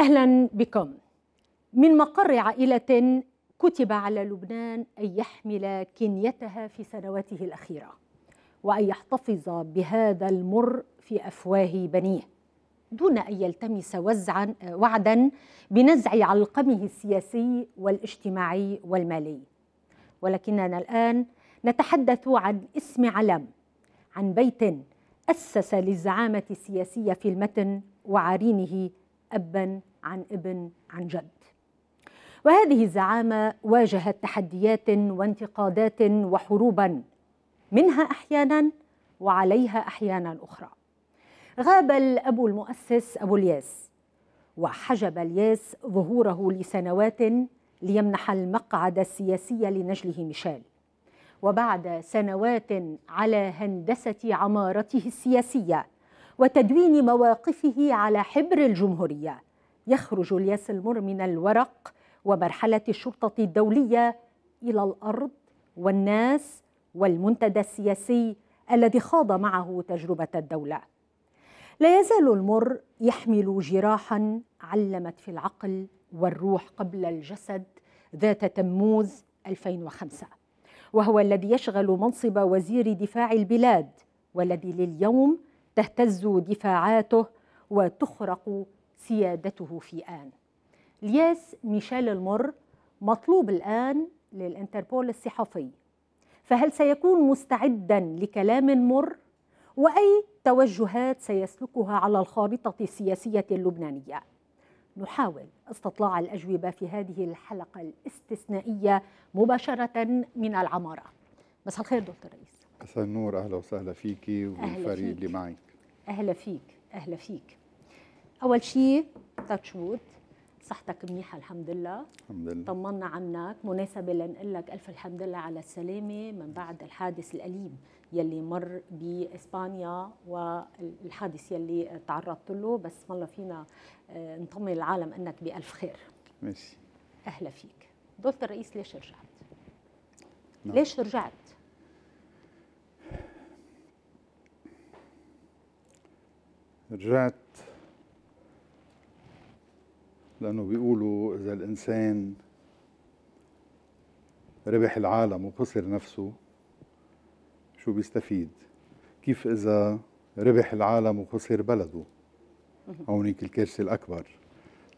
أهلا بكم من مقر عائلة كتب على لبنان أن يحمل كنيتها في سنواته الأخيرة وأن يحتفظ بهذا المر في أفواه بنيه دون أن يلتمس وزعا وعدا بنزع علقمه السياسي والاجتماعي والمالي ولكننا الآن نتحدث عن اسم علم عن بيت أسس للزعامة السياسية في المتن وعرينه أبا عن ابن عن جد وهذه الزعامه واجهت تحديات وانتقادات وحروبا منها احيانا وعليها احيانا اخرى غاب الاب المؤسس ابو الياس وحجب الياس ظهوره لسنوات ليمنح المقعد السياسي لنجله ميشيل وبعد سنوات على هندسه عمارته السياسيه وتدوين مواقفه على حبر الجمهوريه يخرج الياس المر من الورق ومرحلة الشرطة الدولية إلى الأرض والناس والمنتدى السياسي الذي خاض معه تجربة الدولة لا يزال المر يحمل جراحا علمت في العقل والروح قبل الجسد ذات تموز 2005 وهو الذي يشغل منصب وزير دفاع البلاد والذي لليوم تهتز دفاعاته وتخرق سيادته في آن الياس ميشيل المر مطلوب الآن للإنتربول الصحفي فهل سيكون مستعدا لكلام مر وأي توجهات سيسلكها على الخارطة السياسية اللبنانية نحاول استطلاع الأجوبة في هذه الحلقة الاستثنائية مباشرة من العمارة مساء الخير دكتور رئيس مساء النور أهلا وسهلا فيك والفريق اللي معك أهلا فيك أهلا فيك اول شيء تاتش وود صحتك منيحه الحمد لله الحمد لله طمنا عنك مناسبه لنقول لك الف الحمد لله على السلامه من بعد الحادث الاليم يلي مر باسبانيا والحادث يلي تعرضت له بس والله فينا آه، نطمن العالم انك بالف خير ميرسي اهلا فيك دولة الرئيس ليش رجعت؟ نعم. ليش رجعت؟ رجعت لأنه بيقولوا إذا الإنسان ربح العالم وخسر نفسه شو بيستفيد كيف إذا ربح العالم وخسر بلده هونيك الكارثة الأكبر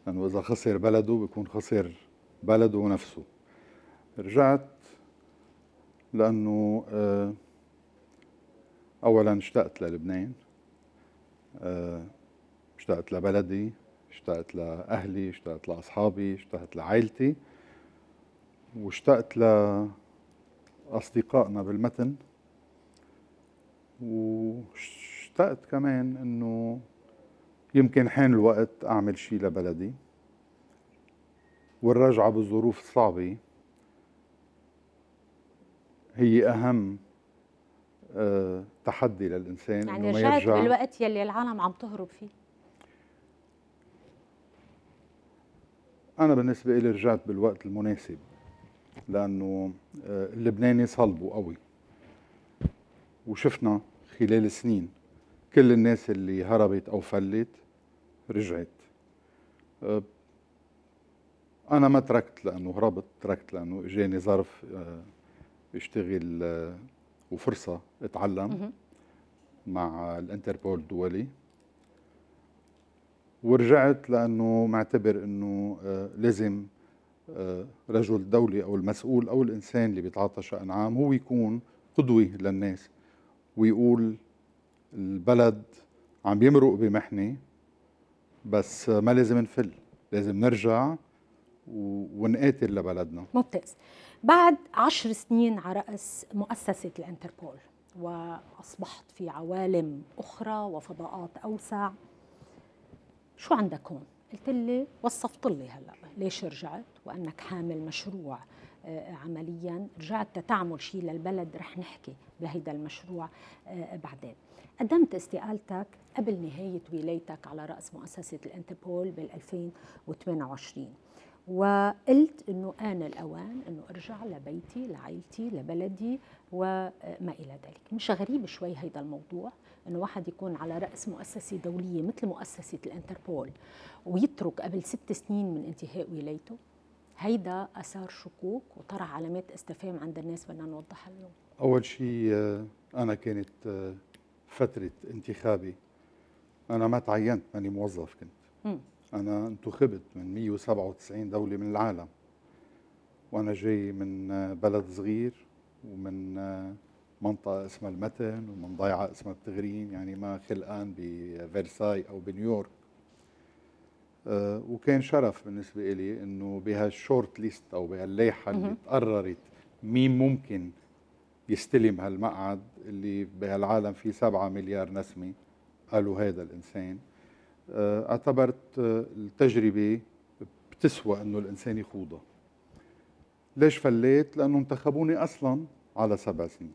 لأنه إذا خسر بلده بيكون خسر بلده ونفسه رجعت لأنه آه، أولا اشتقت للبنان آه، اشتقت لبلدي اشتقت لأهلي اشتقت لأصحابي اشتقت لعائلتي واشتقت لأصدقائنا بالمتن واشتقت كمان انه يمكن حان الوقت اعمل شيء لبلدي والرجعة بالظروف الصعبة هي أهم آه، تحدي للإنسان يعني إنه ما يرجع بالوقت يلي العالم عم تهرب فيه انا بالنسبه لي رجعت بالوقت المناسب لانه آه، اللبناني صلب قوي وشفنا خلال سنين كل الناس اللي هربت او فلت رجعت آه، انا ما تركت لانه هربت تركت لانه اجاني ظرف آه، اشتغل وفرصه اتعلم مع الانتربول الدولي ورجعت لانه معتبر انه آه، لازم آه، رجل الدولة او المسؤول او الانسان اللي بيتعاطى شان عام هو يكون قدوه للناس ويقول البلد عم بيمرق بمحنه بس ما لازم نفل لازم نرجع ونقاتل لبلدنا ممتاز بعد عشر سنين على رأس مؤسسة الانتربول وأصبحت في عوالم أخرى وفضاءات أوسع شو عندك هون؟ قلت لي وصفت لي هلا ليش رجعت وانك حامل مشروع آه، عمليا رجعت تتعمل شيء للبلد رح نحكي بهيدا المشروع آه، بعدين قدمت استقالتك قبل نهاية ولايتك على رأس مؤسسة الانتربول بال 2028 وقلت انه آن الأوان انه ارجع لبيتي لعائلتي لبلدي وما إلى ذلك مش غريب شوي هيدا الموضوع انه واحد يكون على راس مؤسسه دوليه مثل مؤسسه الانتربول ويترك قبل ست سنين من انتهاء ولايته هيدا اثار شكوك وطرح علامات استفهام عند الناس بدنا نوضحها اليوم اول شيء آه، انا كانت آه، فتره انتخابي انا ما تعينت ماني موظف كنت م. انا انتخبت من 197 دوله من العالم وانا جاي من آه، بلد صغير ومن منطقه اسمها المتن ومن ضيعه اسمها بتغرين يعني ما خلقان بفرساي او بنيويورك آه، وكان شرف بالنسبه لي انه بهالشورت ليست او بهالليحه اللي تقررت مين ممكن يستلم هالمقعد اللي بهالعالم فيه سبعة مليار نسمه قالوا هذا الانسان آه، اعتبرت التجربه بتسوى انه الانسان يخوضها ليش فليت لانه انتخبوني اصلا على سبع سنين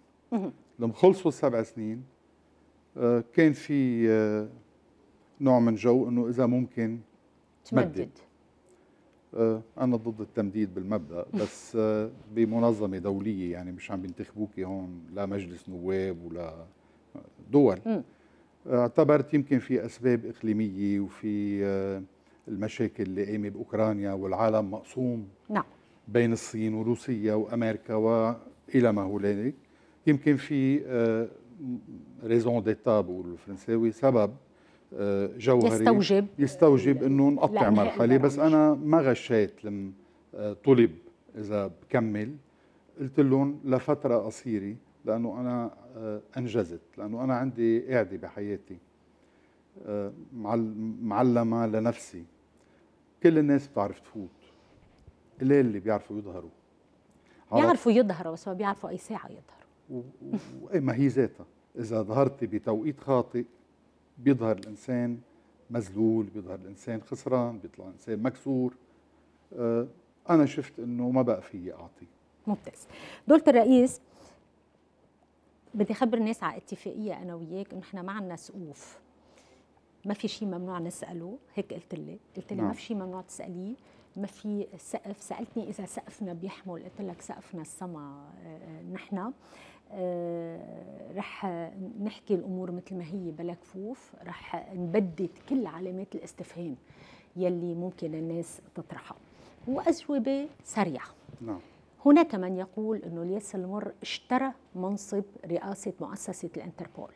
لما خلصوا السبع سنين آه، كان في آه، نوع من جو انه اذا ممكن تمدد آه، انا ضد التمديد بالمبدا بس بمنظمه دوليه يعني مش عم بينتخبوكي هون لا مجلس نواب ولا دول اعتبرت يمكن في اسباب اقليميه وفي المشاكل اللي قايمه باوكرانيا والعالم مقسوم نعم بين الصين وروسيا وامريكا والى ما هنالك يمكن في ريزون ديتا بيقولوا الفرنساوي سبب آه، جوهري يستوجب يستوجب انه نقطع مرحله بس انا ما غشيت لما آه، طلب اذا بكمل قلت لهم لفتره قصيره لانه انا آه، انجزت لانه انا عندي قاعده بحياتي معلمه لنفسي كل الناس بتعرف تفوت قليل اللي بيعرفوا يظهروا بيعرفوا يظهروا بس ما بيعرفوا اي ساعه يظهروا وما هي ذاتها اذا ظهرتي بتوقيت خاطئ بيظهر الانسان مذلول بيظهر الانسان خسران بيطلع الانسان مكسور أه انا شفت انه ما بقى فيي اعطي ممتاز دولة الرئيس بدي اخبر الناس على اتفاقيه انا وياك انه احنا ما عندنا سقوف ما في شيء ممنوع نساله هيك قلت لي قلت لي نعم. ما في شيء ممنوع تساليه ما في سقف سالتني اذا سقفنا بيحمل قلت لك سقفنا السما آه، آه، نحن آه، رح نحكي الامور مثل ما هي بلا كفوف رح نبدد كل علامات الاستفهام يلي ممكن الناس تطرحها واجوبه سريعه نعم هناك من يقول انه الياس المر اشترى منصب رئاسه مؤسسه الانتربول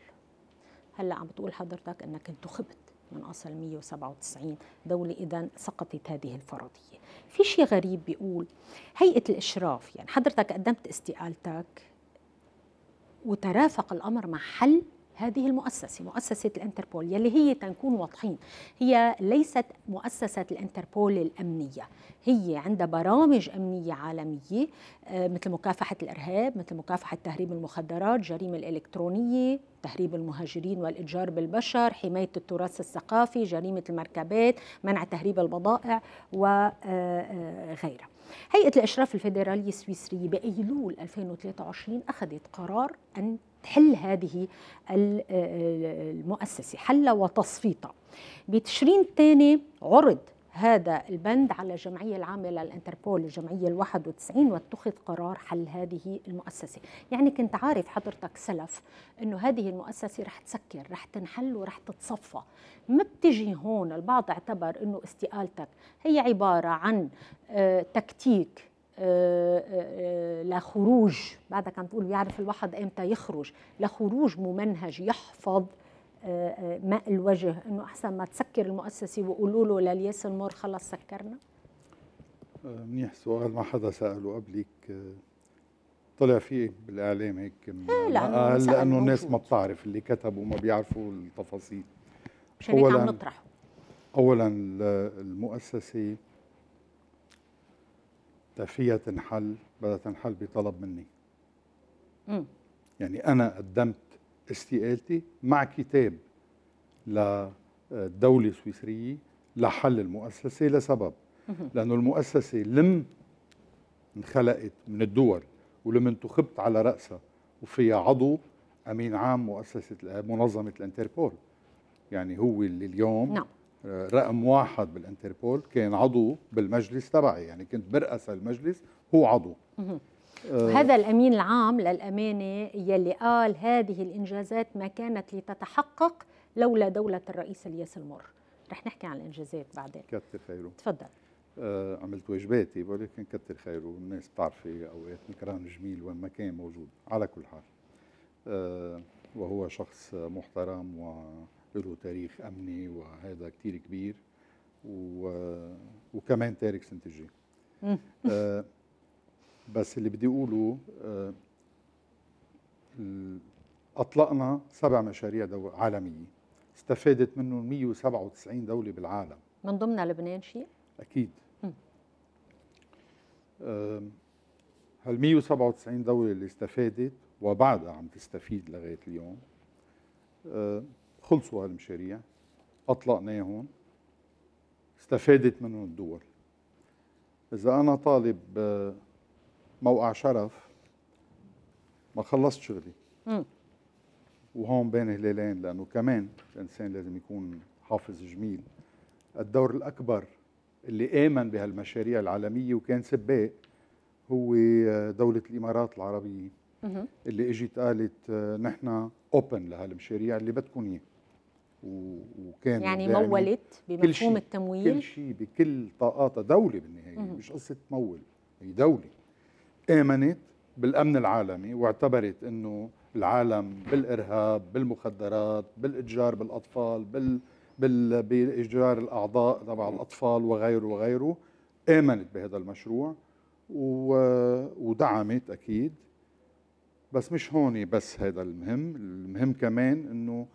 هلا عم بتقول حضرتك انك انتخبت من اصل 197 دوله اذا سقطت هذه الفرضيه في شيء غريب بيقول هيئه الاشراف يعني حضرتك قدمت استقالتك وترافق الأمر مع حل هذه المؤسسة مؤسسة الانتربول يلي هي تنكون واضحين هي ليست مؤسسة الانتربول الأمنية هي عندها برامج أمنية عالمية آه، مثل مكافحة الإرهاب مثل مكافحة تهريب المخدرات الجريمه الإلكترونية تهريب المهاجرين والإتجار بالبشر حماية التراث الثقافي جريمة المركبات منع تهريب البضائع وغيرها آه، آه، هيئة الإشراف الفيدرالي السويسري بأيلول 2023 أخذت قرار أن تحل هذه آه، المؤسسة حل وتصفيتها بتشرين الثاني عرض هذا البند على الجمعية العامة للانتربول الجمعية الواحد وتسعين واتخذ قرار حل هذه المؤسسة يعني كنت عارف حضرتك سلف أنه هذه المؤسسة رح تسكر رح تنحل ورح تتصفى ما بتجي هون البعض اعتبر أنه استقالتك هي عبارة عن آه، تكتيك آه، آه، لخروج بعدك عم تقول بيعرف الواحد امتى يخرج لخروج ممنهج يحفظ ماء الوجه انه احسن ما تسكر المؤسسه وقولوا له للياس المور خلص سكرنا؟ منيح سؤال ما حدا ساله قبلك آه، طلع فيه بالاعلام هيك لا لانه الناس ما بتعرف اللي كتبوا ما بيعرفوا التفاصيل مشان هيك عم نطرحه اولا المؤسسه فيها تنحل بدها تنحل بطلب مني مم. يعني انا قدمت استقالتي مع كتاب للدولة السويسرية لحل المؤسسة لسبب لأنه المؤسسة لم انخلقت من الدول ولم انتخبت على رأسها وفيها عضو أمين عام مؤسسة منظمة الانتربول يعني هو اللي اليوم نعم. رقم واحد بالانتربول كان عضو بالمجلس تبعي يعني كنت برأس المجلس هو عضو وهذا الامين العام للامانه يلي قال هذه الانجازات ما كانت لتتحقق لولا دوله الرئيس الياس المر رح نحكي عن الانجازات بعدين كثر خيره تفضل آه عملت واجباتي ولكن كثر خيره الناس بتعرفي اوقات نكران جميل وين ما كان موجود على كل حال آه وهو شخص محترم وله تاريخ امني وهذا كثير كبير و... وكمان تارك سنتجي آه بس اللي بدي اقوله آه، اطلقنا سبع مشاريع عالميه استفادت منهم 197 دوله بالعالم من ضمنها لبنان شيء اكيد هال 197 دوله اللي استفادت وبعدها عم تستفيد لغايه اليوم آه، خلصوا هالمشاريع اطلقناهم استفادت منهم الدول اذا انا طالب آه، موقع شرف ما خلصت شغلي مم. وهون بين هلالين لانه كمان الانسان لازم يكون حافظ جميل الدور الاكبر اللي امن بهالمشاريع العالميه وكان سباق هو آه، دوله الامارات العربيه مم. اللي اجت قالت آه، نحن اوبن لهالمشاريع اللي بدكم اياها وكان يعني مولت بمفهوم كل التمويل كل شيء بكل طاقاتها دوله بالنهايه مش قصه تمول هي دوله آمنت بالأمن العالمي واعتبرت أنه العالم بالإرهاب بالمخدرات بالإتجار بالأطفال بال بال بإتجار الأعضاء تبع الأطفال وغيره وغيره آمنت بهذا المشروع و... ودعمت أكيد بس مش هون بس هذا المهم المهم كمان أنه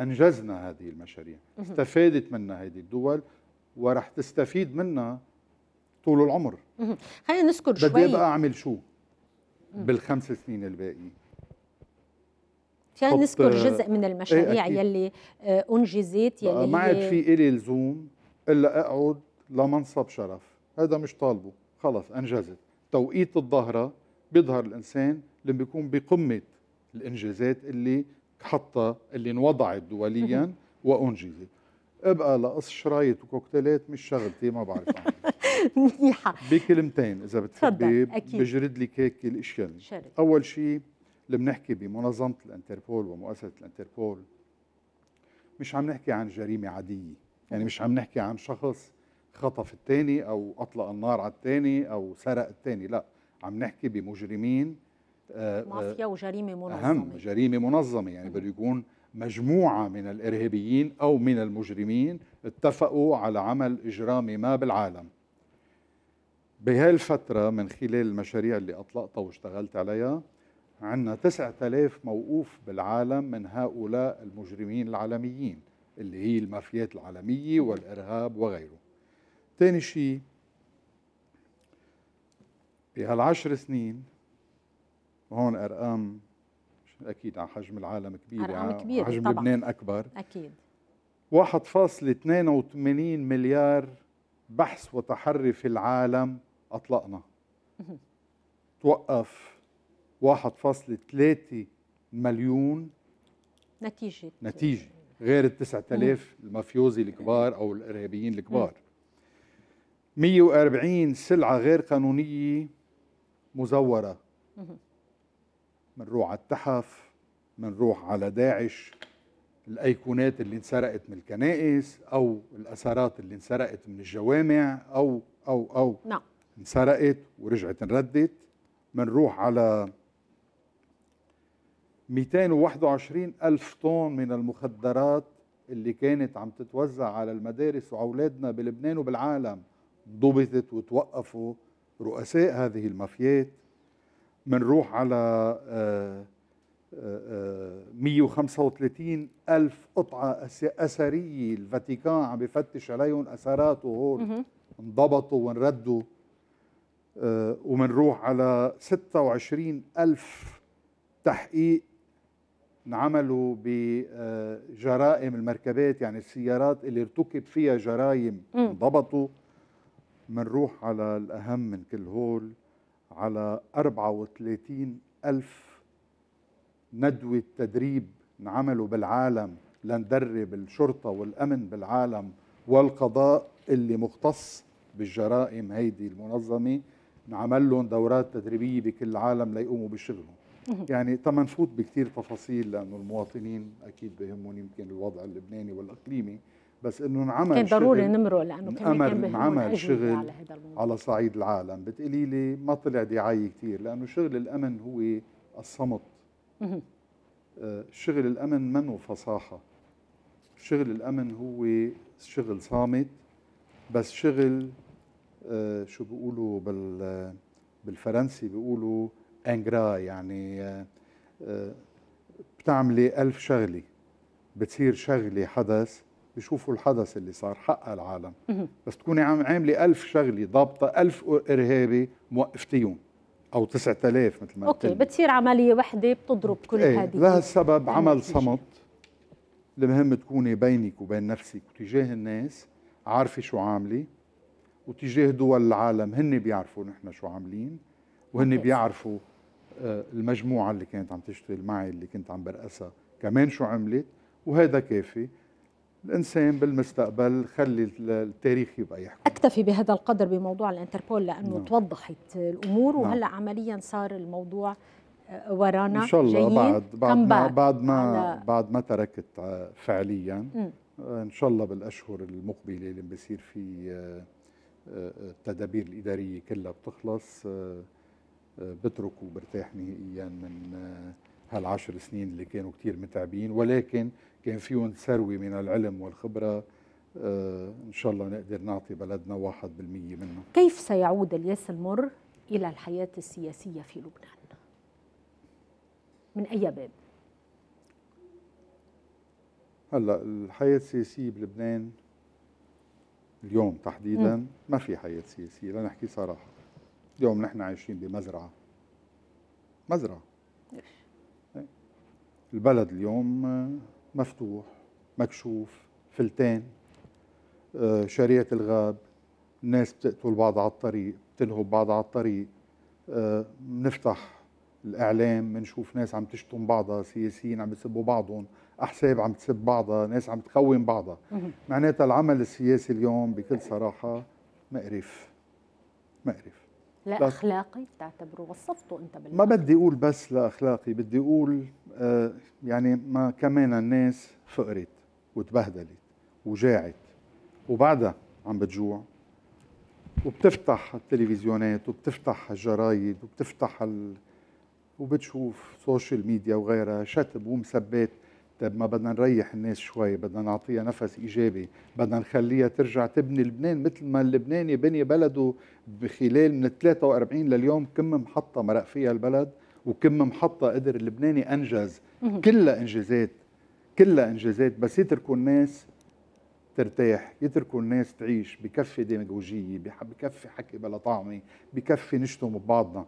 أنجزنا هذه المشاريع استفادت منها هذه الدول ورح تستفيد منها طول العمر خلينا نذكر شوي بدي بقى اعمل شو بالخمس سنين الباقي خلينا نذكر آه، جزء من المشاريع ايه يلي آه، انجزت يلي ما عاد في الي لزوم الا اقعد لمنصب شرف هذا مش طالبه خلص انجزت توقيت الظهره بيظهر الانسان لما بيكون بقمه الانجازات اللي حطها اللي انوضعت دوليا وانجزت ابقى لقص شرايط وكوكتيلات مش شغلتي ما بعرف منيحه بكلمتين اذا بتحبي بجرد لك هيك الاشياء اول شيء اللي بنحكي بمنظمه الانتربول ومؤسسه الانتربول مش عم نحكي عن جريمه عاديه يعني مش عم نحكي عن شخص خطف الثاني او اطلق النار على الثاني او سرق الثاني لا عم نحكي بمجرمين آه، آه، مافيا وجريمه منظمه اهم جريمه منظمه يعني بده يكون مجموعه من الارهابيين او من المجرمين اتفقوا على عمل اجرامي ما بالعالم بهاي الفترة من خلال المشاريع اللي أطلقتها واشتغلت عليها عندنا 9000 موقوف بالعالم من هؤلاء المجرمين العالميين اللي هي المافيات العالمية والإرهاب وغيره تاني شيء بهالعشر سنين وهون أرقام أكيد على حجم العالم كبير أرقام كبيرة حجم طبعا. لبنان أكبر أكيد 1.82 مليار بحث وتحري في العالم أطلقنا توقف 1.3 مليون نتيجة نتيجة غير ال 9000 المافيوزي الكبار أو الإرهابيين الكبار 140 سلعة غير قانونية مزورة منروح على التحف منروح على داعش الايقونات اللي انسرقت من الكنائس او الاثارات اللي انسرقت من الجوامع او او او نعم انسرقت ورجعت انردت منروح على 221 ألف طن من المخدرات اللي كانت عم تتوزع على المدارس وأولادنا بلبنان وبالعالم ضبطت وتوقفوا رؤساء هذه المافيات منروح على 135 آه، آه، آه، ألف قطعة أثرية الفاتيكان عم بفتش عليهم أثراته هون انضبطوا وانردوا آه، ومنروح على 26 ألف تحقيق انعملوا بجرائم المركبات يعني السيارات اللي ارتكب فيها جرائم انضبطوا منروح على الأهم من كل هول على 34 ألف ندوة تدريب انعملوا بالعالم لندرب الشرطة والأمن بالعالم والقضاء اللي مختص بالجرائم هيدي المنظمة نعمل لهم دورات تدريبيه بكل العالم ليقوموا بشغلهم يعني طبعا نفوت بكثير تفاصيل لانه المواطنين اكيد بهمهم يمكن الوضع اللبناني والاقليمي بس انه انعمل كان ضروري نمرق لانه كمان كان انعمل شغل على, هذا الموضوع. على صعيد العالم بتقولي لي ما طلع دعايه كثير لانه شغل الامن هو الصمت آه، شغل الامن منه فصاحه شغل الامن هو شغل صامت بس شغل آه، شو بيقولوا بال بالفرنسي بيقولوا انجرا يعني آه، آه، بتعملي ألف شغله بتصير شغله حدث بيشوفوا الحدث اللي صار حقها العالم بس تكوني عم عاملة ألف شغلة ضابطة ألف إرهابي موقفتيهم أو 9000 مثل ما أوكي بتصير عملية وحدة بتضرب كل ايه هذه لهالسبب عمل صمت المهم تكوني بينك وبين نفسك وتجاه الناس عارفة شو عاملة وتجاه دول العالم هن بيعرفوا نحن شو عاملين وهن بيعرفوا آه، المجموعة اللي كانت عم تشتغل معي اللي كنت عم برأسها كمان شو عملت وهذا كافي الانسان بالمستقبل خلي التاريخ يبقى يحكي اكتفي بهذا القدر بموضوع الانتربول لانه نعم. توضحت الامور نعم. وهلا نعم. عمليا صار الموضوع آه، ورانا ان شاء الله بعد بعد ما بعد ما بعد ما تركت آه، فعليا م. ان شاء الله بالاشهر المقبله اللي بصير في التدابير الاداريه كلها بتخلص آه، آه، بترك برتاح نهائيا من آه، هالعشر سنين اللي كانوا كتير متعبين ولكن كان فيهم ثروه من العلم والخبره ان شاء الله نقدر نعطي بلدنا 1% منه كيف سيعود الياس المر الى الحياه السياسيه في لبنان؟ من اي باب؟ هلا الحياه السياسيه بلبنان اليوم تحديدا ما في حياه سياسيه لنحكي صراحه اليوم نحن عايشين بمزرعه مزرعه البلد اليوم مفتوح مكشوف فلتان آه، شريعه الغاب الناس بتقتل بعض على الطريق بتنهب بعض على الطريق آه، بنفتح الاعلام بنشوف ناس عم تشتم بعضها سياسيين عم بيسبوا بعضهم احساب عم تسب بعضها، ناس عم تقوم بعضها، معناتها العمل السياسي اليوم بكل صراحه مقرف مقرف لا, اخلاقي بتعتبره وصفته انت بالمعرفة. ما بدي اقول بس لا اخلاقي بدي اقول آه يعني ما كمان الناس فقرت وتبهدلت وجاعت وبعدها عم بتجوع وبتفتح التلفزيونات وبتفتح الجرايد وبتفتح ال... وبتشوف سوشيال ميديا وغيرها شتم ومسبات طيب ما بدنا نريح الناس شوي بدنا نعطيها نفس ايجابي بدنا نخليها ترجع تبني لبنان مثل ما اللبناني بني بلده بخلال من 43 لليوم كم محطه مرق فيها البلد وكم محطه قدر اللبناني انجز كلها انجازات كلها انجازات بس يتركوا الناس ترتاح يتركوا الناس تعيش بكفي ديماغوجيه بكفي حكي بلا طعمه بكفي نشتم ببعضنا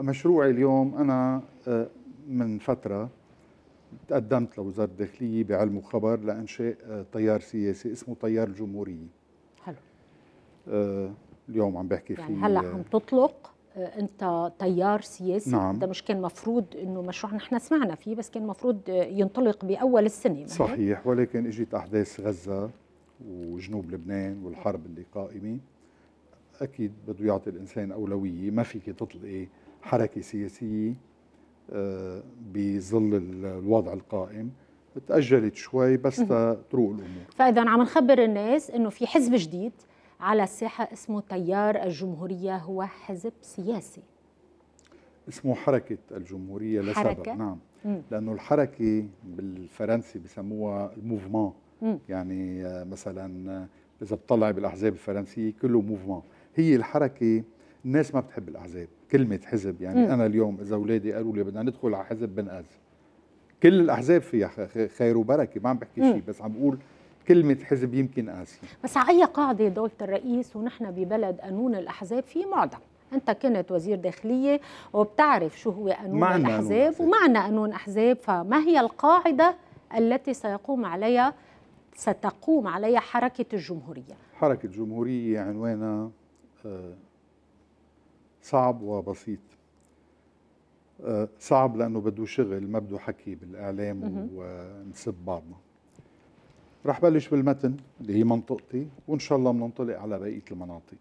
مشروعي اليوم انا آه، من فتره تقدمت لوزارة الداخلية بعلم وخبر لإنشاء طيار سياسي اسمه طيار الجمهورية حلو آه اليوم عم بحكي يعني فيه هلا آه، عم تطلق آه، انت تيار سياسي نعم. ده مش كان مفروض انه مشروع نحن سمعنا فيه بس كان مفروض آه، ينطلق باول السنه صحيح ولكن اجت احداث غزه وجنوب لبنان والحرب اللي قائمه اكيد بده يعطي الانسان اولويه ما فيك تطلقي حركه سياسيه بظل الوضع القائم تأجلت شوي بس تروق الأمور فإذا عم نخبر الناس أنه في حزب جديد على الساحة اسمه تيار الجمهورية هو حزب سياسي اسمه حركة الجمهورية لسبب حركة؟ نعم لأنه الحركة بالفرنسي بسموها الموفمان يعني آه، مثلا آه، إذا بتطلع بالأحزاب الفرنسية كله موفمان هي الحركة الناس ما بتحب الاحزاب كلمه حزب يعني م. انا اليوم اذا اولادي قالوا لي بدنا ندخل على حزب بنقاز كل الاحزاب فيها خير وبركه ما عم بحكي شيء بس عم بقول كلمة حزب يمكن قاسي بس على أي قاعدة دولة الرئيس ونحن ببلد قانون الأحزاب فيه معدم انت كنت وزير داخليه وبتعرف شو هو قانون الاحزاب ومعنا قانون احزاب فما هي القاعده التي سيقوم عليها ستقوم عليها حركه الجمهوريه حركه الجمهوريه عنوانها آه، صعب وبسيط آه، صعب لانه بده شغل ما بده حكي بالاعلام ونسب بعضنا رح بلش بالمتن اللي هي منطقتي وان شاء الله بننطلق على بقيه المناطق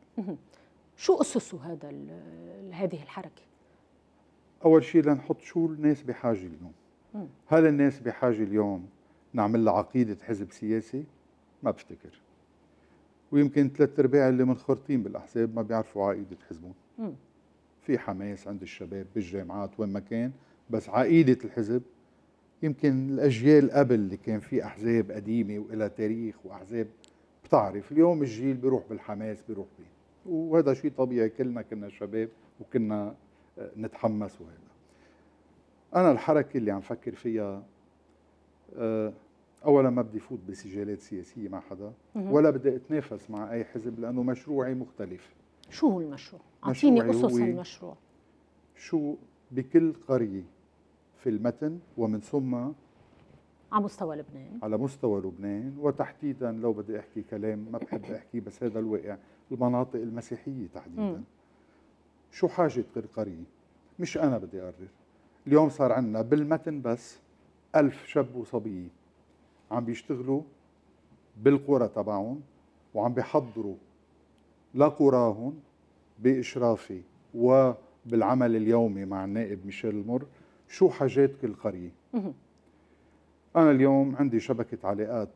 شو اسسوا هذا هذه الحركه اول شيء لنحط شو الناس بحاجه اليوم هل الناس بحاجه اليوم نعمل لها عقيده حزب سياسي ما بفتكر ويمكن ثلاث ارباع اللي منخرطين بالاحزاب ما بيعرفوا عقيده حزبهم في حماس عند الشباب بالجامعات وين ما كان بس عقيدة الحزب يمكن الأجيال قبل اللي كان في أحزاب قديمة وإلى تاريخ وأحزاب بتعرف اليوم الجيل بيروح بالحماس بيروح به وهذا شيء طبيعي كلنا كنا شباب وكنا آه، نتحمس وهذا أنا الحركة اللي عم فكر فيها آه، اولا ما بدي فوت بسجالات سياسيه مع حدا ولا بدي اتنافس مع اي حزب لانه مشروعي مختلف شو هو المشروع؟ أعطيني أسس المشروع شو بكل قرية في المتن ومن ثم على مستوى لبنان على مستوى لبنان وتحديدا لو بدي أحكي كلام ما بحب أحكي بس هذا الواقع المناطق المسيحية تحديدا م. شو حاجة كل قرية؟ مش أنا بدي أقرر اليوم صار عندنا بالمتن بس ألف شاب وصبية عم بيشتغلوا بالقرى تبعهم وعم بيحضروا لقراهم بإشرافي وبالعمل اليومي مع النائب ميشيل المر شو حاجات كل قرية أنا اليوم عندي شبكة علاقات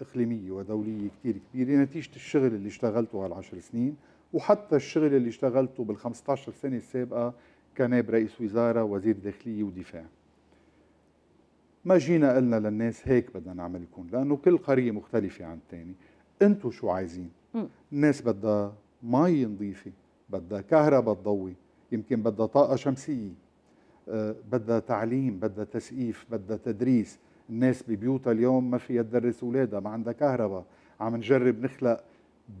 إقليمية ودولية كثير كبيرة نتيجة الشغل اللي اشتغلته هالعشر سنين وحتى الشغل اللي اشتغلته بال15 سنة السابقة كنائب رئيس وزارة وزير داخلية ودفاع ما جينا قلنا للناس هيك بدنا نعملكم لأنه كل قرية مختلفة عن الثاني انتم شو عايزين الناس بدها مي نظيفه بدها كهرباء تضوي يمكن بدها طاقه شمسيه آه، بدها تعليم بدها تسقيف بدها تدريس الناس ببيوتها اليوم ما فيها تدرس اولادها ما عندها كهرباء عم نجرب نخلق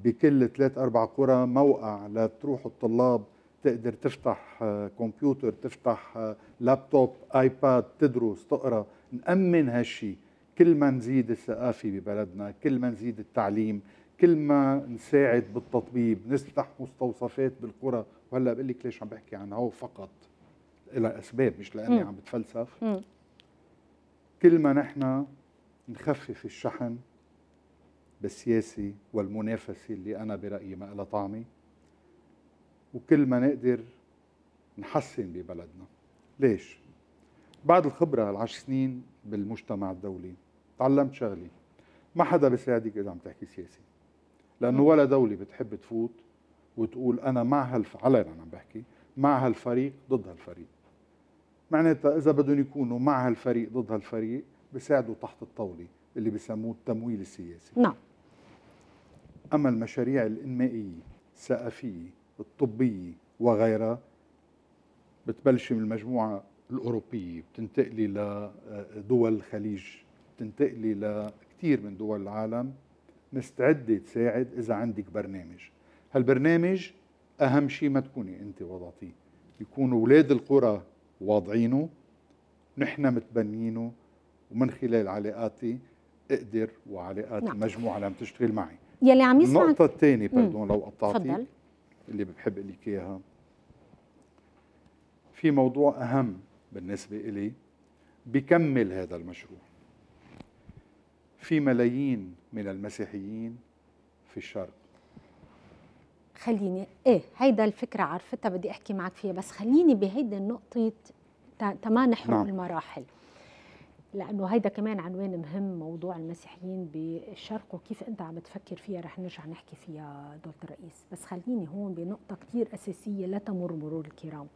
بكل ثلاث اربع قرى موقع لتروح الطلاب تقدر تفتح آه، كمبيوتر تفتح آه، لابتوب ايباد تدرس تقرا نأمن هالشي كل ما نزيد الثقافة ببلدنا كل ما نزيد التعليم كل ما نساعد بالتطبيب نفتح مستوصفات بالقرى وهلا بقول لك ليش عم بحكي عن هو فقط لها اسباب مش لاني م. عم بتفلسف م. كل ما نحن نخفف الشحن بالسياسه والمنافسه اللي انا برايي ما لها طعمه وكل ما نقدر نحسن ببلدنا ليش بعد الخبره العشر سنين بالمجتمع الدولي تعلمت شغله ما حدا بيساعدك اذا عم تحكي سياسه لانه ولا دوله بتحب تفوت وتقول انا مع هالف علنا عم بحكي مع هالفريق ضد هالفريق معناتها اذا بدهم يكونوا مع هالفريق ضد هالفريق بيساعدوا تحت الطاوله اللي بسموه التمويل السياسي نعم اما المشاريع الانمائيه الثقافيه الطبيه وغيرها بتبلش من المجموعه الاوروبيه بتنتقلي لدول آه، الخليج بتنتقلي لكثير من دول العالم مستعدة تساعد إذا عندك برنامج هالبرنامج أهم شيء ما تكوني أنت وضعتيه يكون أولاد القرى واضعينه نحن متبنينه ومن خلال علاقاتي اقدر وعلاقات نعم. المجموعه اللي عم تشتغل معي يلي عم يسمع النقطه الثانيه بردون لو قطعتي اللي بحب لك اياها في موضوع اهم بالنسبه الي بكمل هذا المشروع في ملايين من المسيحيين في الشرق خليني ايه هيدا الفكره عرفتها بدي احكي معك فيها بس خليني بهيدا النقطه تما نحرق نعم. المراحل لانه هيدا كمان عنوان مهم موضوع المسيحيين بالشرق وكيف انت عم تفكر فيها رح نرجع نحكي فيها دولة الرئيس بس خليني هون بنقطه كثير اساسيه لا تمر مرور الكرام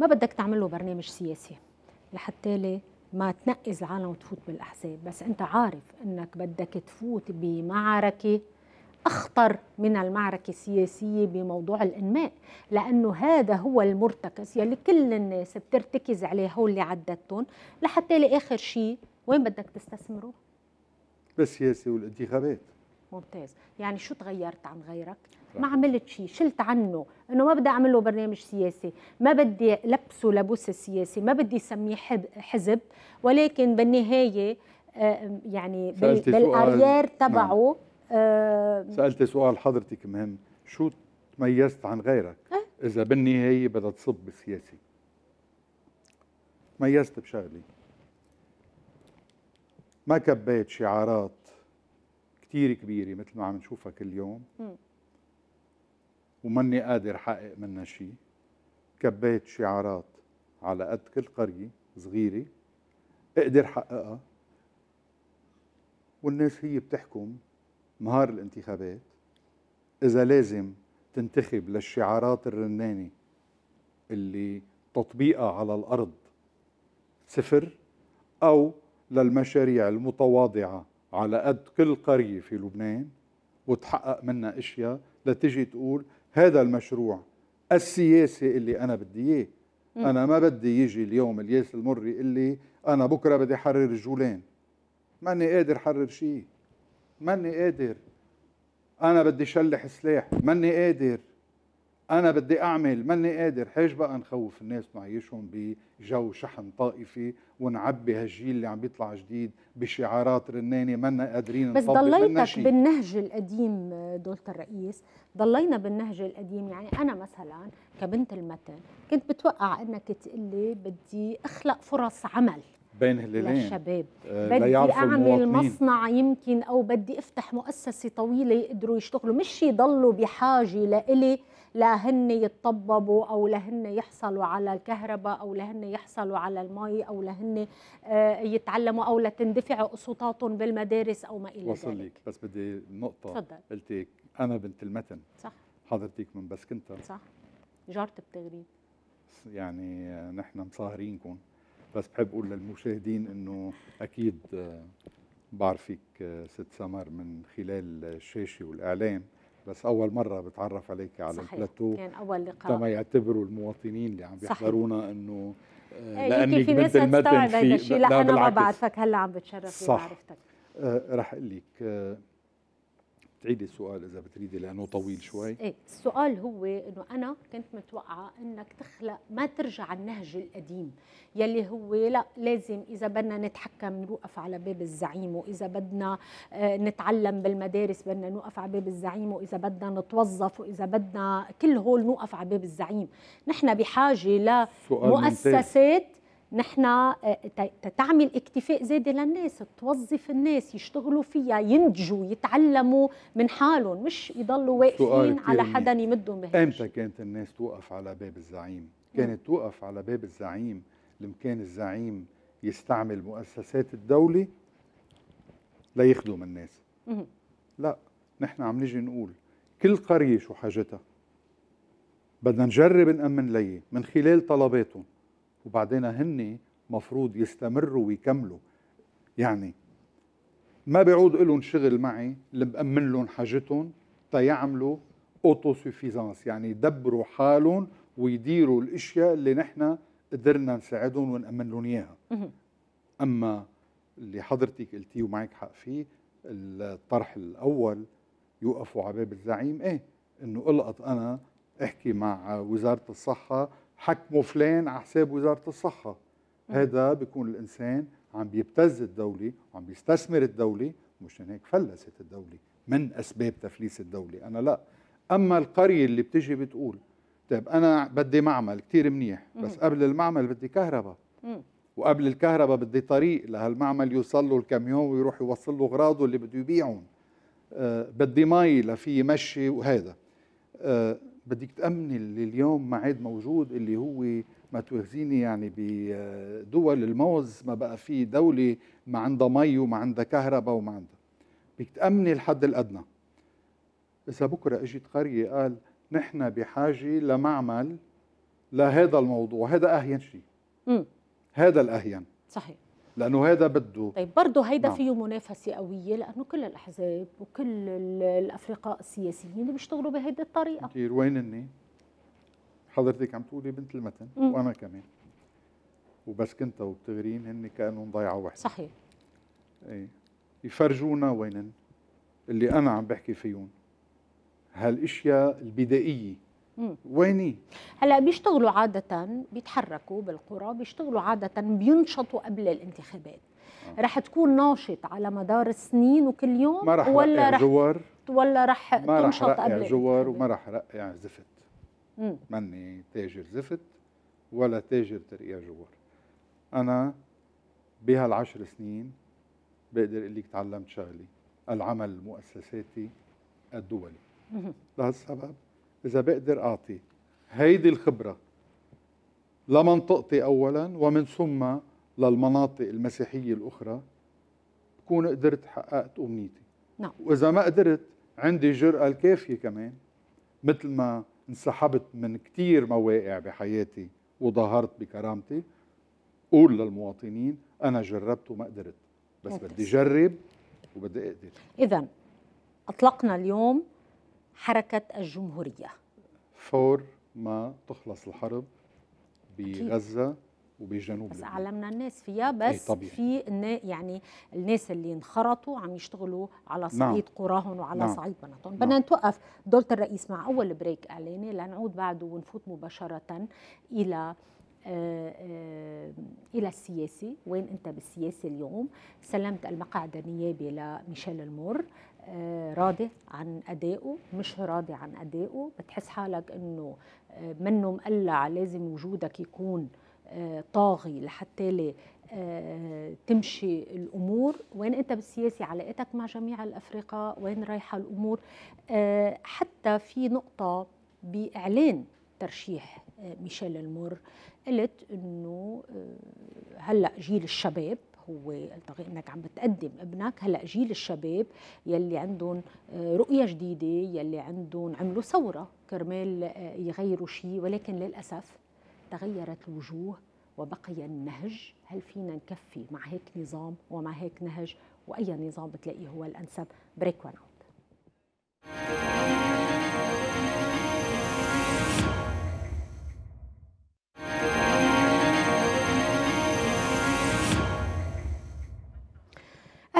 ما بدك تعمل له برنامج سياسي لحتى ما تنقز العالم وتفوت بالأحزاب بس أنت عارف أنك بدك تفوت بمعركة أخطر من المعركة السياسية بموضوع الإنماء لأنه هذا هو المرتكز يلي كل الناس بترتكز عليه هو اللي عددتهم لحتى لآخر شيء وين بدك تستثمره؟ بالسياسة والانتخابات ممتاز يعني شو تغيرت عن غيرك؟ ما عملت شيء شلت عنه انه ما بدي اعمل له برنامج سياسي ما بدي لبسه لبوس السياسي ما بدي اسميه حزب ولكن بالنهايه آه، يعني بالاريير نعم. تبعه نعم. آه، سالت سؤال حضرتك مهم شو تميزت عن غيرك أه؟ اذا بالنهايه بدها تصب بالسياسي تميزت بشغلي ما كبيت شعارات كثير كبيرة مثل ما عم نشوفها كل يوم م. وماني قادر حقق منها شيء كبيت شعارات على قد كل قرية صغيرة اقدر حققها والناس هي بتحكم نهار الانتخابات إذا لازم تنتخب للشعارات الرنانة اللي تطبيقها على الأرض صفر أو للمشاريع المتواضعة على قد كل قرية في لبنان وتحقق منها أشياء لتجي تقول هذا المشروع السياسي اللي انا بدي اياه انا ما بدي يجي اليوم الياس المري اللي انا بكره بدي احرر الجولان ماني قادر حرر شيء ماني قادر انا بدي شلح سلاح ماني قادر انا بدي اعمل ماني قادر حاج بقى نخوف الناس نعيشهم بجو شحن طائفي ونعبي هالجيل اللي عم بيطلع جديد بشعارات رنانه منا قادرين بس ضليتك بالنهج القديم دولة الرئيس ضلينا بالنهج القديم يعني انا مثلا كبنت المتن كنت بتوقع انك تقلي بدي اخلق فرص عمل بين هلالين للشباب آه بدي اعمل مصنع يمكن او بدي افتح مؤسسه طويله يقدروا يشتغلوا مش يضلوا بحاجه لإلي لهن يتطببوا او لهن يحصلوا على الكهرباء او لهن يحصلوا على المي او لهن آه، يتعلموا او لتندفع اسطاتهم بالمدارس او ما الى ذلك وصل لك بس بدي نقطه تفضل قلتي انا بنت المتن صح حضرتك من بسكنتر صح جارت بتغريب يعني آه، نحن مصاهرينكم بس بحب اقول للمشاهدين انه اكيد آه، بعرفك ست سمر من خلال الشاشه والاعلام بس اول مره بتعرف عليك على صحيح. البلاتو كان اول لقاء كما يعتبروا المواطنين اللي عم بيحضرونا انه آه، آه، لاني لانك بنت المدن في لا, انا ما بعرفك هلا عم بتشرف صح آه، رح اقول لك تعيدي السؤال اذا بتريدي لانه طويل شوي ايه السؤال هو انه انا كنت متوقعه انك تخلق ما ترجع النهج القديم يلي هو لا لازم اذا بدنا نتحكم نوقف على باب الزعيم واذا بدنا آه، نتعلم بالمدارس بدنا نوقف على باب الزعيم واذا بدنا نتوظف واذا بدنا كل هول نوقف على باب الزعيم نحن بحاجه لمؤسسات نحن آه، تعمل اكتفاء زادي للناس توظف الناس يشتغلوا فيها ينتجوا يتعلموا من حالهم مش يضلوا واقفين على حدا يمدهم بهالشيء امتى كانت الناس توقف على باب الزعيم كانت نعم. توقف على باب الزعيم لمكان الزعيم يستعمل مؤسسات الدولة ليخدم الناس لا نحن عم نجي نقول كل قرية شو حاجتها بدنا نجرب نأمن لي من خلال طلباتهم وبعدين هن مفروض يستمروا ويكملوا يعني ما بيعود لهم شغل معي اللي بأمن لهم حاجتهم تيعملوا اوتو سوفيزانس يعني يدبروا حالهم ويديروا الاشياء اللي نحن قدرنا نساعدهم ونأمن لهم اياها اما اللي حضرتك قلتيه ومعك حق فيه الطرح الاول يوقفوا على باب الزعيم ايه انه القط انا احكي مع وزاره الصحه حكموا فلان على حساب وزاره الصحه هذا بيكون الانسان عم بيبتز الدوله وعم بيستثمر الدوله مشان هيك فلست الدوله من اسباب تفليس الدوله انا لا اما القريه اللي بتجي بتقول طيب انا بدي معمل كثير منيح بس قبل المعمل بدي كهرباء وقبل الكهرباء بدي طريق لهالمعمل يوصل له الكاميون ويروح يوصل له اغراضه اللي بده يبيعهم أه بدي مي لفي مشي وهذا أه بدك تامني اللي اليوم ما عاد موجود اللي هو ما توازيني يعني بدول الموز ما بقى في دوله ما عندها مي وما عندها كهرباء وما عندها بدك تامني الحد الادنى اذا بكره اجت قريه قال نحن بحاجه لمعمل لهذا الموضوع هذا اهين شيء هذا الاهين صحيح لانه هذا بده طيب برضه هيدا نعم. فيه منافسه قويه لانه كل الاحزاب وكل الافرقاء السياسيين بيشتغلوا بهيدي الطريقه كثير وين اني حضرتك عم تقولي بنت المتن مم. وانا كمان وبس كنت وبتغرين هن كانهم ضيعوا وحده صحيح ايه يفرجونا وينن اللي انا عم بحكي فيهم هالاشياء البدائيه ويني هلا بيشتغلوا عادة بيتحركوا بالقرى بيشتغلوا عادة بينشطوا قبل الانتخابات آه. رح تكون ناشط على مدار السنين وكل يوم ما رح ولا رح جوار ولا رح ما رح رقع جوار وما رح رقع زفت مم. مني تاجر زفت ولا تاجر ترقيع جوار انا بهالعشر سنين بقدر اقول لك تعلمت شغلي العمل المؤسساتي الدولي لهالسبب إذا بقدر أعطي هيدي الخبرة لمنطقتي أولا ومن ثم للمناطق المسيحية الأخرى بكون قدرت حققت أمنيتي نعم. وإذا ما قدرت عندي الجرأة الكافية كمان مثل ما انسحبت من كتير مواقع بحياتي وظهرت بكرامتي قول للمواطنين أنا جربت وما قدرت بس بدي جرب وبدي أقدر إذا أطلقنا اليوم حركة الجمهورية فور ما تخلص الحرب بغزة وبجنوب بس علمنا الناس فيها إيه، بس ايه في يعني الناس اللي انخرطوا عم يشتغلوا على نعم. صعيد نعم. قراهم وعلى نعم. صعيد بناتهم نعم. بدنا نتوقف دولة الرئيس مع أول بريك إعلاني لنعود بعده ونفوت مباشرة إلى آه، آه، الى السياسي وين انت بالسياسه اليوم سلمت المقعد النيابي لميشيل المور آه، راضي عن أدائه مش راضي عن أدائه بتحس حالك أنه آه، منه مقلع لازم وجودك يكون آه، طاغي لحتى تمشي الامور وين انت بالسياسه علاقتك مع جميع الافرقاء وين رايحه الامور حتى في نقطه باعلان ترشيح ميشيل المر قلت انه هلا جيل الشباب هو التقي انك عم بتقدم ابنك هلا جيل الشباب يلي عندهم آه، رؤيه جديده يلي عندهم عملوا ثوره كرمال آه، يغيروا شيء ولكن للاسف تغيرت الوجوه وبقي النهج هل فينا نكفي مع هيك نظام ومع هيك نهج واي نظام بتلاقيه هو الانسب بريك وان اوت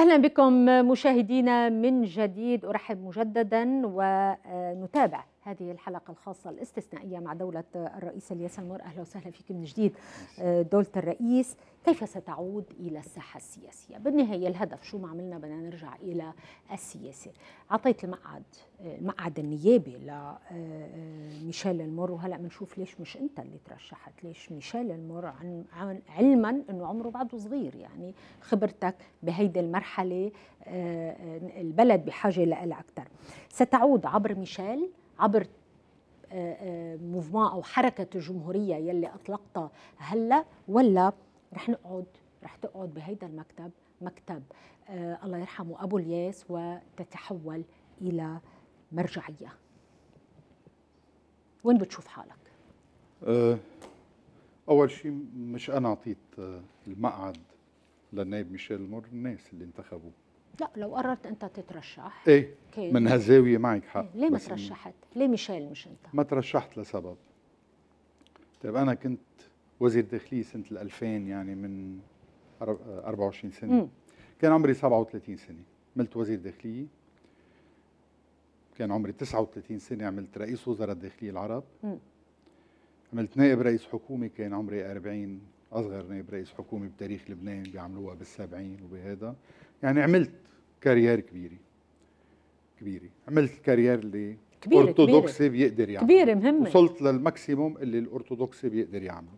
أهلا بكم مشاهدينا من جديد أرحب مجددا ونتابع هذه الحلقة الخاصة الاستثنائية مع دولة الرئيس الياس عمار أهلا وسهلا فيك من جديد آه، دولة الرئيس كيف ستعود إلى الساحة السياسية بالنهاية الهدف شو ما عملنا بدنا نرجع إلى السياسة عطيت المقعد آه، المقعد النيابي لميشيل آه، المور وهلأ بنشوف ليش مش أنت اللي ترشحت ليش ميشيل المور عن, علما أنه عمره بعده صغير يعني خبرتك بهيدي المرحلة البلد بحاجة لها أكثر ستعود عبر ميشيل عبر آه، آه، موفمون او حركه الجمهوريه يلي اطلقتها هلا ولا رح نقعد رح تقعد بهيدا المكتب مكتب آه الله يرحمه ابو الياس وتتحول الى مرجعيه وين بتشوف حالك أه اول شيء مش انا اعطيت آه، المقعد للنائب ميشيل مور الناس اللي انتخبوه لا لو قررت انت تترشح ايه كي. من هالزاويه معك حق ليه ما ترشحت؟ ليه ميشيل مش انت؟ ما ترشحت لسبب طيب انا كنت وزير داخليه سنه ال 2000 يعني من 24 سنه مم. كان عمري 37 سنه عملت وزير داخليه كان عمري 39 سنه عملت رئيس وزراء الداخليه العرب مم. عملت نائب رئيس حكومه كان عمري 40 اصغر نائب رئيس حكومه بتاريخ لبنان بيعملوها بال70 وبهذا يعني عملت كارير كبيره كبيره عملت الكاريير اللي كبيرة الارثوذكسي بيقدر يعمله كبيره مهمه وصلت للماكسيموم اللي الارثوذكسي بيقدر يعمله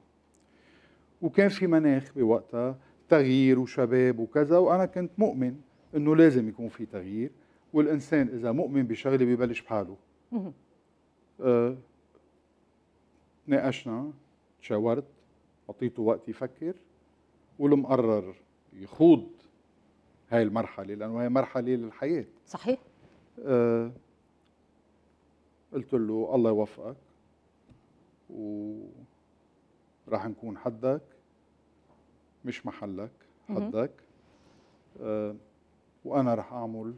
وكان في مناخ بوقتها تغيير وشباب وكذا وانا كنت مؤمن انه لازم يكون في تغيير والانسان اذا مؤمن بشغله ببلش بحاله آه ناقشنا تشاورت اعطيته وقت يفكر والمقرر يخوض هاي المرحله لانه هي مرحله للحياه صحيح آه قلت له الله يوفقك وراح نكون حدك مش محلك حدك آه وانا راح اعمل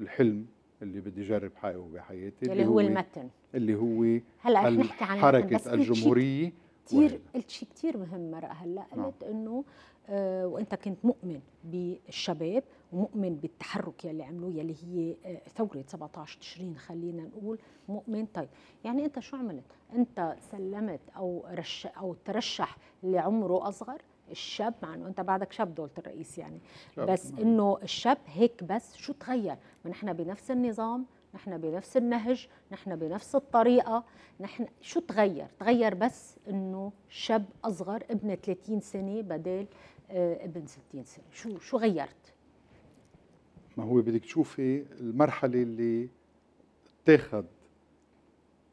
الحلم اللي بدي اجرب حققه بحياتي اللي, اللي هو المتن اللي هو هلا رح نحكي عن حركه الجمهوريه كثير قلت شيء كثير مهم مرق هلا قلت نعم. انه آه، وانت كنت مؤمن بالشباب ومؤمن بالتحرك يلي عملوه يلي هي آه، ثوره 17 تشرين خلينا نقول مؤمن طيب يعني انت شو عملت انت سلمت او رش او ترشح لعمره اصغر الشاب مع انه انت بعدك شاب دولت الرئيس يعني بس انه الشاب هيك بس شو تغير ما نحن بنفس النظام نحن بنفس النهج نحن بنفس الطريقة نحن شو تغير تغير بس انه شاب اصغر ابن 30 سنة بدل آه، ابن 60 سنه شو شو غيرت ما هو بدك تشوفي المرحله اللي اتاخذ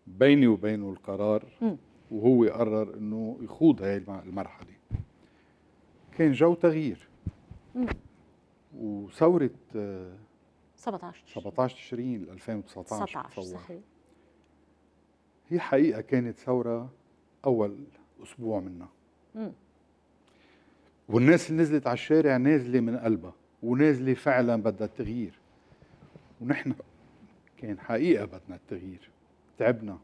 بيني وبينه القرار م. وهو قرر انه يخوض هاي المرحله كان جو تغيير م. وثوره 17 آه، 17 تشرين 2019 19 صحيح هي حقيقه كانت ثوره اول اسبوع منها والناس اللي نزلت على الشارع نازله من قلبها ونازله فعلا بدها التغيير ونحن كان حقيقه بدنا التغيير تعبنا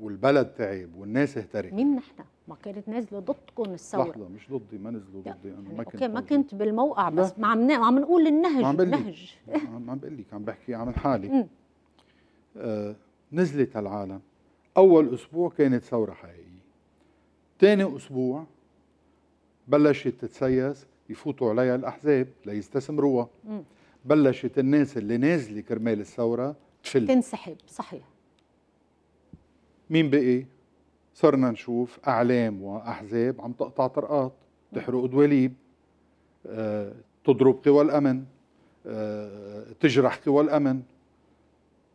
والبلد تعب والناس اهترت مين نحن؟ ما كانت نازله ضدكم الثوره لحظه مش ضدي ما نزلوا ضدي انا يعني ما كنت ما كنت بالموقع بس ما عم عم نقول النهج عم النهج عم بقول لك عم بحكي عن حالي آه نزلت العالم اول اسبوع كانت ثوره حقيقيه ثاني اسبوع بلشت تتسيس يفوتوا عليها الأحزاب ليستثمروها بلشت الناس اللي نازلة كرمال الثورة تفل تنسحب صحيح مين بقي؟ صرنا نشوف أعلام وأحزاب عم تقطع طرقات تحرق دواليب أه، تضرب قوى الأمن أه، تجرح قوى الأمن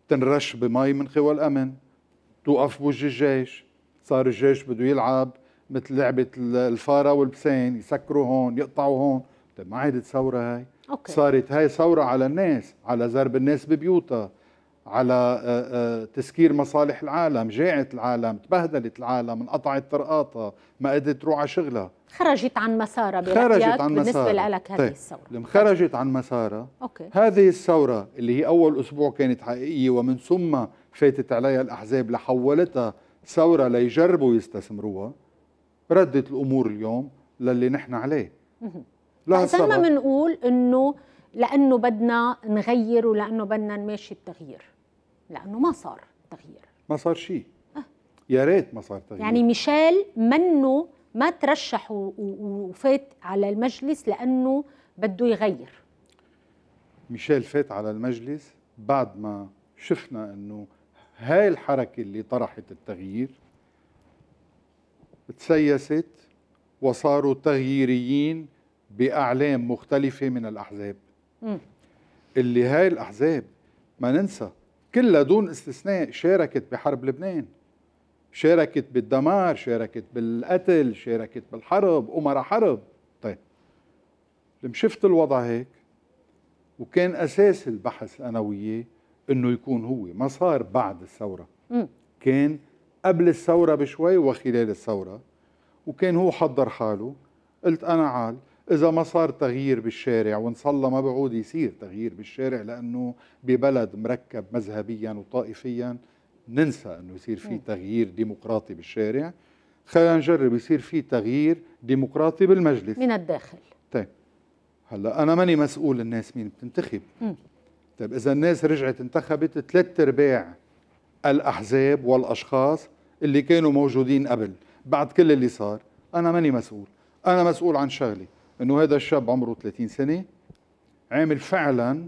تنرش بمي من قوى الأمن توقف بوجه الجيش صار الجيش بده يلعب مثل لعبه الفاره والبسين يسكروا هون يقطعوا هون طيب ما عادت ثوره هاي أوكي. صارت هاي ثوره على الناس على ضرب الناس ببيوتها على آه، آه، تسكير مصالح العالم جاعت العالم تبهدلت العالم انقطعت طرقاتها ما قدرت تروح على شغلها خرجت عن مسارها خرجت عن بالنسبة لك هذه طيب. الثورة لما خرجت عن مسارها أوكي. هذه الثورة اللي هي أول أسبوع كانت حقيقية ومن ثم فاتت عليها الأحزاب لحولتها ثورة ليجربوا يستثمروها ردت الامور اليوم للي نحن عليه لهالسبب ما بنقول انه لانه بدنا نغير ولانه بدنا نماشي التغيير لانه ما صار تغيير ما صار شيء أه. يا ريت ما صار تغيير يعني ميشيل منه ما ترشح وفات على المجلس لانه بده يغير ميشيل فات على المجلس بعد ما شفنا انه هاي الحركه اللي طرحت التغيير تسيست وصاروا تغييريين باعلام مختلفه من الاحزاب م. اللي هاي الاحزاب ما ننسى كلها دون استثناء شاركت بحرب لبنان شاركت بالدمار شاركت بالقتل شاركت بالحرب أمراء حرب طيب لما شفت الوضع هيك وكان أساس البحث أنا وياه أنه يكون هو ما صار بعد الثورة م. كان قبل الثورة بشوي وخلال الثورة وكان هو حضر حاله قلت أنا عال إذا ما صار تغيير بالشارع وإن صار ما بعود يصير تغيير بالشارع لأنه ببلد مركب مذهبيا وطائفيا ننسى أنه يصير في تغيير ديمقراطي بالشارع خلينا نجرب يصير في تغيير ديمقراطي بالمجلس من الداخل طيب هلا انا ماني مسؤول الناس مين بتنتخب طيب اذا الناس رجعت انتخبت ثلاث ارباع الأحزاب والأشخاص اللي كانوا موجودين قبل بعد كل اللي صار أنا ماني مسؤول أنا مسؤول عن شغلي أنه هذا الشاب عمره 30 سنة عامل فعلا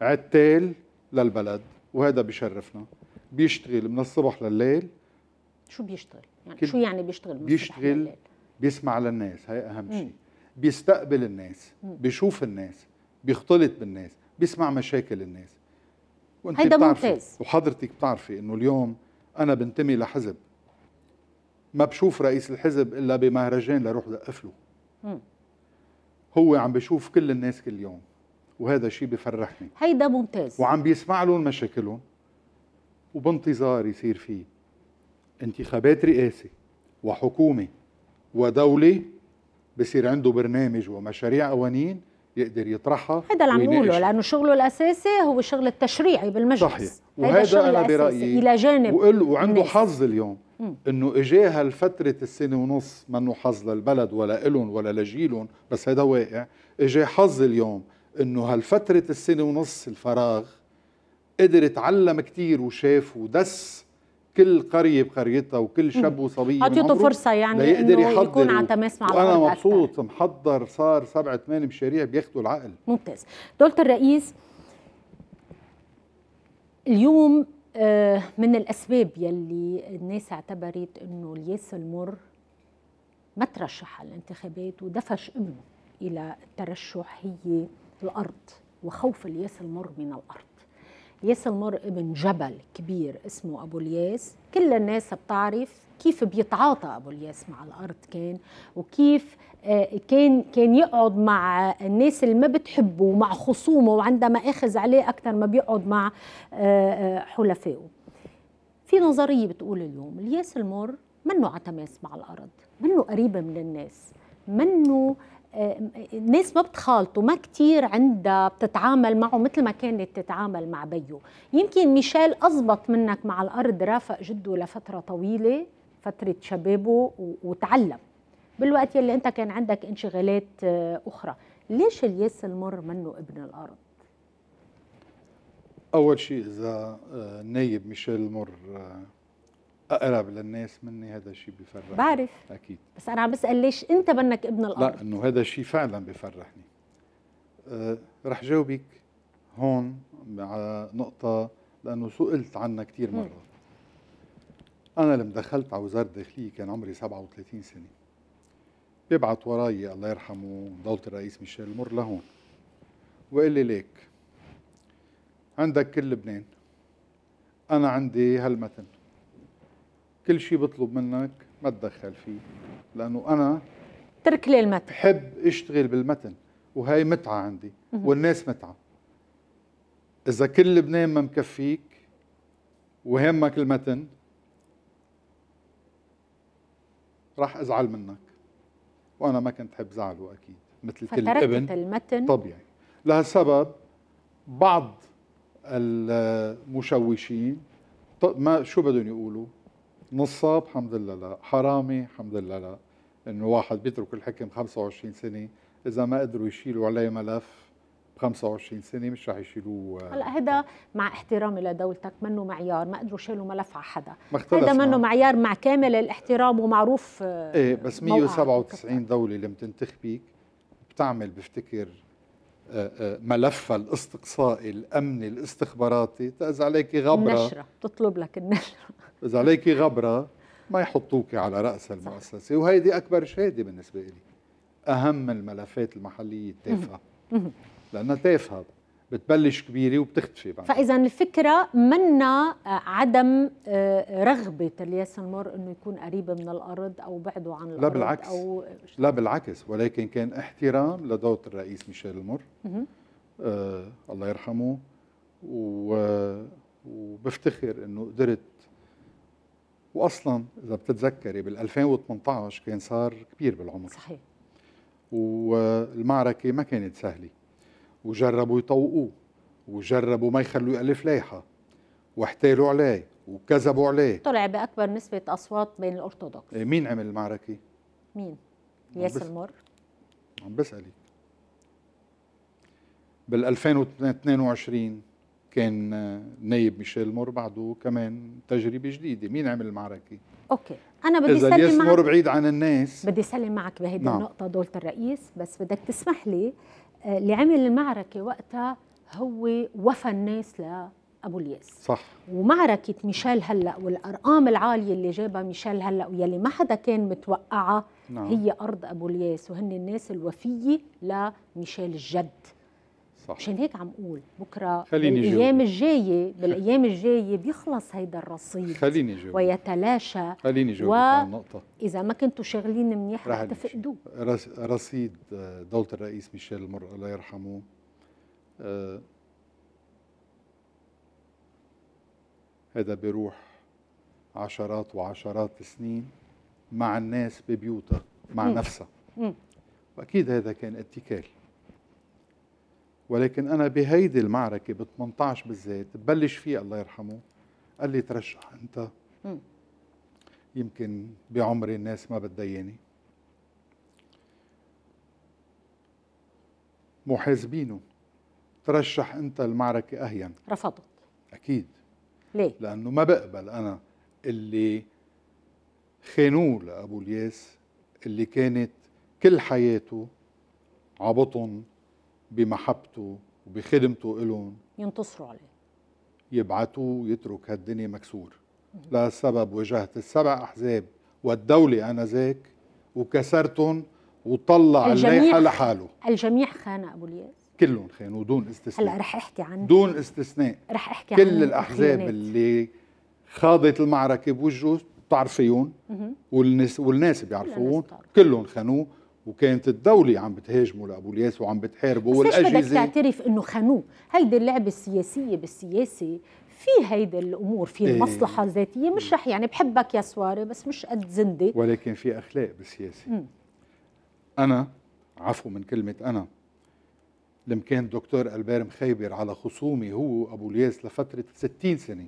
عتال للبلد وهذا بيشرفنا بيشتغل من الصبح لليل شو بيشتغل؟ يعني شو يعني بيشتغل من بيشتغل لليل؟ بيسمع للناس هي أهم شيء بيستقبل الناس بيشوف الناس بيختلط بالناس بيسمع مشاكل الناس وانت هيدا بتعرفي ممتاز وحضرتك بتعرفي انه اليوم انا بنتمي لحزب ما بشوف رئيس الحزب الا بمهرجان لروح لقف له هو عم بشوف كل الناس كل يوم وهذا شيء بفرحني هيدا ممتاز وعم بيسمع لهم مشاكلهم وبانتظار يصير في انتخابات رئاسة وحكومة ودولة بصير عنده برنامج ومشاريع قوانين يقدر يطرحها هذا اللي عم نقوله لانه شغله الاساسي هو الشغل التشريعي بالمجلس صحيح وهذا انا برايي الى جانب وقل وعنده حظ اليوم انه اجاها هالفتره السنه ونص منه حظ للبلد ولا الهم ولا لجيلهم بس هذا واقع اجا حظ اليوم انه هالفتره السنه ونص الفراغ قدر يتعلم كثير وشاف ودس كل قريه بقريتها وكل شاب وصبيه اعطيته فرصه يعني انه يكون على تماس مع وانا مبسوط أكثر. محضر صار سبعة ثمان مشاريع بياخذوا العقل ممتاز دولة الرئيس اليوم آه، من الاسباب يلي الناس اعتبرت انه الياس المر ما ترشح على الانتخابات ودفش ابنه الى الترشح هي الارض وخوف الياس المر من الارض ياسر مر ابن جبل كبير اسمه ابو الياس كل الناس بتعرف كيف بيتعاطى ابو الياس مع الارض كان وكيف آه، كان كان يقعد مع الناس اللي ما بتحبه ومع خصومه وعندها ماخذ عليه اكثر ما بيقعد مع آه، آه، حلفائه في نظريه بتقول اليوم الياس المر منه عتماس مع الارض منه قريبه من الناس منه الناس ما بتخالطه ما كتير عندها بتتعامل معه مثل ما كانت تتعامل مع بيو يمكن ميشيل أضبط منك مع الأرض رافق جده لفترة طويلة فترة شبابه وتعلم بالوقت يلي أنت كان عندك انشغالات آه، أخرى ليش الياس المر منه ابن الأرض؟ أول شيء إذا آه، نايب ميشيل المر آه، اقرب للناس مني هذا الشيء بيفرحني بعرف اكيد بس انا عم بسال ليش انت بدك ابن الارض لا انه هذا الشيء فعلا بيفرحني أه رح جاوبك هون على نقطه لانه سئلت عنها كثير مره انا لما دخلت على وزاره الداخليه كان عمري 37 سنه بيبعت وراي الله يرحمه دوله الرئيس ميشيل مور لهون وقال لي ليك عندك كل لبنان انا عندي هالمتن كل شيء بطلب منك ما تدخل فيه لانه انا ترك لي المتن بحب اشتغل بالمتن وهي متعه عندي والناس متعه اذا كل لبنان ما مكفيك وهمك المتن راح ازعل منك وانا ما كنت احب زعله اكيد مثل كل ابن المتن طبيعي لهالسبب بعض المشوشين ما شو بدهم يقولوا نصاب حمد لله لا حرامي حمد لله لا انه واحد بيترك الحكم 25 سنه اذا ما قدروا يشيلوا عليه ملف ب 25 سنه مش رح يشيلوه آه، هلا هذا طيب. مع احترامي لدولتك منه معيار ما قدروا يشيلوا ملف على حدا هذا منه معيار مع كامل الاحترام ومعروف آه، ايه بس 197 دوله اللي بتنتخبك بتعمل بفتكر آه، آه، ملفها الاستقصائي الامني الاستخباراتي اذا عليك غبره النشره تطلب لك النشره اذا عليك غبره ما يحطوك على راس المؤسسه وهيدي اكبر شهاده بالنسبه لي اهم الملفات المحليه التافهه لانها تافهه بتبلش كبيره وبتختفي بعد فاذا الفكره منا آه، عدم آه، رغبه الياس المر انه يكون قريب من الارض او بعده عن الارض لا بالعكس أو لا بالعكس ولكن كان احترام لدوره الرئيس ميشيل المر آه الله يرحمه و وبفتخر انه قدرت واصلا اذا بتتذكري بال 2018 كان صار كبير بالعمر صحيح والمعركه ما كانت سهله وجربوا يطوقوه وجربوا ما يخلوا يألف لايحة واحتالوا عليه وكذبوا عليه طلع بأكبر نسبة أصوات بين الأرثوذكس إيه، مين عمل المعركة؟ مين؟ ياسر مر عم بسألك بال 2022 كان نايب ميشيل مور بعده كمان تجربة جديدة مين عمل المعركة؟ أوكي أنا بدي أسلم معك إذا مور بعيد عن الناس بدي أسلم معك بهيدي نعم. النقطة دولة الرئيس بس بدك تسمح لي اللي عمل المعركة وقتها هو وفى الناس لأبو الياس صح ومعركة ميشيل هلأ والأرقام العالية اللي جابها ميشيل هلأ ويلي ما حدا كان متوقعها نعم. هي أرض أبو الياس وهن الناس الوفية لميشيل الجد صح. عشان هيك عم اقول بكره خليني بالايام الجايه بالايام الجايه بيخلص هيدا الرصيد خليني جوبي. ويتلاشى خليني جاوب و... على النقطه اذا ما كنتوا شاغلين منيح رح تفقدوه رصيد آه، دوله الرئيس ميشيل المر الله يرحمه آه هذا بيروح عشرات وعشرات السنين مع الناس ببيوتها مع نفسها واكيد هذا كان اتكال ولكن أنا بهيدي المعركة ب 18 بالذات ببلش فيه الله يرحمه قال لي ترشح أنت يمكن بعمري الناس ما بتديني محاسبينه ترشح أنت المعركة أهين رفضت أكيد ليه؟ لأنه ما بقبل أنا اللي خانوه لأبو الياس اللي كانت كل حياته عبطن بمحبته وبخدمته إلهم ينتصروا عليه يبعتوه يترك هالدنيا مكسور لسبب واجهت السبع أحزاب والدولة آنذاك وكسرتهم وطلع الليحة لحاله الجميع خان أبو الياس كلهم خانوا دون استثناء هلا رح احكي عن دون استثناء رح احكي عن كل الاحزاب الخيانات. اللي خاضت المعركه بوجهه بتعرفيهم والناس والناس بيعرفوهم كلهم خانوه وكانت الدولة عم بتهاجمه لأبو الياس وعم بتحاربه والأجهزة بدك تعترف إنه خانوه هيدي اللعبة السياسية بالسياسة في هيدي الامور في إيه. المصلحه الذاتيه مش رح يعني بحبك يا سواري بس مش قد زندي ولكن في اخلاق بالسياسه مم. انا عفوا من كلمه انا لم كان دكتور البير مخيبر على خصومي هو ابو الياس لفتره 60 سنه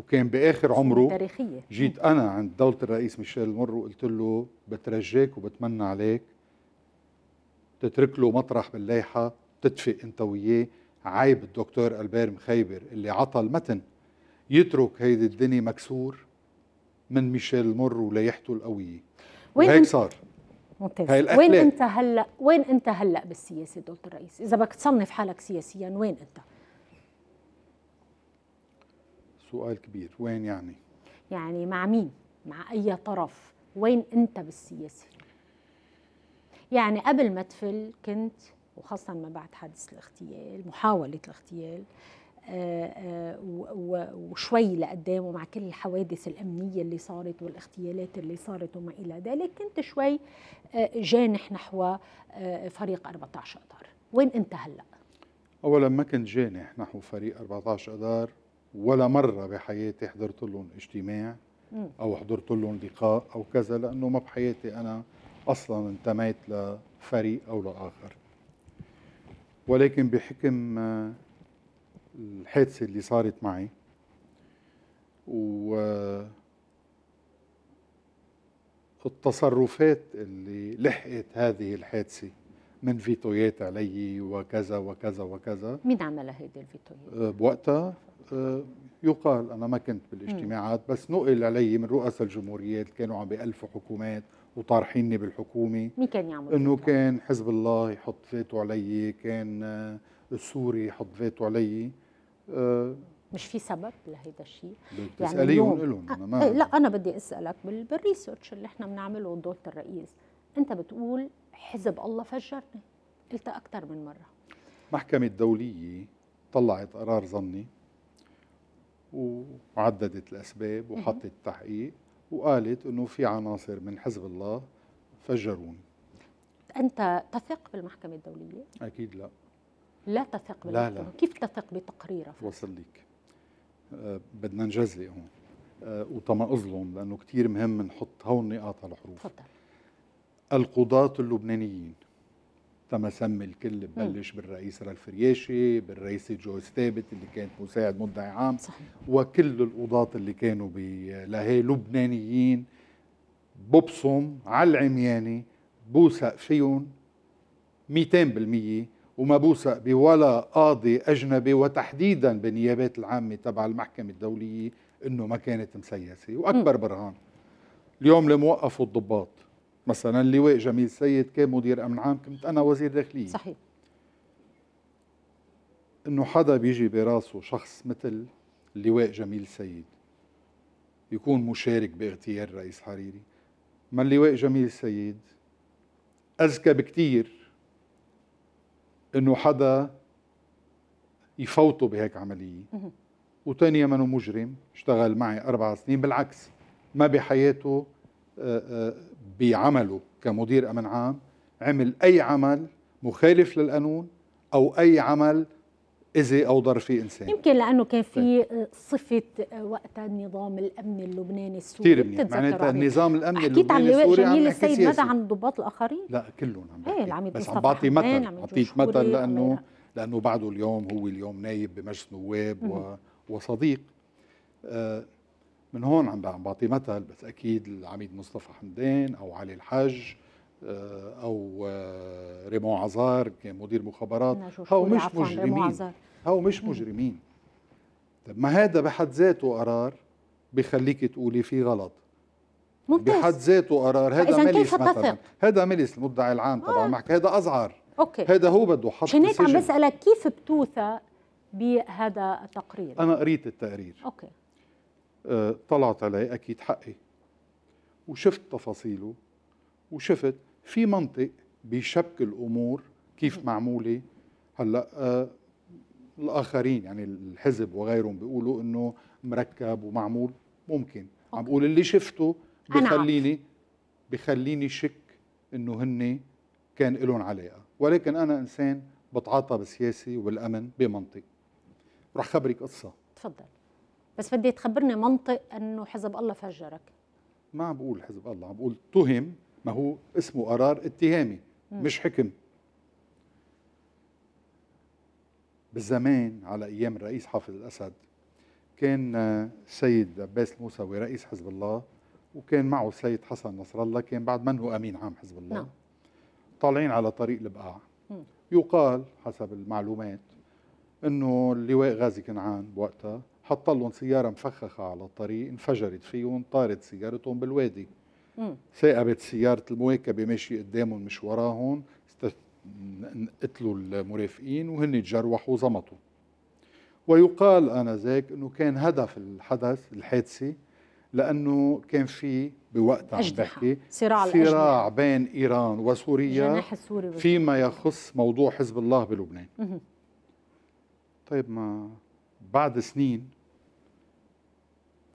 وكان باخر عمره تاريخية جيت انا عند دوله الرئيس ميشيل مر وقلت له بترجاك وبتمنى عليك تترك له مطرح باللايحه تتفق انت وياه عيب الدكتور البير مخيبر اللي عطى المتن يترك هيدي الدنيا مكسور من ميشيل مر وليحته القويه وهيك صار ممتاز وين انت هلا وين انت هلا بالسياسه دكتور الرئيس اذا بدك تصنف حالك سياسيا وين انت سؤال كبير وين يعني يعني مع مين مع اي طرف وين انت بالسياسه يعني قبل ما تفل كنت وخاصة ما بعد حادث الاغتيال محاولة الاغتيال آه، آه، وشوي لقدام ومع كل الحوادث الأمنية اللي صارت والاغتيالات اللي صارت وما إلى ذلك كنت شوي آه، جانح نحو فريق 14 أدار وين أنت هلأ؟ أولا ما كنت جانح نحو فريق 14 أدار ولا مره بحياتي حضرت لهم اجتماع او حضرت لهم لقاء او كذا لانه ما بحياتي انا اصلا انتميت لفريق او لاخر ولكن بحكم الحادثه اللي صارت معي و التصرفات اللي لحقت هذه الحادثه من فيتويات علي وكذا وكذا وكذا مين عملها هيدي الفيتويات؟ آه، بوقتها آه، يقال أنا ما كنت بالاجتماعات بس نقل علي من رؤساء الجمهوريات اللي كانوا عم بألفوا حكومات وطارحيني بالحكومة مين كان يعمل انه كان حزب الله يحط فيتو علي كان آه، السوري يحط فيتو علي آه، مش في سبب لهيدا الشيء يعني اليوم لهم أنا ما إيه، لا انا بدي اسالك بالريسيرش اللي احنا بنعمله دولة الرئيس انت بتقول حزب الله فجرني قلت اكثر من مره محكمه دوليه طلعت قرار ظني وعددت الأسباب وحطت تحقيق وقالت أنه في عناصر من حزب الله فجروني أنت تثق بالمحكمة الدولية؟ أكيد لا لا تثق بالمحكمة لا لا. كيف تثق بتقريرها؟ وصل لك أه بدنا نجزئ هون أه وطما أظلم لأنه كثير مهم نحط هون نقاط على الحروف تفضل القضاة اللبنانيين فما سمي الكل ببلش بالرئيس رالف رياشي بالرئيسة جويس ثابت اللي كانت مساعد مدعي عام صحيح. وكل القضاة اللي كانوا بلهي لبنانيين ببصم على العمياني بوثق فيهم 200% وما بوثق بولا قاضي أجنبي وتحديدا بالنيابات العامة تبع المحكمة الدولية أنه ما كانت مسيسة وأكبر برهان اليوم لموقفوا الضباط مثلا اللواء جميل سيد كان مدير امن عام كنت انا وزير داخليه صحيح انه حدا بيجي براسه شخص مثل اللواء جميل سيد يكون مشارك باغتيال رئيس حريري ما اللواء جميل سيد اذكى بكثير انه حدا يفوتوا بهيك عمليه وثانيا منه مجرم اشتغل معي اربع سنين بالعكس ما بحياته آه، آه، بعمله كمدير امن عام عمل اي عمل مخالف للقانون او اي عمل اذي او ضر فيه انسان يمكن لانه كان في طيب. صفه آه، وقتها النظام الامني اللبناني السوري كثير منيح معناتها النظام الامني اللبناني السوري جميل السيد ماذا عن الضباط الاخرين؟ لا كلهم عم ايه العميد بس عم بعطي مثل بعطيك مثل لانه لانه بعده اليوم هو اليوم نايب بمجلس نواب وصديق آه من هون عم بعطي مثل بس اكيد العميد مصطفى حمدان او علي الحاج آه، او آه، ريمون عزار كان مدير مخابرات هو مش مجرمين هو مش مجرمين طب ما هذا بحد ذاته قرار بخليك تقولي في غلط ممتاز بحد ذاته قرار هذا ملس مثلا هذا ملس المدعي العام طبعا آه. معك هذا ازعر اوكي هذا هو بده حط هيك عم بسالك كيف بتوثق بهذا التقرير انا قريت التقرير اوكي طلعت عليه اكيد حقي وشفت تفاصيله وشفت في منطق بشبك الامور كيف معموله هلا آه، الاخرين يعني الحزب وغيرهم بيقولوا انه مركب ومعمول ممكن عم بقول اللي شفته بخليني بخليني شك انه هن كان لهم علاقه ولكن انا انسان بتعاطى بالسياسه والامن بمنطق رح خبرك قصه تفضل بس بدي تخبرني منطق انه حزب الله فجرك ما عم بقول حزب الله عم بقول تهم ما هو اسمه قرار اتهامي م. مش حكم بالزمان على ايام الرئيس حافظ الاسد كان السيد آه، عباس الموسوي رئيس حزب الله وكان معه السيد حسن نصر الله كان بعد منه امين عام حزب الله نعم. طالعين على طريق البقاع يقال حسب المعلومات انه اللواء غازي كنعان بوقتها حط لهم سيارة مفخخة على الطريق انفجرت فيهم طارت سيارتهم بالوادي ثاقبت سيارة المواكبة ماشية قدامهم مش وراهم قتلوا المرافقين وهن تجروحوا وزمطوا ويقال آنذاك أنه كان هدف الحدث الحادثة لأنه كان في بوقت عم بحكي صراع, صراع بين إيران وسوريا فيما يخص موضوع حزب الله بلبنان طيب ما بعد سنين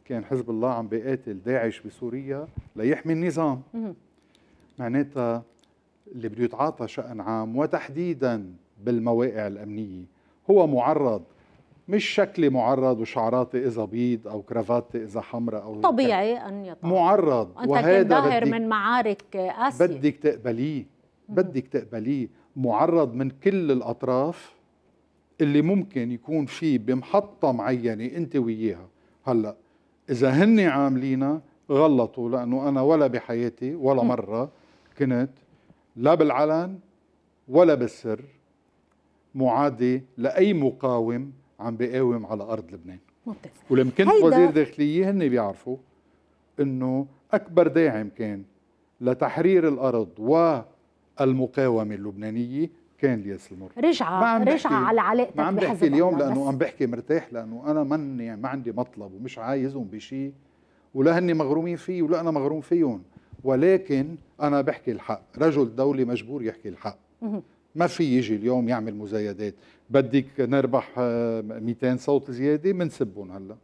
كان حزب الله عم بيقاتل داعش بسوريا ليحمي النظام معناتها اللي بده يتعاطى شأن عام وتحديدا بالمواقع الأمنية هو معرض مش شكلي معرض وشعراتي إذا بيض أو كرافاتي إذا حمراء أو طبيعي أن يطلع معرض أنت وهذا ظاهر من معارك آسيا بدك تقبليه بدك تقبليه معرض من كل الأطراف اللي ممكن يكون فيه بمحطة معينة أنت وياها هلأ اذا هن عاملينا غلطوا لانه انا ولا بحياتي ولا مره كنت لا بالعلن ولا بالسر معادي لاي مقاوم عم بيقاوم على ارض لبنان ممتاز ولما كنت وزير داخليه هن بيعرفوا انه اكبر داعم كان لتحرير الارض والمقاومه اللبنانيه كان الياس المر رجعة رجعة على علاقتك بحزب ما عم بحكي اليوم لانه عم بحكي مرتاح لانه انا مني ما عندي مطلب ومش عايزهم بشيء ولا هن مغرومين فيه ولا انا مغروم فيهم ولكن انا بحكي الحق رجل دولي مجبور يحكي الحق ما في يجي اليوم يعمل مزايدات بدك نربح 200 آه، صوت زياده بنسبهم هلا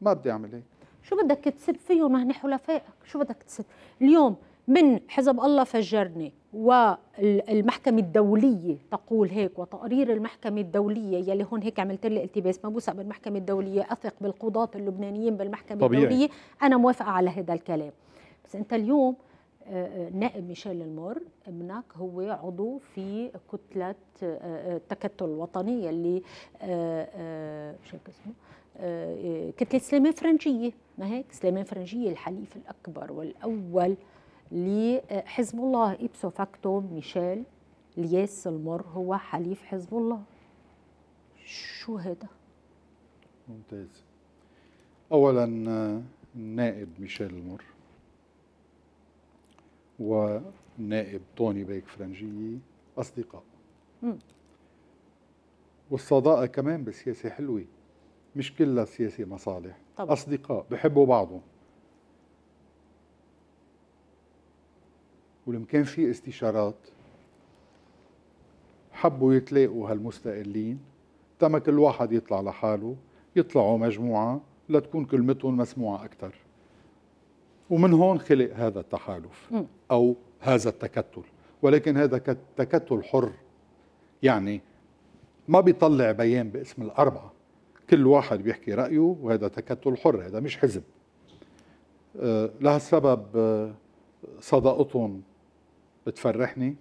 ما بدي اعمل هيك شو بدك تسب فيهم هن حلفائك شو بدك تسب اليوم من حزب الله فجرني والمحكمة الدولية تقول هيك وتقرير المحكمة الدولية يلي هون هيك عملت لي التباس ما بوثق بالمحكمة الدولية أثق بالقضاة اللبنانيين بالمحكمة طبيعي. الدولية أنا موافقة على هذا الكلام بس أنت اليوم آه، آه، نائب ميشيل المور ابنك هو عضو في كتلة التكتل آه، الوطني اللي شو اسمه كتلة سليمان فرنجية ما هيك سليمان فرنجية الحليف الأكبر والأول لحزب الله إبسو فاكتو ميشيل لياس المر هو حليف حزب الله شو هذا؟ ممتاز أولا النائب ميشيل المر ونائب طوني بيك فرنجي أصدقاء والصداقة كمان بالسياسة حلوة مش كلها سياسة مصالح طبعا. أصدقاء بحبوا بعضهم ولما كان في استشارات حبوا يتلاقوا هالمستقلين تما كل واحد يطلع لحاله يطلعوا مجموعة لتكون كلمتهم مسموعة أكثر ومن هون خلق هذا التحالف أو هذا التكتل ولكن هذا تكتل حر يعني ما بيطلع بيان باسم الأربعة كل واحد بيحكي رأيه وهذا تكتل حر هذا مش حزب أه، لهالسبب أه، صداقتهم بتفرحني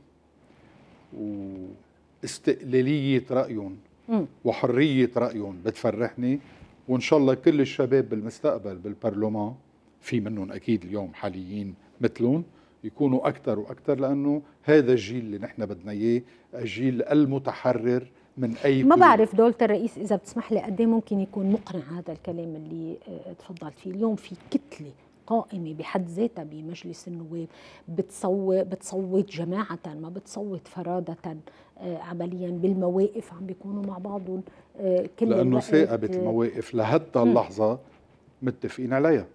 واستقلالية رأيهم وحرية رأيهم بتفرحني وإن شاء الله كل الشباب بالمستقبل بالبرلمان في منهم أكيد اليوم حاليين مثلهم يكونوا أكثر وأكثر لأنه هذا الجيل اللي نحن بدنا إياه الجيل المتحرر من أي ما بعرف دولة الرئيس إذا بتسمح لي قد إيه ممكن يكون مقنع هذا الكلام اللي آه، تفضلت فيه اليوم في كتلة قائمة بحد ذاتها بمجلس النواب بتصوت, بتصوت جماعة ما بتصوت فرادة آه، عمليا بالمواقف عم بيكونوا مع بعضهم آه، كل لأنه ثاقبت آه. المواقف لهدى اللحظة متفقين عليها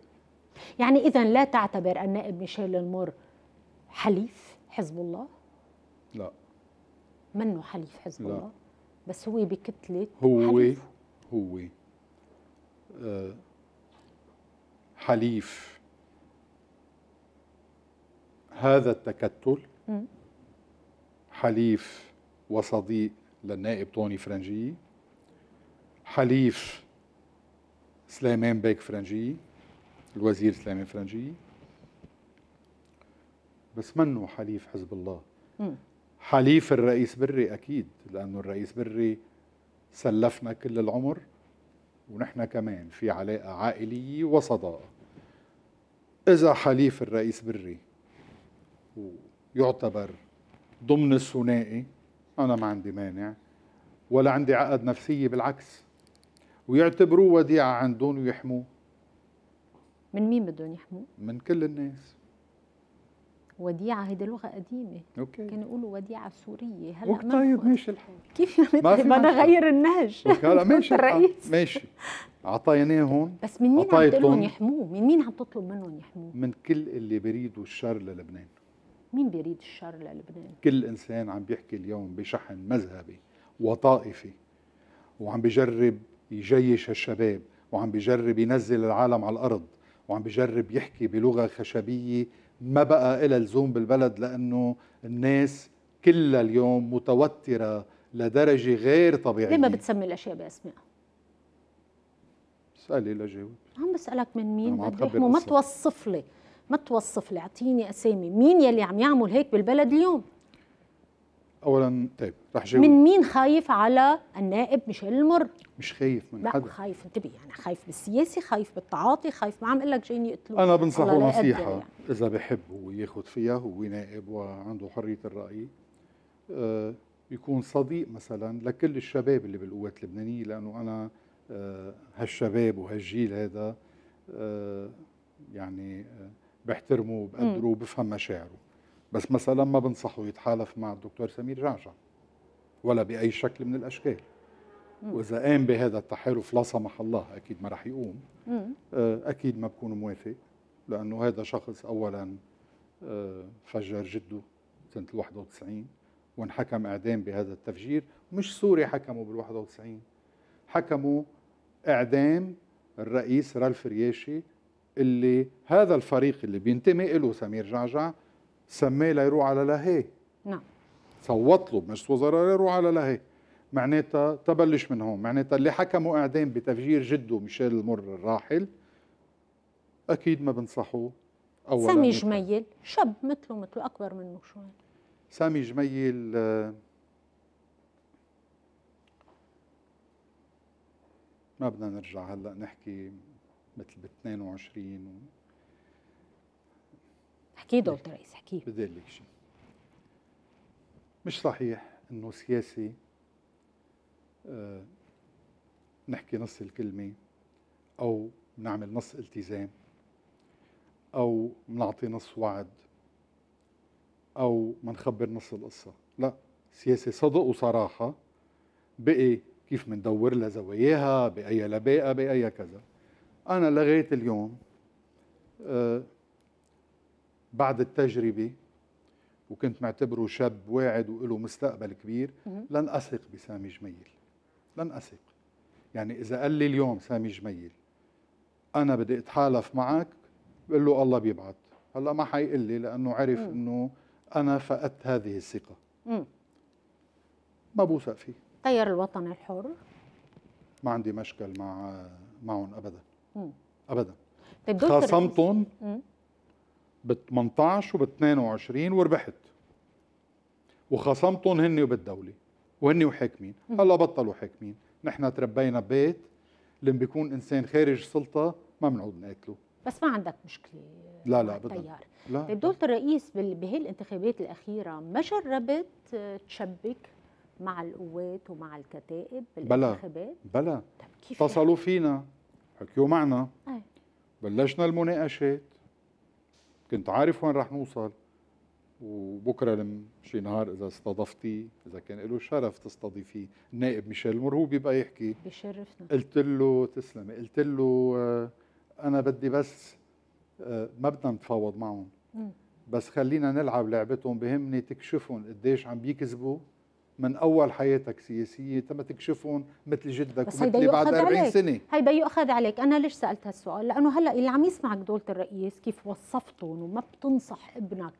يعني إذا لا تعتبر النائب ميشيل المر حليف حزب الله؟ لا منه حليف حزب لا. الله بس هو بكتلة هو حليف. هو آه حليف هذا التكتل حليف وصديق للنائب توني فرنجي حليف سليمان بيك فرنجي الوزير سليمان فرنجي بس منه حليف حزب الله حليف الرئيس بري اكيد لانه الرئيس بري سلفنا كل العمر ونحن كمان في علاقه عائليه وصداقه اذا حليف الرئيس بري ويعتبر ضمن الثنائي أنا ما عندي مانع ولا عندي عقد نفسية بالعكس ويعتبروه وديعة عندهم ويحموه من مين بدهم يحموه؟ من كل الناس وديعة هيدي لغة قديمة أوكي. كانوا يقولوا وديعة سورية هلا طيب ماشي الحال كيف يعني؟ ما طيب، بدنا نغير النهج هلا ماشي الرئيس آه، ماشي اعطيناه هون بس من مين عم تطلب منهم يحموه؟ من مين عم تطلب منهم يحموه؟ من كل اللي بريدوا الشر للبنان مين بيريد الشر للبنان؟ كل إنسان عم بيحكي اليوم بشحن مذهبي وطائفي وعم بجرب يجيش الشباب وعم بجرب ينزل العالم على الأرض وعم بجرب يحكي بلغة خشبية ما بقى إلى لزوم بالبلد لأنه الناس كلها اليوم متوترة لدرجة غير طبيعية ليه ما بتسمي الأشياء بأسماء؟ اسألي لجاوب عم بسألك من مين بدي ما إيه؟ توصف لي ما توصف لي اعطيني اسامي مين يلي عم يعمل هيك بالبلد اليوم اولا طيب رح جاوب من مين خايف على النائب ميشيل المر مش خايف من لا حدا خايف انتبه يعني خايف بالسياسي خايف بالتعاطي خايف ما عم اقول لك جايين يقتلوا انا بنصحه نصيحه يعني. اذا بحب وياخذ فيها هو نائب وعنده حريه الراي آه يكون صديق مثلا لكل الشباب اللي بالقوات اللبنانيه لانه انا آه هالشباب وهالجيل هذا آه يعني آه بحترمه وبقدره وبفهم مشاعره بس مثلا ما بنصحه يتحالف مع الدكتور سمير جعجع ولا باي شكل من الاشكال واذا قام بهذا التحالف لا سمح الله اكيد ما راح يقوم آه، اكيد ما بكون موافق لانه هذا شخص اولا آه، فجر جده سنه ال 91 وانحكم اعدام بهذا التفجير مش سوري حكمه بال 91 حكموا اعدام الرئيس رالف رياشي اللي هذا الفريق اللي بينتمي له سمير جعجع سماه ليروح على لاهي نعم صوت له بمجلس وزراء ليروح على لاهي معناتها تبلش من هون معناتها اللي حكموا اعدام بتفجير جده ميشيل المر الراحل اكيد ما بنصحوا اولا سامي جميل شاب مثله مثله اكبر منه شوي سامي جميل آه، ما بدنا نرجع هلا نحكي مثل ب 22 و... احكي دكتور رئيس احكي بدي لك شيء مش صحيح انه سياسي آه نحكي نص الكلمة أو نعمل نص التزام أو بنعطي نص وعد أو نخبر نص القصة لا سياسة صدق وصراحة بقي كيف مندور لها زواياها بأي لباقة بأي كذا أنا لغاية اليوم آه، بعد التجربة وكنت معتبره شاب واعد وله مستقبل كبير لن أثق بسامي جميل لن أثق يعني إذا قال لي اليوم سامي جميل أنا بدي أتحالف معك بقول له الله بيبعت هلا ما حيقول لي لأنه عرف إنه أنا فقدت هذه الثقة ما بوثق فيه تيار الوطن الحر ما عندي مشكل مع معهم أبداً ابدا طيب خاصمتهم ب 18 وب 22 وربحت وخاصمتهم هن وبالدوله وهن وحاكمين هلا بطلوا حاكمين نحن تربينا ببيت لما بيكون انسان خارج السلطه ما بنعود ناكله بس ما عندك مشكله لا لا ابدا لا طيب دولة الرئيس بهالانتخابات الاخيره ما جربت آه، تشبك مع القوات ومع الكتائب بالانتخابات بلا بلا طيب كيف اتصلوا يعني؟ فينا حكيوا معنا أي. بلشنا المناقشات كنت عارف وين رح نوصل وبكره شي نهار اذا استضفتي اذا كان له شرف تستضيفي النائب ميشيل هو بقى يحكي بيشرفنا قلت له تسلمي قلت له آه، انا بدي بس آه، ما بدنا نتفاوض معهم بس خلينا نلعب لعبتهم بهمني تكشفهم قديش عم بيكذبوا من اول حياتك سياسيه تم تكشفهم مثل جدك بس ومثل بعد 40 عليك. سنه هيدا اخذ عليك انا ليش سالت هالسؤال لانه هلا اللي عم يسمعك دوله الرئيس كيف وصفتهم وما بتنصح ابنك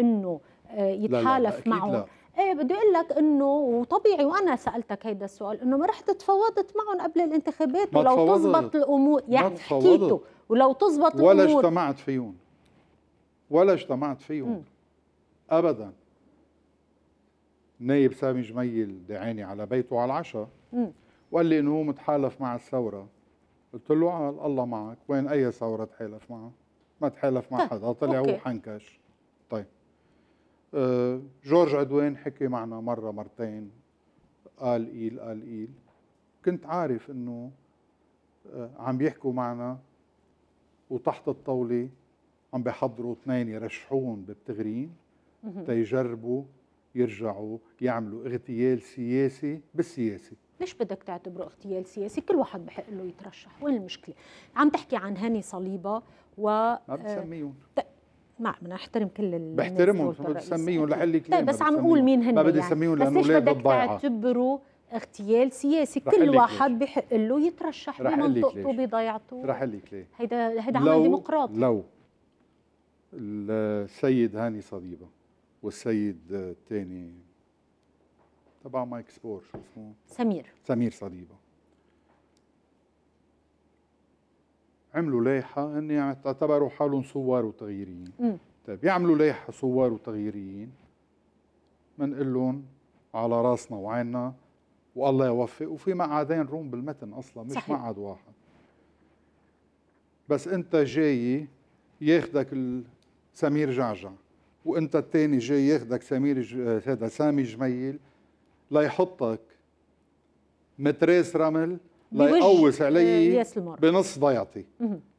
انه آه، يتحالف معهم ايه بدي اقول لك انه وطبيعي وانا سالتك هيدا السؤال انه ما رحت تفاوضت معهم قبل الانتخابات ولو تزبط الامور يعني حكيته ولو تزبط الامور ولا اجتمعت فيهم ولا اجتمعت فيهم ابدا نايب سامي جميل دعاني على بيته على العشاء وقال لي انه هو متحالف مع الثوره قلت له قال آه، الله معك وين اي ثوره تحالف معها ما تحالف مع طيب، حدا طلع هو حنكش طيب آه جورج عدوان حكي معنا مره مرتين قال قيل قال قيل كنت عارف انه آه عم بيحكوا معنا وتحت الطاوله عم بيحضروا اثنين يرشحون بالتغريم تيجربوا يرجعوا يعملوا اغتيال سياسي بالسياسه ليش بدك تعتبره اغتيال سياسي؟ كل واحد بحق له يترشح، وين المشكلة؟ عم تحكي عن هاني صليبة و ما بتسميهم آه، ما نحترم كل ال بحترمهم بدي اسميهم يعني. لحل كلام طيب بس عم نقول مين هن ما بدي اسميهم يعني. لانه ليش بدك تعتبره اغتيال سياسي كل واحد بحق له يترشح بمنطقته بضيعته رح لك ليه هيدا هيدا عمل ديمقراطي لو السيد هاني صليبه والسيد الثاني تبع مايك سبور شو اسمه؟ سمير سمير صليبه عملوا لايحه هن اعتبروا حالهم صوار وتغييريين طيب يعملوا لايحه صوار وتغييريين بنقول لهم على راسنا وعيننا والله يوفق وفي مقعدين روم بالمتن اصلا مش صحيح. مقعد واحد بس انت جاي ياخذك سمير جعجع وانت الثاني جاي ياخدك سمير آه، هذا سامي جميل ليحطك متراس رمل ليقوس آه، علي بنص ضيعتي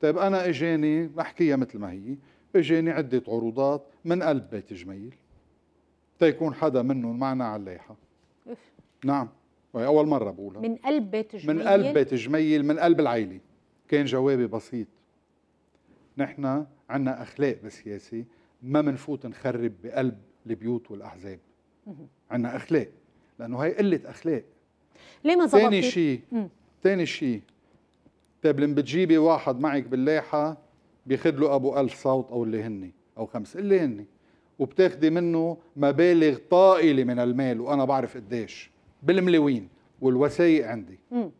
طيب انا اجاني بحكيها مثل ما هي اجاني عده عروضات من قلب بيت جميل تيكون حدا منهم معنا على اللايحه نعم وهي اول مره بقولها من قلب بيت جميل من قلب بيت جميل من قلب العيله كان جوابي بسيط نحن عندنا اخلاق بالسياسه ما بنفوت نخرب بقلب البيوت والاحزاب عنا اخلاق لانه هي قله اخلاق ليه ما ظبطت ثاني شيء ثاني شيء طيب لما بتجيبي واحد معك باللايحه بياخذ له ابو ألف صوت او اللي هن او خمس اللي هن وبتاخدي منه مبالغ طائله من المال وانا بعرف قديش بالملاوين والوثائق عندي امم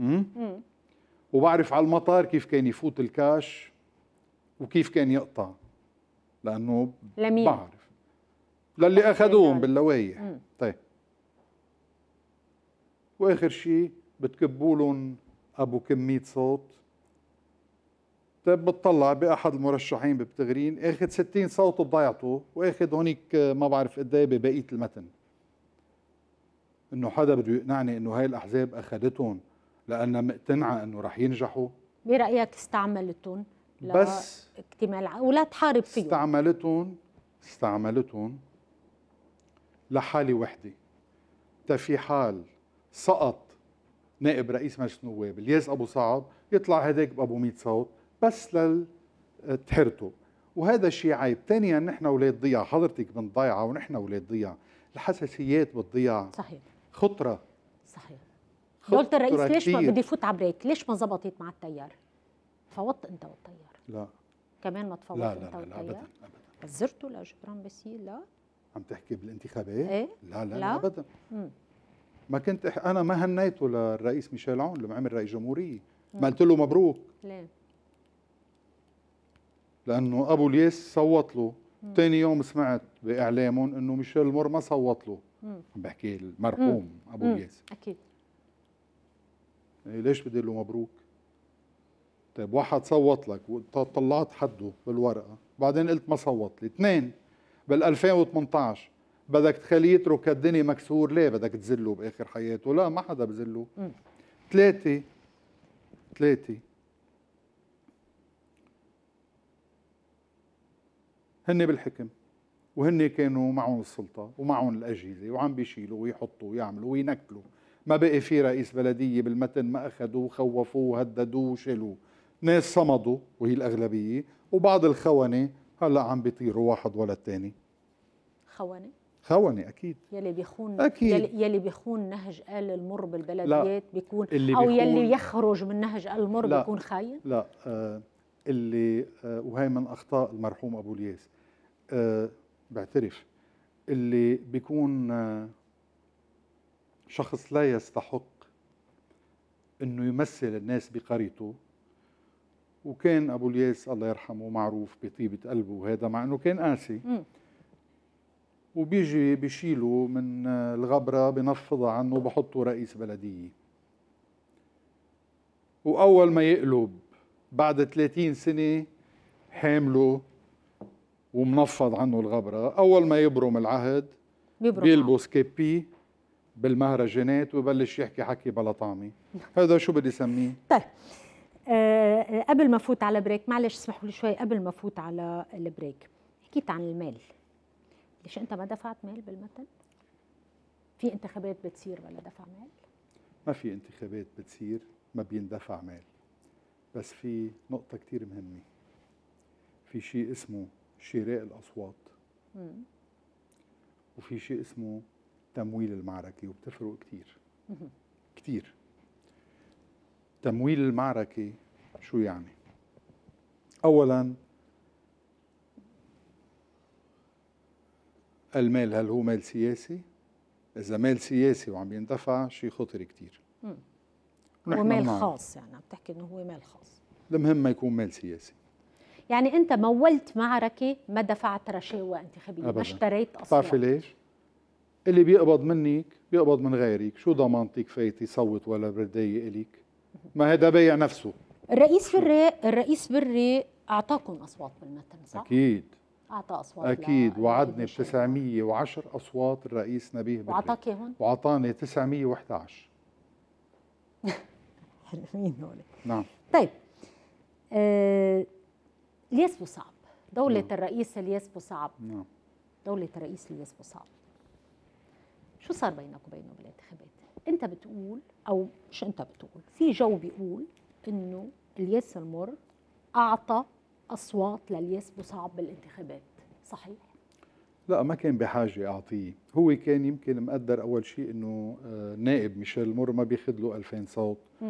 امم وبعرف على المطار كيف كان يفوت الكاش وكيف كان يقطع لانه لمين؟ بعرف للي اخذوهم باللوايح طيب واخر شيء بتكبوا لهم ابو كميه صوت طيب بتطلع باحد المرشحين ببتغرين اخذ 60 صوت بضيعته واخذ هونيك آه، ما بعرف قد ايه ببقيه المتن انه حدا بده يقنعني انه هاي الاحزاب اخذتهم لانها مقتنعه انه رح ينجحوا برايك استعملتهم بس اكتمال ولا تحارب فيهم استعملتهم استعملتهم لحالي وحدي في حال سقط نائب رئيس مجلس النواب الياس ابو صعب يطلع هداك بابو 100 صوت بس لتحرته آه، وهذا شيء عيب ثانيا نحن اولاد ضياع حضرتك بنت ضيعه ونحن اولاد ضياع الحساسيات بالضياع صحيح خطره صحيح قلت الرئيس ليش ما بدي فوت على بريك ليش ما زبطت مع التيار فوت انت والتيار لا كمان ما تفوت لا لا لا, لا ابدا ابدا زرتوا لجبران بيسي لا عم تحكي بالانتخابات؟ ايه لا لا, لا, ابدا ما كنت أح... انا ما هنيته للرئيس ميشيل عون لما عمل رئيس جمهوريه ما قلت له مبروك ليه؟ لانه ابو الياس صوت له ثاني يوم سمعت باعلامهم انه ميشيل مور ما صوت له عم بحكي المرحوم ابو الياس اكيد إيه، ليش بدي له مبروك؟ طيب واحد صوت لك وطلعت حده بالورقه بعدين قلت ما صوت لي اثنين بال 2018 بدك تخليه يترك الدنيا مكسور ليه بدك تزله باخر حياته لا ما حدا بزله ثلاثه ثلاثه هن بالحكم وهن كانوا معهم السلطة ومعهم الأجهزة وعم بيشيلوا ويحطوا ويعملوا وينكلوا ما بقي في رئيس بلدية بالمتن ما أخذوه وخوفوا وهددوا وشيلوه ناس صمدوا وهي الأغلبية وبعض الخونة هلا عم بيطيروا واحد ولا الثاني خونة؟ خونة أكيد يلي بيخون أكيد يلي, يلي بيخون نهج آل المر بالبلديات بيكون اللي أو يلي يخرج من نهج آل المر لا بيكون خاين؟ لا آه اللي آه وهي من أخطاء المرحوم أبو الياس آه بعترف اللي بيكون آه شخص لا يستحق انه يمثل الناس بقريته وكان ابو الياس الله يرحمه معروف بطيبه قلبه وهذا مع انه كان قاسي وبيجي بشيله من الغبره بنفضها عنه وبحطه رئيس بلديه واول ما يقلب بعد 30 سنه حامله ومنفض عنه الغبره اول ما يبرم العهد بيبرم بيلبس كيبي بالمهرجانات وبلش يحكي حكي بلا طعمه هذا شو بدي اسميه طيب آه، آه، قبل ما افوت على بريك معلش اسمحوا لي شوي قبل ما افوت على البريك حكيت عن المال ليش انت ما دفعت مال بالمثل في انتخابات بتصير ولا دفع مال ما في انتخابات بتصير ما بيندفع مال بس في نقطه كتير مهمه في شيء اسمه شراء الاصوات مم. وفي شيء اسمه تمويل المعركه وبتفرق كتير مم. كتير تمويل المعركة شو يعني أولا المال هل هو مال سياسي إذا مال سياسي وعم يندفع شيء خطر كتير هو مال خاص يعني عم تحكي انه هو مال خاص المهم ما يكون مال سياسي يعني انت مولت معركه ما دفعت رشاوى انتخابيه ما اشتريت اصلا بتعرفي ليش؟ اللي بيقبض منك بيقبض من غيرك شو ضمانتك فايت يصوت ولا بردية إليك ما هذا بيع نفسه الرئيس بري الرئيس بري اعطاكم اصوات بالمتن صح؟ اكيد اعطى اصوات اكيد وعدني ب 910 اصوات الرئيس نبيه بري واعطاك اياهم؟ واعطاني 911 حلوين هول نعم طيب آه الياس بوصعب دولة نعم. الرئيس الياس بوصعب نعم دولة الرئيس الياس بوصعب شو صار بينك وبينه بالانتخابات؟ انت بتقول او مش انت بتقول في جو بيقول انه الياس المر اعطى اصوات للياس بصعب بالانتخابات صحيح لا ما كان بحاجه اعطيه هو كان يمكن مقدر اول شيء انه آه، نائب ميشيل مر ما بياخذ له 2000 صوت م.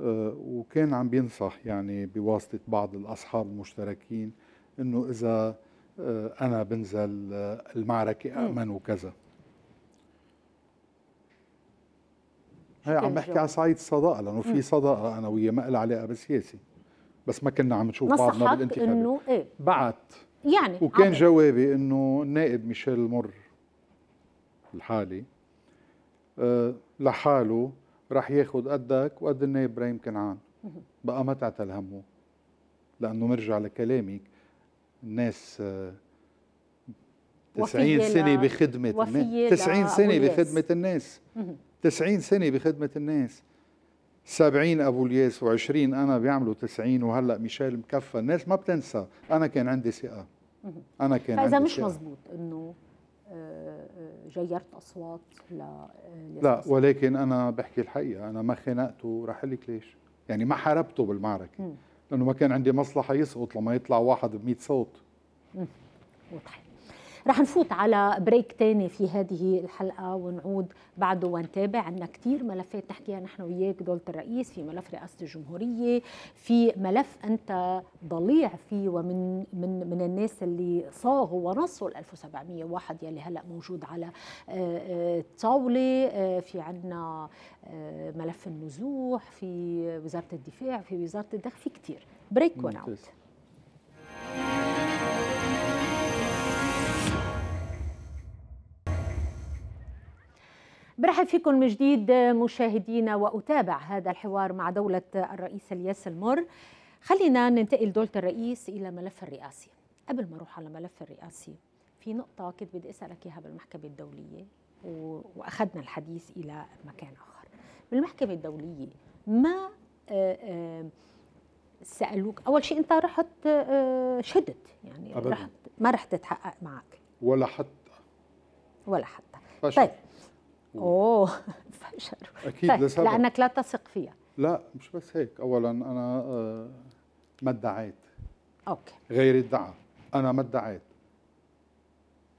آه، وكان عم بينصح يعني بواسطه بعض الاصحاب المشتركين انه اذا آه، انا بنزل المعركه امن وكذا هي عم بحكي على صعيد الصداقه لانه في صداقه انا ويا ما لها علاقه بالسياسه بس ما كنا عم نشوف بعضنا بالانتخابات انه ايه بعت يعني وكان عمي. جوابي انه النائب ميشيل المر الحالي آه، لحاله راح ياخذ قدك وقد النائب ابراهيم كنعان بقى ما تعتل همه لانه مرجع لكلامك الناس 90 آه، سنه بخدمه الناس 90 سنه بخدمه الناس 90 سنة بخدمة الناس 70 أبو الياس و20 أنا بيعملوا 90 وهلأ ميشيل مكفى الناس ما بتنسى أنا كان عندي ثقة أنا كان فإذا عندي مش ثقة. مزبوط أنه آه، آه، جيرت أصوات آه، لا لا ولكن أنا بحكي الحقيقة أنا ما خنقته رح لك ليش يعني ما حاربته بالمعركة م. لأنه ما كان عندي مصلحة يسقط لما يطلع واحد ب 100 صوت واضح رح نفوت على بريك تاني في هذه الحلقة ونعود بعده ونتابع عندنا كتير ملفات نحكيها نحن وياك دولة الرئيس في ملف رئاسة الجمهورية في ملف أنت ضليع فيه ومن من من الناس اللي صاغوا ونصوا ال 1701 يلي هلا موجود على الطاولة آه، آه، آه، في عندنا ملف النزوح في وزارة الدفاع في وزارة الدخل في كتير بريك ونعود برحب فيكم من جديد مشاهدينا واتابع هذا الحوار مع دوله الرئيس الياس المر خلينا ننتقل دولة الرئيس إلى ملف الرئاسي قبل ما أروح على ملف الرئاسي في نقطة كنت بدي أسألك إياها بالمحكمة الدولية وأخذنا الحديث إلى مكان آخر بالمحكمة الدولية ما آه، آه، سألوك أول شيء أنت رحت آه، شدت يعني رحت ما رح تتحقق معك ولا حتى ولا حتى فشل. طيب اوه فشلوا اكيد طيب، لسبب لانك لا تثق فيها لا مش بس هيك اولا انا آه، ما ادعيت اوكي غير ادعى انا ما ادعيت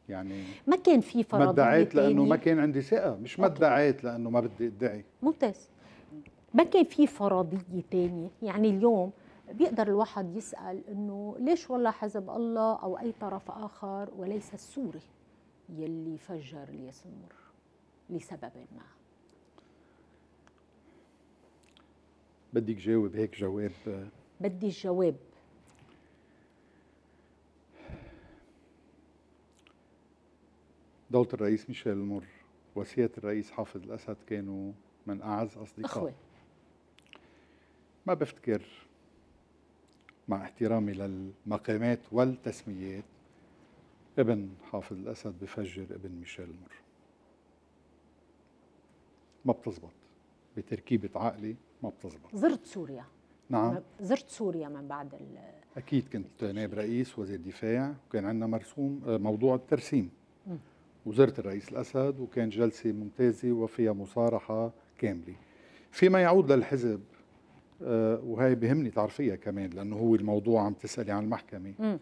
يعني ما كان في فرض ما ادعيت لانه ما كان عندي ثقه مش ما ادعيت لانه ما بدي ادعي ممتاز ما كان في فرضيه ثانيه يعني اليوم بيقدر الواحد يسال انه ليش والله حزب الله او اي طرف اخر وليس السوري يلي فجر الياسمور لسبب ما بدك جاوب هيك جواب بدي الجواب دولة الرئيس ميشيل المر وسيادة الرئيس حافظ الأسد كانوا من أعز أصدقاء أخوة ما بفتكر مع احترامي للمقامات والتسميات ابن حافظ الأسد بفجر ابن ميشيل المر ما بتزبط بتركيبه عقلي ما بتزبط زرت سوريا نعم زرت سوريا من بعد ال اكيد كنت نائب رئيس وزير دفاع وكان عندنا مرسوم آه، موضوع الترسيم وزرت الرئيس الاسد وكان جلسه ممتازه وفيها مصارحه كامله فيما يعود للحزب آه وهي بهمني تعرفيها كمان لانه هو الموضوع عم تسالي عن المحكمه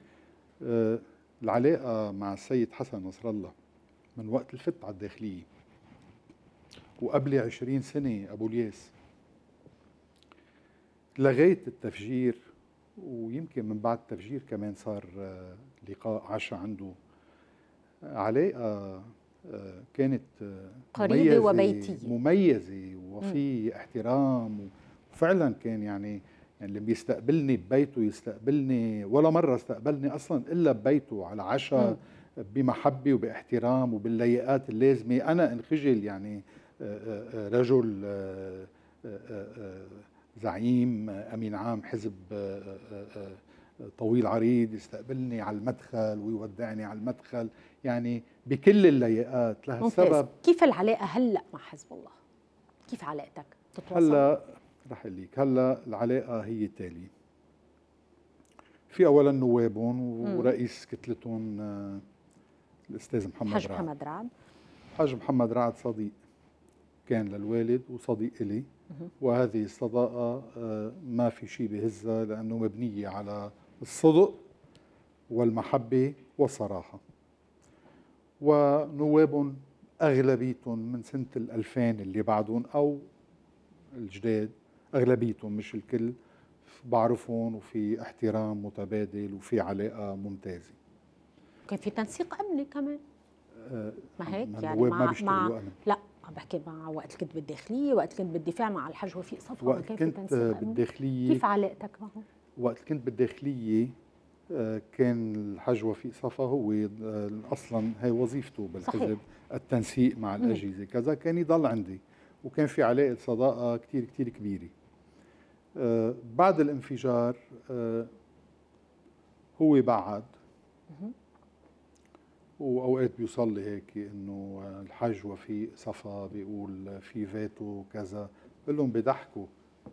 آه العلاقه مع السيد حسن نصر الله من وقت الفت على الداخليه وقبل 20 سنة أبو الياس لغيت التفجير ويمكن من بعد التفجير كمان صار آه، لقاء عشاء عنده علاقة آه، كانت آه، قريبة وبيتية مميزة وفي احترام وفعلا كان يعني يعني اللي بيستقبلني ببيته يستقبلني ولا مرة استقبلني أصلا إلا ببيته على عشاء بمحبة وباحترام وباللياقات اللازمة أنا انخجل يعني رجل آه، آه، آه، زعيم امين عام حزب طويل عريض يستقبلني على المدخل ويودعني على المدخل يعني بكل اللياقات لهالسبب ممتاز. كيف العلاقه هلا مع حزب الله كيف علاقتك تتواصل هلا رح ليك هلا العلاقه هي التالي في اولا نوابهم ورئيس كتلتهم الاستاذ محمد حاج رعد حاج محمد رعد حاج محمد رعد صديق كان للوالد وصديق إلي وهذه الصداقة آه، ما في شيء بهزها لأنه مبنية على الصدق والمحبة والصراحة ونواب أغلبيتهم من سنة الألفين اللي بعدهم أو الجداد أغلبيتهم مش الكل بعرفهم وفي احترام متبادل وفي علاقة ممتازة كان في تنسيق أمني كمان آه، ما هيك يعني مع, ما مع لا عم بحكي مع وقت كنت بالداخليه وقت كنت بالدفاع مع الحاج وفيق صفوه وقت كنت بالداخليه كيف علاقتك معه وقت كنت بالداخليه آه، كان الحاج وفيق صفا هو آه، اصلا هي وظيفته بالحزب صحيح. التنسيق مع الاجهزه كذا كان يضل عندي وكان في علاقه صداقه كثير كثير كبيره آه، بعد الانفجار هو بعد واوقات بيوصل لي هيك انه الحج وفي صفا بيقول في فيتو كذا بقول لهم بيضحكوا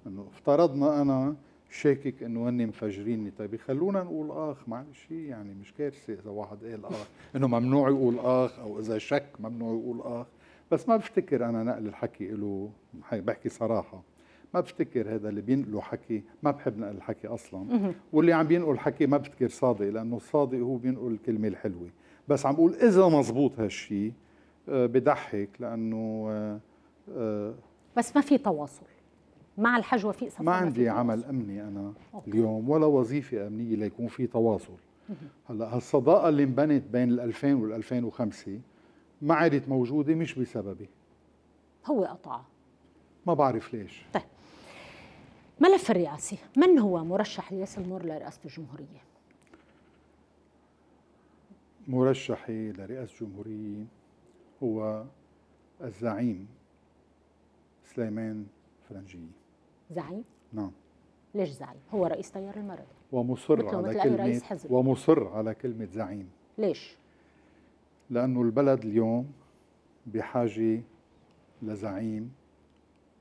انه افترضنا انا شاكك انه هن مفجريني طيب خلونا نقول اخ شيء يعني مش كارثه اذا واحد قال اخ انه ممنوع يقول اخ او اذا شك ممنوع يقول اخ بس ما بفتكر انا نقل الحكي له بحكي صراحه ما بفتكر هذا اللي بينقلوا حكي ما بحب نقل الحكي اصلا واللي عم بينقل حكي ما بفتكر صادق لانه الصادق هو بينقل الكلمه الحلوه بس عم بقول اذا مزبوط هالشيء آه، بضحك لانه آه، آه، بس ما في تواصل مع الحجوه في ما عندي ما عمل امني انا أوكي. اليوم ولا وظيفه امنيه ليكون في تواصل هلا هالصداقه اللي انبنت بين ال2000 وال2005 ما عادت موجوده مش بسببي هو قطعها ما بعرف ليش طيب ملف الرئاسي من هو مرشح لياسر مور لرئاسه الجمهوريه مرشحي لرئاسة الجمهورية هو الزعيم سليمان فرنجية زعيم؟ نعم ليش زعيم؟ هو رئيس تيار المرض ومصر على كلمة رئيس حزب. ومصر على كلمة زعيم ليش؟ لأنه البلد اليوم بحاجة لزعيم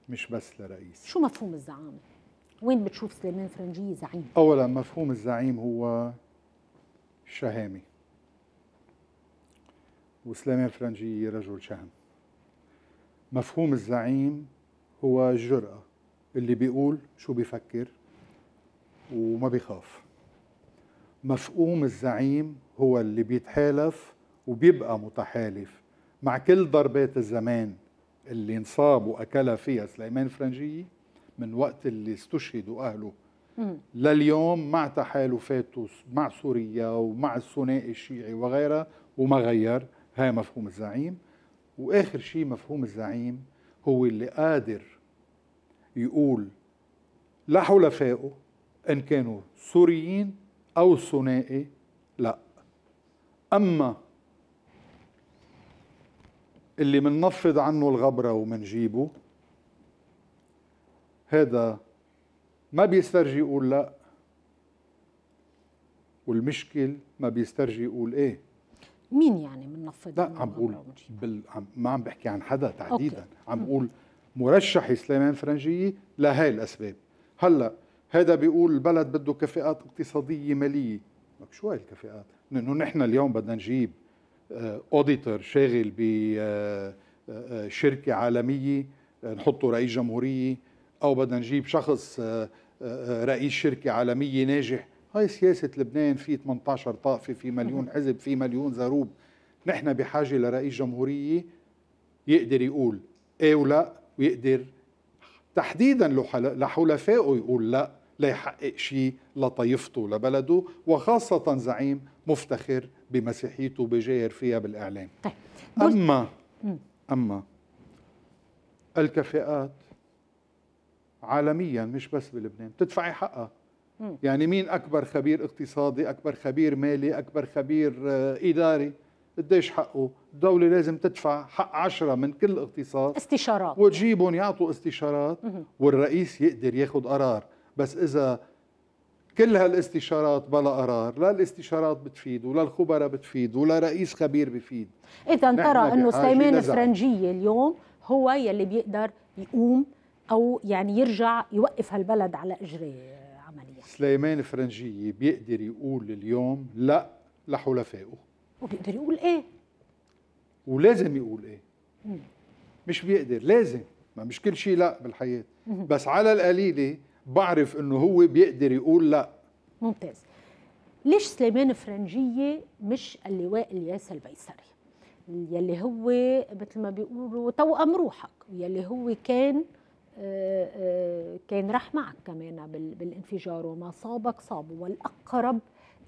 مش بس لرئيس شو مفهوم الزعامة؟ وين بتشوف سليمان فرنجية زعيم؟ أولا مفهوم الزعيم هو الشهامة وسليمان فرنجي رجل شهم مفهوم الزعيم هو الجرأة اللي بيقول شو بيفكر وما بيخاف مفهوم الزعيم هو اللي بيتحالف وبيبقى متحالف مع كل ضربات الزمان اللي انصاب واكلها فيها سليمان فرنجي من وقت اللي استشهدوا اهله لليوم مع تحالفاته مع سوريا ومع الثنائي الشيعي وغيرها وما غير هاي مفهوم الزعيم واخر شيء مفهوم الزعيم هو اللي قادر يقول لحلفائه ان كانوا سوريين او ثنائي لا اما اللي مننفض عنه الغبره ومنجيبه هذا ما بيسترجي يقول لا والمشكل ما بيسترجي يقول ايه مين يعني من نفض لا عم بقول بال... عم... ما عم بحكي عن حدا تحديدا أوكي. عم بقول مرشحي سليمان فرنجيه لهي الاسباب هلا هذا بيقول البلد بده كفاءات اقتصاديه ماليه لك شو هاي الكفاءات انه نحن اليوم بدنا نجيب اوديتور آه، شاغل بشركه آه، آه، عالميه نحطه رئيس جمهوريه او بدنا نجيب شخص رئيس شركه عالميه ناجح هاي سياسة لبنان في 18 طائفة في مليون حزب في مليون زروب نحن بحاجة لرئيس جمهورية يقدر يقول ايه ولا ويقدر تحديدا لحلفائه يقول لا ليحقق شيء لطائفته لبلده وخاصة زعيم مفتخر بمسيحيته بجاهر فيها بالإعلام طيب. أما أما الكفاءات عالميا مش بس بلبنان بتدفعي حقها يعني مين اكبر خبير اقتصادي اكبر خبير مالي اكبر خبير آه، اداري قديش حقه الدولة لازم تدفع حق عشرة من كل اقتصاد استشارات وتجيبهم يعطوا استشارات والرئيس يقدر ياخذ قرار بس إذا كل هالاستشارات بلا قرار لا الاستشارات بتفيد ولا الخبراء بتفيد ولا رئيس خبير بفيد إذا ترى أنه سليمان فرنجية اليوم هو يلي بيقدر يقوم أو يعني يرجع يوقف هالبلد على إجريه سليمان فرنجية بيقدر يقول اليوم لا لحلفائه وبيقدر يقول ايه ولازم يقول ايه مش بيقدر لازم ما مش كل شيء لا بالحياة بس على القليلة بعرف انه هو بيقدر يقول لا ممتاز ليش سليمان فرنجية مش اللواء الياس البيسري يلي هو مثل ما بيقولوا توأم روحك يلي هو كان كان راح معك كمان بالانفجار وما صابك صابه والأقرب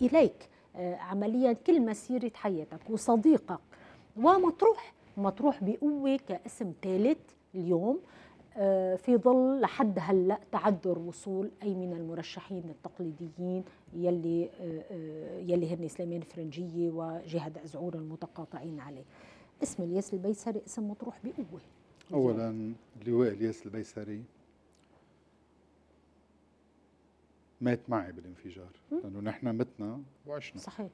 إليك آه، عمليا كل مسيرة حياتك وصديقك ومطروح مطروح بقوة كاسم ثالث اليوم آه، في ظل لحد هلا تعذر وصول اي من المرشحين التقليديين يلي آه، يلي هن سليمان فرنجيه وجهاد ازعور المتقاطعين عليه اسم الياس البيسري اسم مطروح بقوه أولا اللواء الياس البيسري مات معي بالانفجار لأنه نحن متنا وعشنا صحيح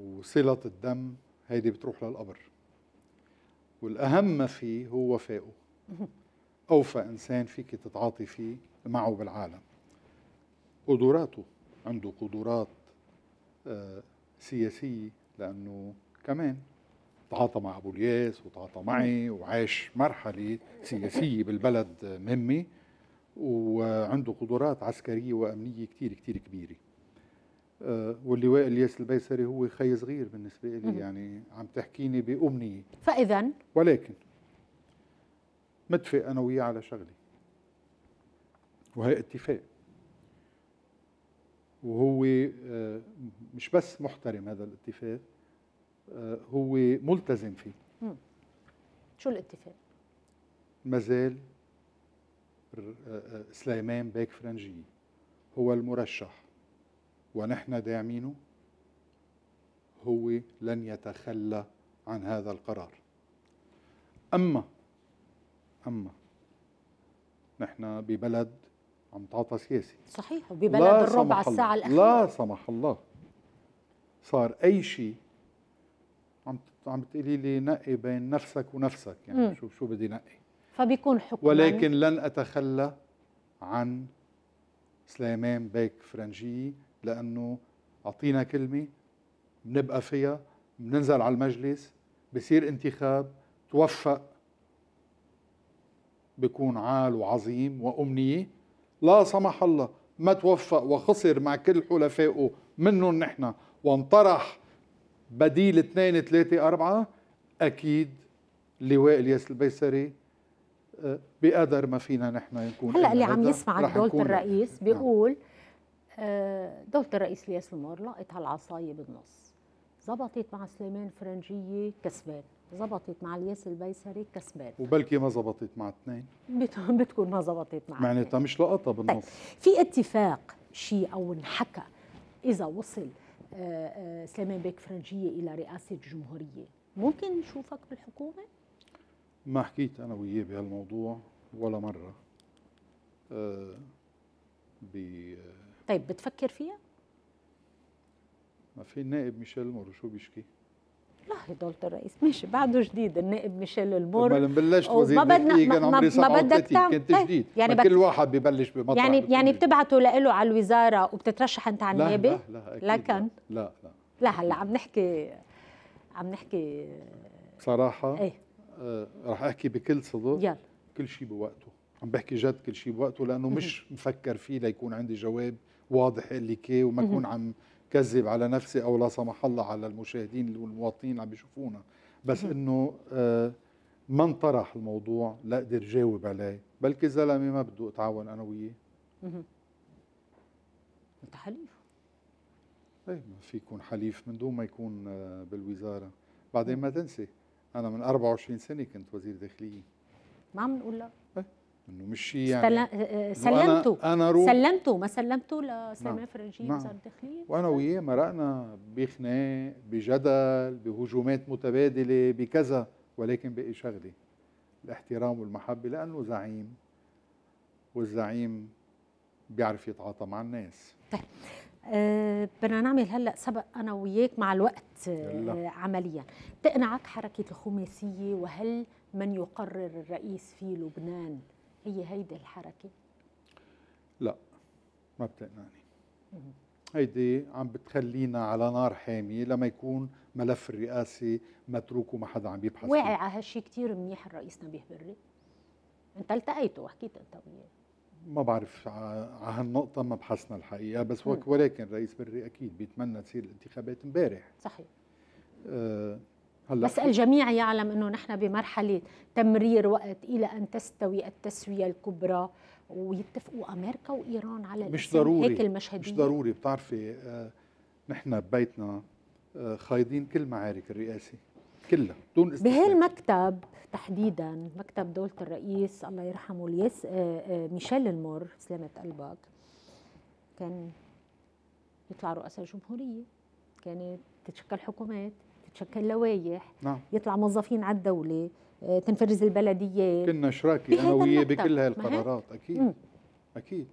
وصلة الدم هيدي بتروح للقبر والأهم ما فيه هو وفائه أوفى إنسان فيك تتعاطي فيه معه بالعالم قدراته عنده قدرات آه، سياسية لأنه كمان تعاطى مع ابو الياس وتعاطى معي وعاش مرحله سياسيه بالبلد مهمه وعنده قدرات عسكريه وامنيه كثير كثير كبيره آه، واللواء الياس البيسري هو خي صغير بالنسبه لي يعني عم تحكيني بامنيه فاذا ولكن متفق انا وياه على شغله وهي اتفاق وهو آه، مش بس محترم هذا الاتفاق آه، هو ملتزم فيه مم. شو الاتفاق؟ مازال آه، آه، سليمان باك فرنجي هو المرشح ونحن داعمينه هو لن يتخلى عن هذا القرار أما أما نحن ببلد عم تعطى سياسي صحيح وببلد الربع الساعة الأخيرة لا سمح الله صار أي شيء عم بتقولي لي نقي بين نفسك ونفسك يعني شو شو بدي نقي فبيكون حكم ولكن لن اتخلى عن سليمان بيك فرنجي لانه اعطينا كلمه بنبقى فيها بننزل على المجلس بصير انتخاب توفق بكون عال وعظيم وامنيه لا سمح الله ما توفق وخسر مع كل حلفائه منهم نحن وانطرح بديل اثنين ثلاثة أربعة أكيد لواء الياس البيسري آه، بقدر ما فينا نحن نكون هلا اللي عم يسمع دولة الرئيس نعم. بيقول آه، دولة الرئيس الياس المور لقت هالعصاية بالنص زبطت مع سليمان فرنجية كسبان زبطت مع الياس البيسري كسبان وبلكي ما زبطت مع اثنين بتكون ما زبطت مع معناتها مش لقطة بالنص طيب في اتفاق شيء او انحكى اذا وصل سليمان بيك فرنجيه الى رئاسه الجمهوريه ممكن نشوفك بالحكومه ما حكيت انا وياه بهالموضوع ولا مره آه، ب آه، طيب بتفكر فيها ما في النائب ميشيل مورو شو بيشكي لا دولة الرئيس ماشي بعده جديد النائب ميشيل المور ما بلشت وزير بدنا ما بدك تعمل كنت جديد طيب، يعني كل واحد ببلش بمطرح يعني يعني بتبعته له على الوزاره وبتترشح انت على النيابه لا لا لا لكن لا لا لا هلا عم نحكي عم نحكي بصراحه ايه آه، رح احكي بكل صدق يلا كل شيء بوقته عم بحكي جد كل شيء بوقته لانه مش مفكر فيه ليكون عندي جواب واضح كي وما اكون عم كذب على نفسي او لا سمح الله على المشاهدين والمواطنين اللي عم بيشوفونا بس انه آه، ما انطرح الموضوع لا اقدر جاوب عليه بلكي زلمه ما بده اتعاون انا وياه انت حليف ايه ما في يكون حليف من دون ما يكون آه، بالوزاره بعدين ما تنسي انا من 24 سنه كنت وزير داخليه ما عم نقول لا ايه انه مش شيء يعني سل... آه، آه، أنا, انا روح ما سلمتوا لسامي فرنجي نعم. الداخلية نعم. وانا وياه مرقنا بخناق بجدل بهجومات متبادله بكذا ولكن بقي شغله الاحترام والمحبه لانه زعيم والزعيم بيعرف يتعاطى مع الناس طيب أه بدنا نعمل هلا سبق انا وياك مع الوقت أه عمليا تقنعك حركه الخماسيه وهل من يقرر الرئيس في لبنان هي هيدي الحركة؟ لا ما بتقنعني هيدي عم بتخلينا على نار حامية لما يكون ملف الرئاسي متروك وما حدا عم يبحث واعي على هالشيء كثير منيح الرئيس نبيه بري انت التقيته وحكيت انت وياه ما بعرف على هالنقطة ما بحثنا الحقيقة بس ولكن رئيس بري أكيد بيتمنى تصير الانتخابات امبارح صحيح آه هلا بس الجميع يعلم انه نحن بمرحله تمرير وقت الى ان تستوي التسويه الكبرى ويتفقوا امريكا وايران على مش ضروري هيك المشهد مش ضروري بتعرفي آه نحن ببيتنا آه خايضين كل معارك الرئاسه كلها دون استثناء بهالمكتب تحديدا مكتب دوله الرئيس الله يرحمه الياس آه،, آه ميشيل المور سلامه قلبك كان يطلع رؤساء جمهوريه كانت تتشكل حكومات تشكل لوائح نعم. يطلع موظفين على الدوله آه، تنفرز البلديات كنا شراكي انا وياه بكل هالقرارات اكيد مم. اكيد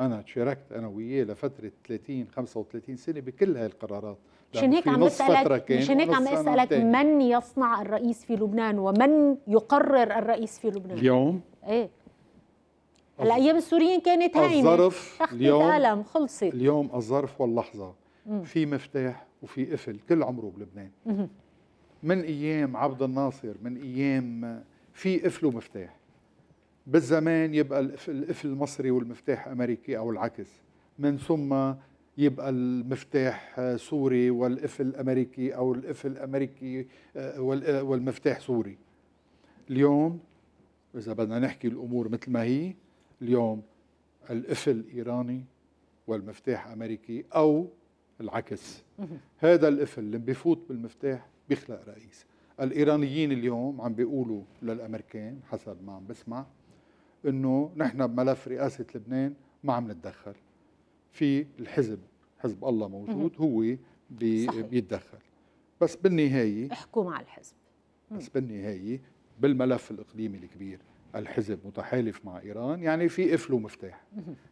انا شاركت انا وياه لفتره 30 35 سنه بكل هالقرارات مشان هيك عم بسالك مشان هيك عم اسالك من يصنع الرئيس في لبنان ومن يقرر الرئيس في لبنان اليوم ايه هلا ايام السوريين كانت هينه الظرف اليوم خلصت اليوم الظرف واللحظه مم. في مفتاح وفي قفل كل عمره بلبنان من ايام عبد الناصر من ايام في قفل ومفتاح بالزمان يبقى القفل المصري والمفتاح امريكي او العكس من ثم يبقى المفتاح سوري والقفل امريكي او القفل امريكي آه، والمفتاح سوري اليوم اذا بدنا نحكي الامور مثل ما هي اليوم القفل ايراني والمفتاح امريكي او العكس هذا القفل اللي بيفوت بالمفتاح بيخلق رئيس الايرانيين اليوم عم بيقولوا للامريكان حسب ما عم بسمع انه نحن بملف رئاسه لبنان ما عم نتدخل في الحزب حزب الله موجود هو بي بيتدخل بس بالنهايه احكوا مع الحزب بس بالنهايه بالملف الاقليمي الكبير الحزب متحالف مع ايران يعني في قفل ومفتاح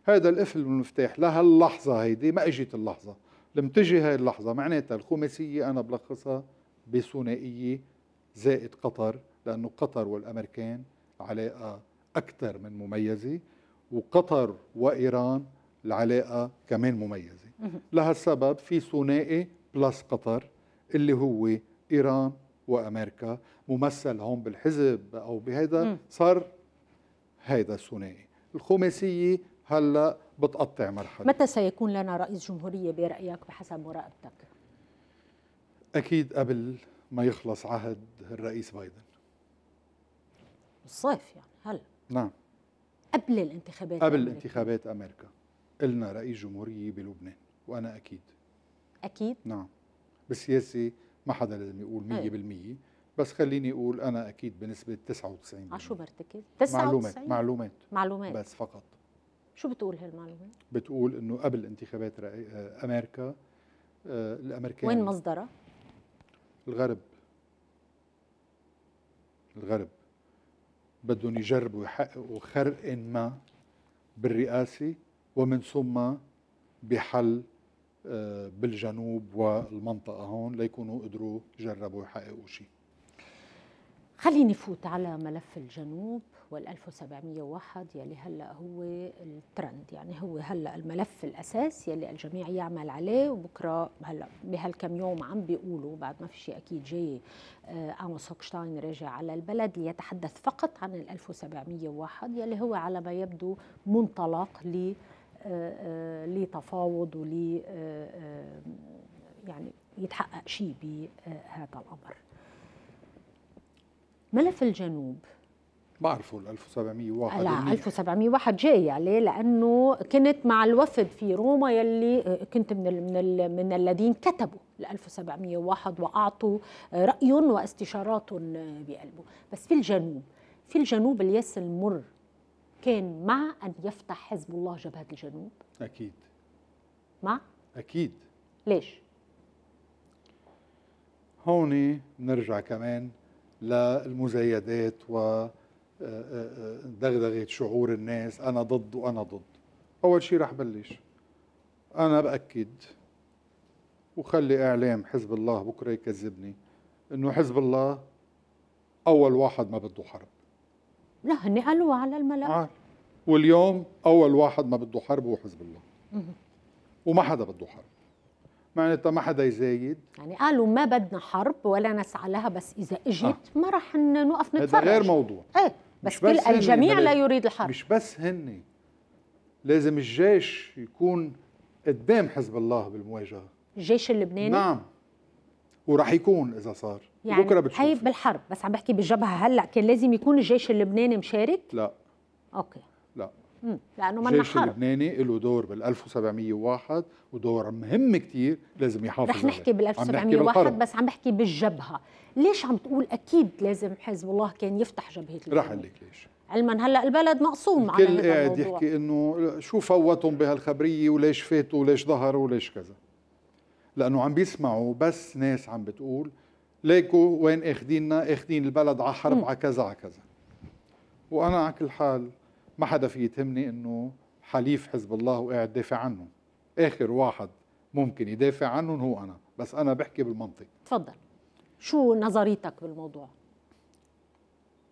هذا القفل والمفتاح لهاللحظه هيدي ما اجت اللحظه لم تجي هاي اللحظة معناتها الخماسية أنا بلخصها بثنائية زائد قطر لأنه قطر والأمريكان علاقة أكثر من مميزة وقطر وإيران العلاقة كمان مميزة لهالسبب في ثنائي بلس قطر اللي هو إيران وأمريكا ممثل هون بالحزب أو بهذا صار هيدا الثنائي الخماسية هلا بتقطع مرحله متى سيكون لنا رئيس جمهوريه برايك بحسب مراقبتك اكيد قبل ما يخلص عهد الرئيس بايدن الصيف يعني هلا نعم قبل الانتخابات قبل أمريكا. انتخابات امريكا قلنا رئيس جمهوريه بلبنان وانا اكيد اكيد نعم بالسياسه ما حدا لازم يقول 100% إيه. بس خليني اقول انا اكيد بنسبه 99 على آه، شو برتكز 99 معلومات معلومات معلومات بس فقط شو بتقول هالمعلومه؟ بتقول انه قبل انتخابات آه، امريكا آه، الامريكان وين مصدرها؟ الغرب الغرب بدهم يجربوا يحققوا خرق ما بالرئاسه ومن ثم بحل آه، بالجنوب والمنطقه هون ليكونوا قدروا يجربوا يحققوا شيء خليني فوت على ملف الجنوب وال1701 يلي هلا هو الترند يعني هو هلا الملف الاساس يلي الجميع يعمل عليه وبكره هلا بهالكم يوم عم بيقولوا بعد ما في شيء اكيد جاي اموس آه، سوكشتاين راجع على البلد ليتحدث فقط عن ال1701 يلي هو على ما يبدو منطلق ل آه، آه، لتفاوض ول يعني يتحقق شيء بهذا الامر ملف الجنوب بعرفه ال 1701 لا 1701 جاي عليه لانه كنت مع الوفد في روما يلي آه، كنت من الـ من الـ من الذين كتبوا ل 1701 واعطوا آه، راي واستشارات آه، بقلبه بس في الجنوب في الجنوب الياس المر كان مع ان يفتح حزب الله جبهه الجنوب اكيد مع اكيد ليش هون بنرجع كمان للمزايدات و دغدغه شعور الناس انا ضد وانا ضد اول شيء رح بلش انا باكد وخلي اعلام حزب الله بكره يكذبني انه حزب الله اول واحد ما بده حرب لا هن قالوا على الملأ واليوم اول واحد ما بده حرب هو حزب الله وما حدا بده حرب معناتها ما حدا يزايد يعني قالوا ما بدنا حرب ولا نسعى لها بس اذا اجت آه. ما رح نوقف نتفرج هذا غير موضوع ايه بس, بس كل الجميع لا يريد الحرب مش بس هن لازم الجيش يكون قدام حزب الله بالمواجهه الجيش اللبناني نعم وراح يكون اذا صار يعني بكره بتشوف بالحرب بس عم بحكي بالجبهه هلا كان لازم يكون الجيش اللبناني مشارك لا اوكي لانه ما الجيش اللبناني له دور بال 1701 ودور مهم كثير لازم يحافظ رح نحكي بال 1701 بس عم بحكي بالجبهه، ليش عم تقول اكيد لازم حزب الله كان يفتح جبهه الجبهه؟ رح اقول لك ليش علما هلا البلد مقسوم على الكل قاعد يحكي انه شو فوتهم بهالخبريه وليش فاتوا وليش ظهروا وليش كذا لانه عم بيسمعوا بس ناس عم بتقول ليكو وين اخذيننا اخذين البلد على حرب على كذا على كذا وانا على كل حال ما حدا في يتهمني انه حليف حزب الله وقاعد دافع عنه اخر واحد ممكن يدافع عنه هو انا بس انا بحكي بالمنطق تفضل شو نظريتك بالموضوع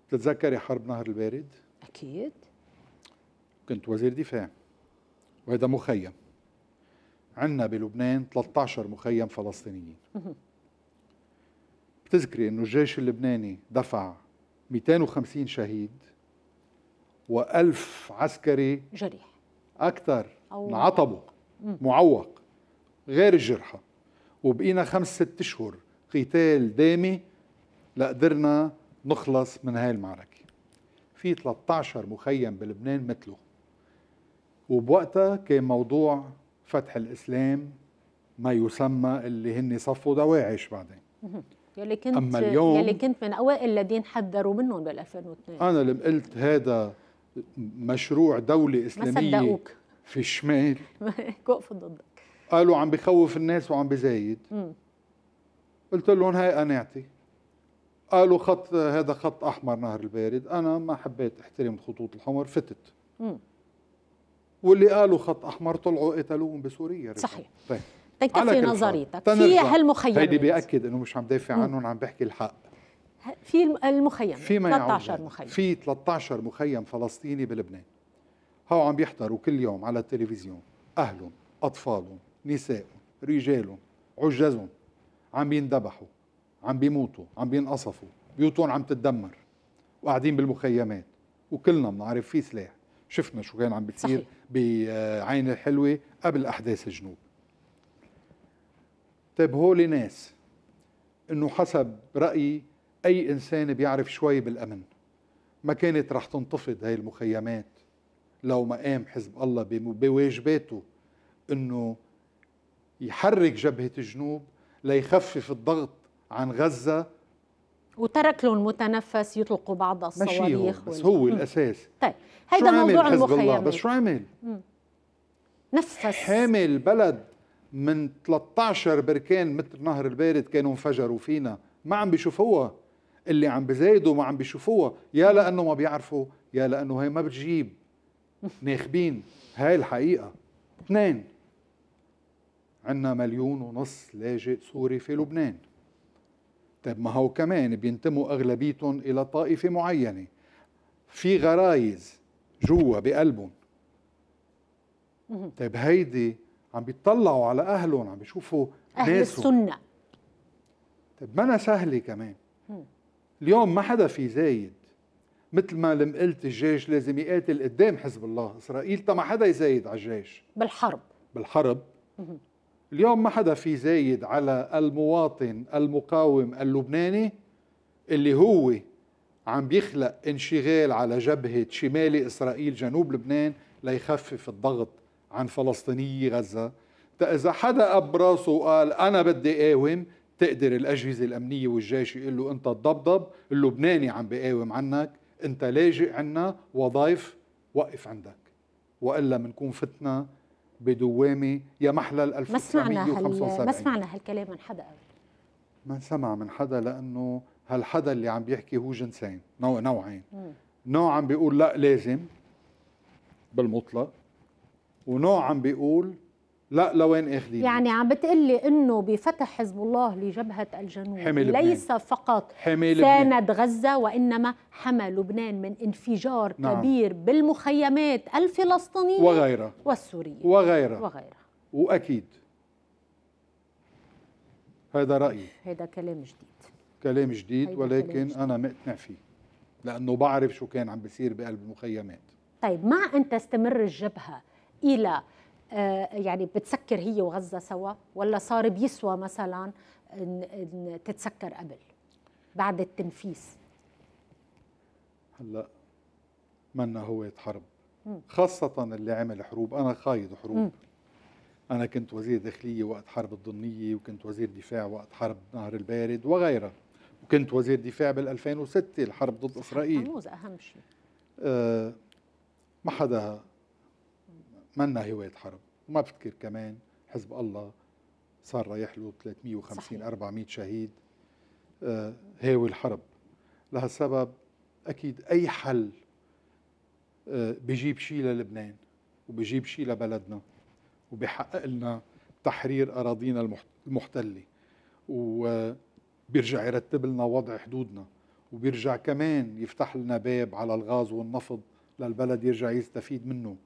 بتتذكري حرب نهر البارد اكيد كنت وزير دفاع وهذا مخيم عندنا بلبنان 13 مخيم فلسطينيين بتذكري انه الجيش اللبناني دفع 250 شهيد وألف عسكري جريح أكثر انعطبوا معوق غير الجرحى وبقينا خمس ست أشهر قتال دامي لقدرنا نخلص من هاي المعركة في 13 مخيم بلبنان مثله وبوقتها كان موضوع فتح الإسلام ما يسمى اللي هن صفوا دواعش بعدين يلي كنت أما اليوم يلي كنت من أوائل الذين حذروا منهم بال 2002 أنا اللي قلت هذا مشروع دولة إسلامية في الشمال وقفوا ضدك قالوا عم بخوف الناس وعم بزايد قلت لهم هاي قناعتي قالوا خط هذا خط احمر نهر البارد انا ما حبيت احترم الخطوط الحمر فتت مم. واللي قالوا خط احمر طلعوا قتلوهم بسوريا رجل. صحيح طيب تكفي نظريتك في هالمخيمات هيدي بياكد انه مش عم دافع عنهم عم بحكي الحق في المخيم في 13 مخيم في 13 مخيم فلسطيني بلبنان هو عم بيحضروا كل يوم على التلفزيون اهلهم اطفالهم نسائهم رجالهم عجزهم عم بيندبحوا عم بيموتوا عم بينقصفوا بيوتهم عم تتدمر وقاعدين بالمخيمات وكلنا بنعرف في سلاح شفنا شو كان عم بتصير بعين الحلوه قبل احداث الجنوب طيب هولي ناس انه حسب رايي أي إنسان بيعرف شوي بالأمن ما كانت رح تنتفض هاي المخيمات لو ما قام حزب الله بواجباته أنه يحرك جبهة الجنوب ليخفف الضغط عن غزة وترك له المتنفس يطلقوا بعض الصواريخ بس هو الأساس طيب هيدا موضوع المخيمات بس شو عمل؟ نفس حامي البلد من 13 بركان مثل نهر البارد كانوا انفجروا فينا ما عم بيشوفوها اللي عم بزايدوا ما عم بيشوفوها يا لانه ما بيعرفوا يا لانه هي ما بتجيب ناخبين هاي الحقيقه اثنين عندنا مليون ونص لاجئ سوري في لبنان طيب ما هو كمان بينتموا اغلبيتهم الى طائفه معينه في غرايز جوا بقلبهم طيب هيدي عم بيطلعوا على اهلهم عم بيشوفوا اهل ناسهم. السنه طيب ما سهله كمان اليوم ما حدا في زايد مثل ما لم قلت الجيش لازم يقاتل قدام حزب الله اسرائيل تا ما حدا يزايد على الجيش بالحرب بالحرب اليوم ما حدا في زايد على المواطن المقاوم اللبناني اللي هو عم بيخلق انشغال على جبهة شمال إسرائيل جنوب لبنان ليخفف الضغط عن فلسطيني غزة إذا حدا أب راسه وقال أنا بدي أقاوم تقدر الاجهزه الامنيه والجيش يقول له انت تضبضب اللبناني عم بقاوم عنك انت لاجئ عنا وظائف وقف عندك والا بنكون فتنا بدوامه يا محلل 1975 ما سمعنا هالكلام من حدا قبل ما سمع من حدا لانه هالحدا اللي عم بيحكي هو جنسين نوع نوعين مم. نوع عم بيقول لا لازم بالمطلق ونوع عم بيقول لا لوين اخذين يعني عم بتقلي انه بفتح حزب الله لجبهه الجنوب حمي لبنان. ليس فقط حمي لبنان. ساند غزه وانما حمى لبنان من انفجار نعم. كبير بالمخيمات الفلسطينيه وغيرها والسوريه وغيرها وغيرها واكيد هذا رايي هذا كلام جديد كلام جديد ولكن كلام جديد. انا مقتنع فيه لانه بعرف شو كان عم بيصير بقلب المخيمات طيب مع ان تستمر الجبهه الى آه، يعني بتسكر هي وغزة سوا ولا صار بيسوى مثلا إن إن تتسكر قبل بعد التنفيس هلا منا هو حرب خاصة اللي عمل حروب أنا خايد حروب م. أنا كنت وزير داخلية وقت حرب الضنية وكنت وزير دفاع وقت حرب نهر البارد وغيرها وكنت وزير دفاع بال2006 الحرب ضد إسرائيل أهم شيء آه ما حدا منا هواية حرب وما بفتكر كمان حزب الله صار رايح له 350 صحيح. 400 شهيد آه، هاوي الحرب لهالسبب اكيد اي حل آه، بجيب شيء للبنان وبجيب شيء لبلدنا وبحقق لنا تحرير اراضينا المحتله وبيرجع آه، يرتب لنا وضع حدودنا وبيرجع كمان يفتح لنا باب على الغاز والنفط للبلد يرجع يستفيد منه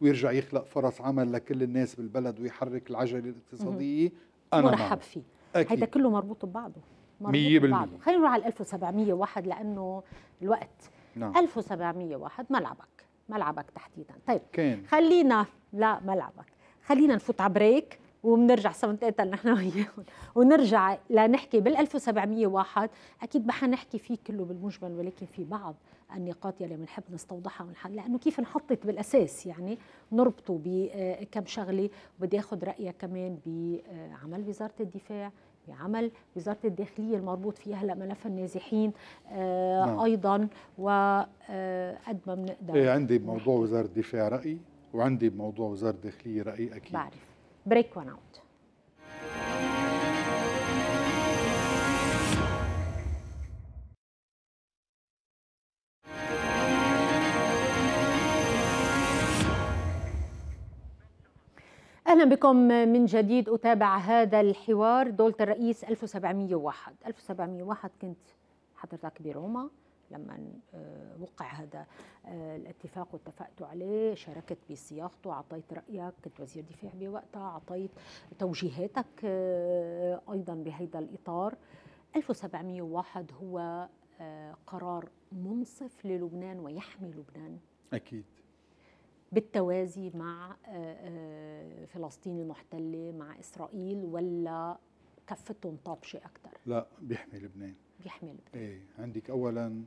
ويرجع يخلق فرص عمل لكل الناس بالبلد ويحرك العجله الاقتصاديه انا مرحب فيه هيدا كله مربوط ببعضه مربوط ببعضه خلينا نروح على 1701 لانه الوقت نعم. 1701 ملعبك ملعبك تحديدا طيب كان. خلينا لا ملعبك خلينا نفوت على بريك وبنرجع سوا نتقاتل نحن وياهم ونرجع لنحكي بال 1701 اكيد ما حنحكي فيه كله بالمجمل ولكن في بعض النقاط يلي بنحب نستوضحها ونحل لانه كيف انحطت بالاساس يعني نربطه بكم آه، شغله وبدي اخذ رايك كمان بعمل آه، وزاره الدفاع بعمل وزاره الداخليه المربوط فيها هلا ملف النازحين آه نعم. ايضا وقد آه، ما بنقدر إيه، عندي بموضوع وزاره الدفاع راي وعندي بموضوع وزاره الداخليه راي اكيد بعرف. بريك وان اوت اهلا بكم من جديد اتابع هذا الحوار دولة الرئيس 1701 1701 كنت حضرتك بروما لما آه، وقع هذا آه، الاتفاق واتفقتوا عليه شاركت بصياغته أعطيت رأيك كنت وزير دفاع بوقتها أعطيت توجيهاتك آه، أيضا بهذا الإطار 1701 هو قرار منصف للبنان ويحمي لبنان أكيد بالتوازي مع فلسطين المحتلة مع إسرائيل ولا كفتهم طابشة أكثر؟ لا بيحمي لبنان بيحمي لبنان إيه عندك أولا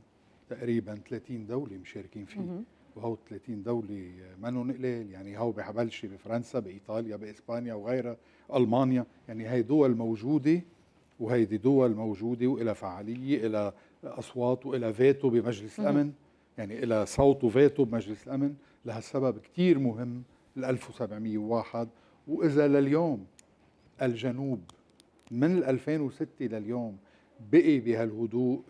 تقريبا 30 دوله مشاركين فيه وهو 30 دوله منهم قليل يعني هو بحبلش بفرنسا بايطاليا باسبانيا وغيرها المانيا يعني هي دول موجوده وهيدي دول موجوده والى فعاليه الى اصوات والى فيتو بمجلس الامن يعني الى صوت وفيتو بمجلس الامن لهالسبب كثير مهم ال 1701 واذا لليوم الجنوب من 2006 لليوم بقي بهالهدوء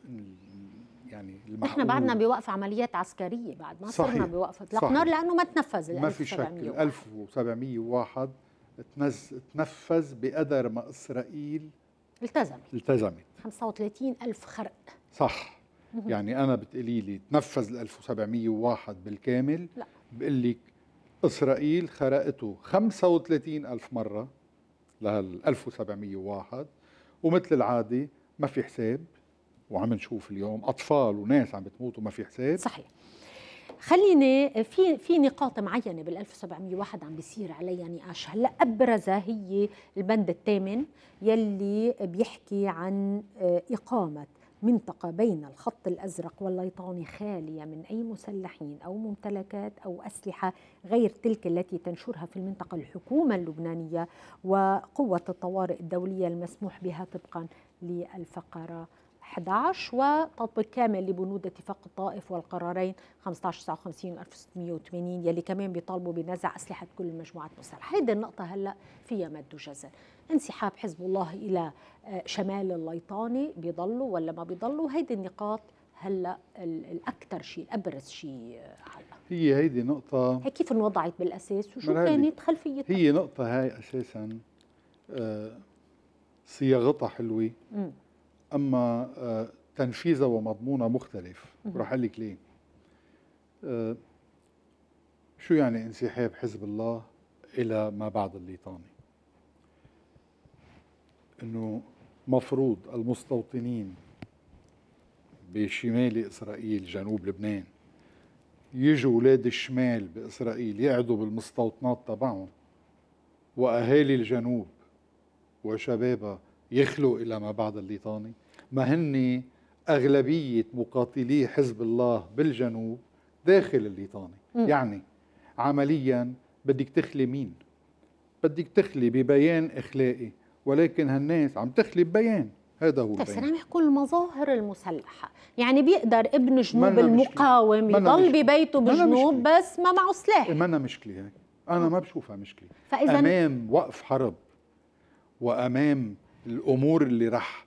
يعني المحقول. احنا بعدنا بوقف عمليات عسكريه بعد ما صرنا بوقف اطلاق نار لانه ما تنفذ ال ما في شك ال 1701 تنز... تنفذ بقدر ما اسرائيل التزمت التزمت 35 ألف خرق صح يعني انا بتقولي لي تنفذ ال 1701 بالكامل لا بقول لك اسرائيل خرقته 35 ألف مره لهال 1701 ومثل العاده ما في حساب وعم نشوف اليوم اطفال وناس عم بتموت وما في حساب صحيح خليني في في نقاط معينه بال 1701 عم بيصير عليها نقاش هلا ابرزها هي البند الثامن يلي بيحكي عن آه، اقامه منطقة بين الخط الأزرق والليطاني خالية من أي مسلحين أو ممتلكات أو أسلحة غير تلك التي تنشرها في المنطقة الحكومة اللبنانية وقوة الطوارئ الدولية المسموح بها طبقا للفقرة 11 وتطبيق كامل لبنود اتفاق الطائف والقرارين 1559 و1680 يلي كمان بيطالبوا بنزع اسلحه كل المجموعات المسلحه، هيدي النقطه هلا فيها مد وجزر، انسحاب حزب الله الى آه، شمال الليطاني بيضلوا ولا ما بيضلوا؟ هيدي النقاط هلا الاكثر شيء الابرز شيء آه، هلا هي هيدي نقطة هي كيف انوضعت بالاساس وشو كانت خلفيتها؟ هي نقطة هاي اساسا آه، صياغتها حلوة اما آه، تنفيذها ومضمونها مختلف راح اقول لك ليه آه، شو يعني انسحاب حزب الله الى ما بعد الليطاني انه مفروض المستوطنين بشمال اسرائيل جنوب لبنان يجوا اولاد الشمال باسرائيل يقعدوا بالمستوطنات تبعهم واهالي الجنوب وشبابها يخلوا الى ما بعد الليطاني ما هن أغلبية مقاتلي حزب الله بالجنوب داخل الليطاني م. يعني عمليا بدك تخلي مين بدك تخلي ببيان إخلائي ولكن هالناس عم تخلي ببيان هذا هو بس عم يحكوا المظاهر المسلحه يعني بيقدر ابن جنوب المقاوم يضل ببيته بجنوب بس ما معه سلاح إيه، ما انا مشكله هيك انا ما بشوفها مشكله فإذا امام وقف حرب وامام الامور اللي رح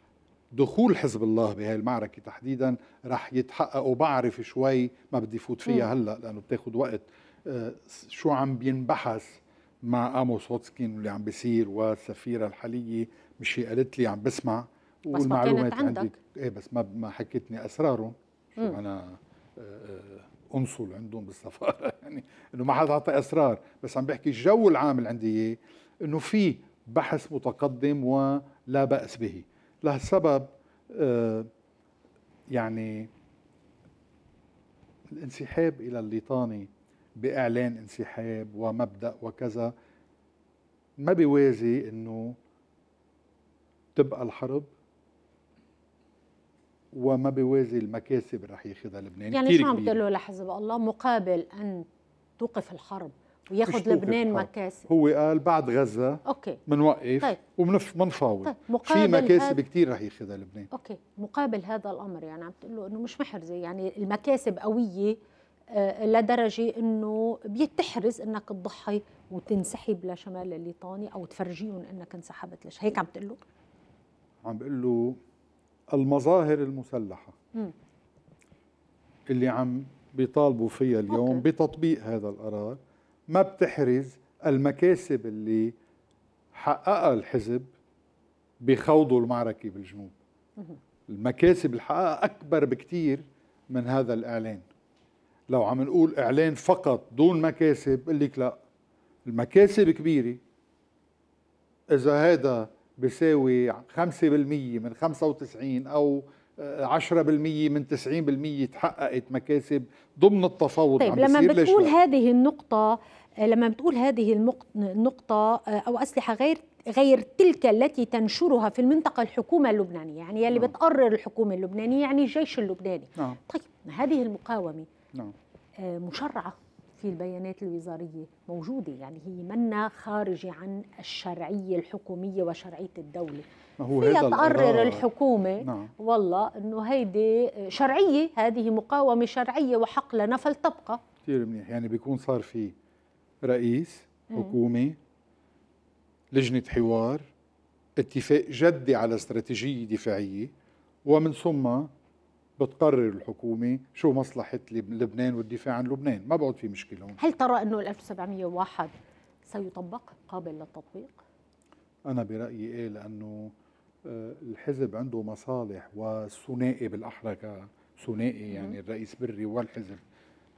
دخول حزب الله بهي المعركة تحديدا رح يتحققوا بعرف شوي ما بدي فوت فيها هلا لأنه بتاخد وقت آه، شو عم بينبحث مع آمو سوتسكين واللي عم بيصير والسفيره الحاليه مش هي قالت لي عم بسمع والمعلومات بس عندك. عندي ايه بس ما ما حكتني اسرارهم شو مم. انا آه، آه، انصل عندهم بالسفاره يعني انه ما حدا اعطى اسرار بس عم بحكي الجو العام اللي عندي اياه انه في بحث متقدم ولا باس به لهالسبب آه، يعني الانسحاب الى الليطاني باعلان انسحاب ومبدا وكذا ما بيوازي انه تبقى الحرب وما بيوازي المكاسب اللي رح ياخذها لبنان يعني شو عم تقول له لحزب الله مقابل ان توقف الحرب وياخذ لبنان مكاسب هو قال بعد غزه اوكي بنوقف طيب. وبنفاوض طيب. مقابل في مكاسب هاد... كثير رح ياخذها لبنان اوكي مقابل هذا الامر يعني عم تقول له انه مش محرزه يعني المكاسب قويه آه، لدرجه انه بيتحرز انك تضحي وتنسحب لشمال الليطاني او تفرجيهم انك انسحبت لش هيك عم تقول له عم بقول له المظاهر المسلحه م. اللي عم بيطالبوا فيها اليوم أوكي. بتطبيق هذا القرار ما بتحرز المكاسب اللي حققها الحزب بخوضه المعركة بالجنوب المكاسب اللي حققها أكبر بكتير من هذا الإعلان لو عم نقول إعلان فقط دون مكاسب قل لك لا المكاسب كبيرة إذا هذا بيساوي 5% من 95 أو 10% من 90% تحققت مكاسب ضمن التفاوض طيب لما بتقول هذه النقطة لما بتقول هذه النقطة آه، أو أسلحة غير غير تلك التي تنشرها في المنطقة الحكومة اللبنانية يعني يلي نعم. بتقرر الحكومة اللبنانية يعني الجيش اللبناني نعم. طيب هذه المقاومة نعم. آه، مشرعة في البيانات الوزارية موجودة يعني هي منا خارجة عن الشرعية الحكومية وشرعية الدولة ما هو فيها تقرر الحكومة نعم. والله أنه هيدي شرعية هذه مقاومة شرعية وحق لنا فلتبقى كثير منيح يعني بيكون صار في رئيس حكومة لجنة حوار اتفاق جدي على استراتيجية دفاعية ومن ثم بتقرر الحكومة شو مصلحة لبنان والدفاع عن لبنان ما بعد في مشكلة هون. هل ترى أنه 1701 سيطبق قابل للتطبيق؟ أنا برأيي إيه لأنه آه، الحزب عنده مصالح والثنائي بالاحرى كثنائي يعني الرئيس بري والحزب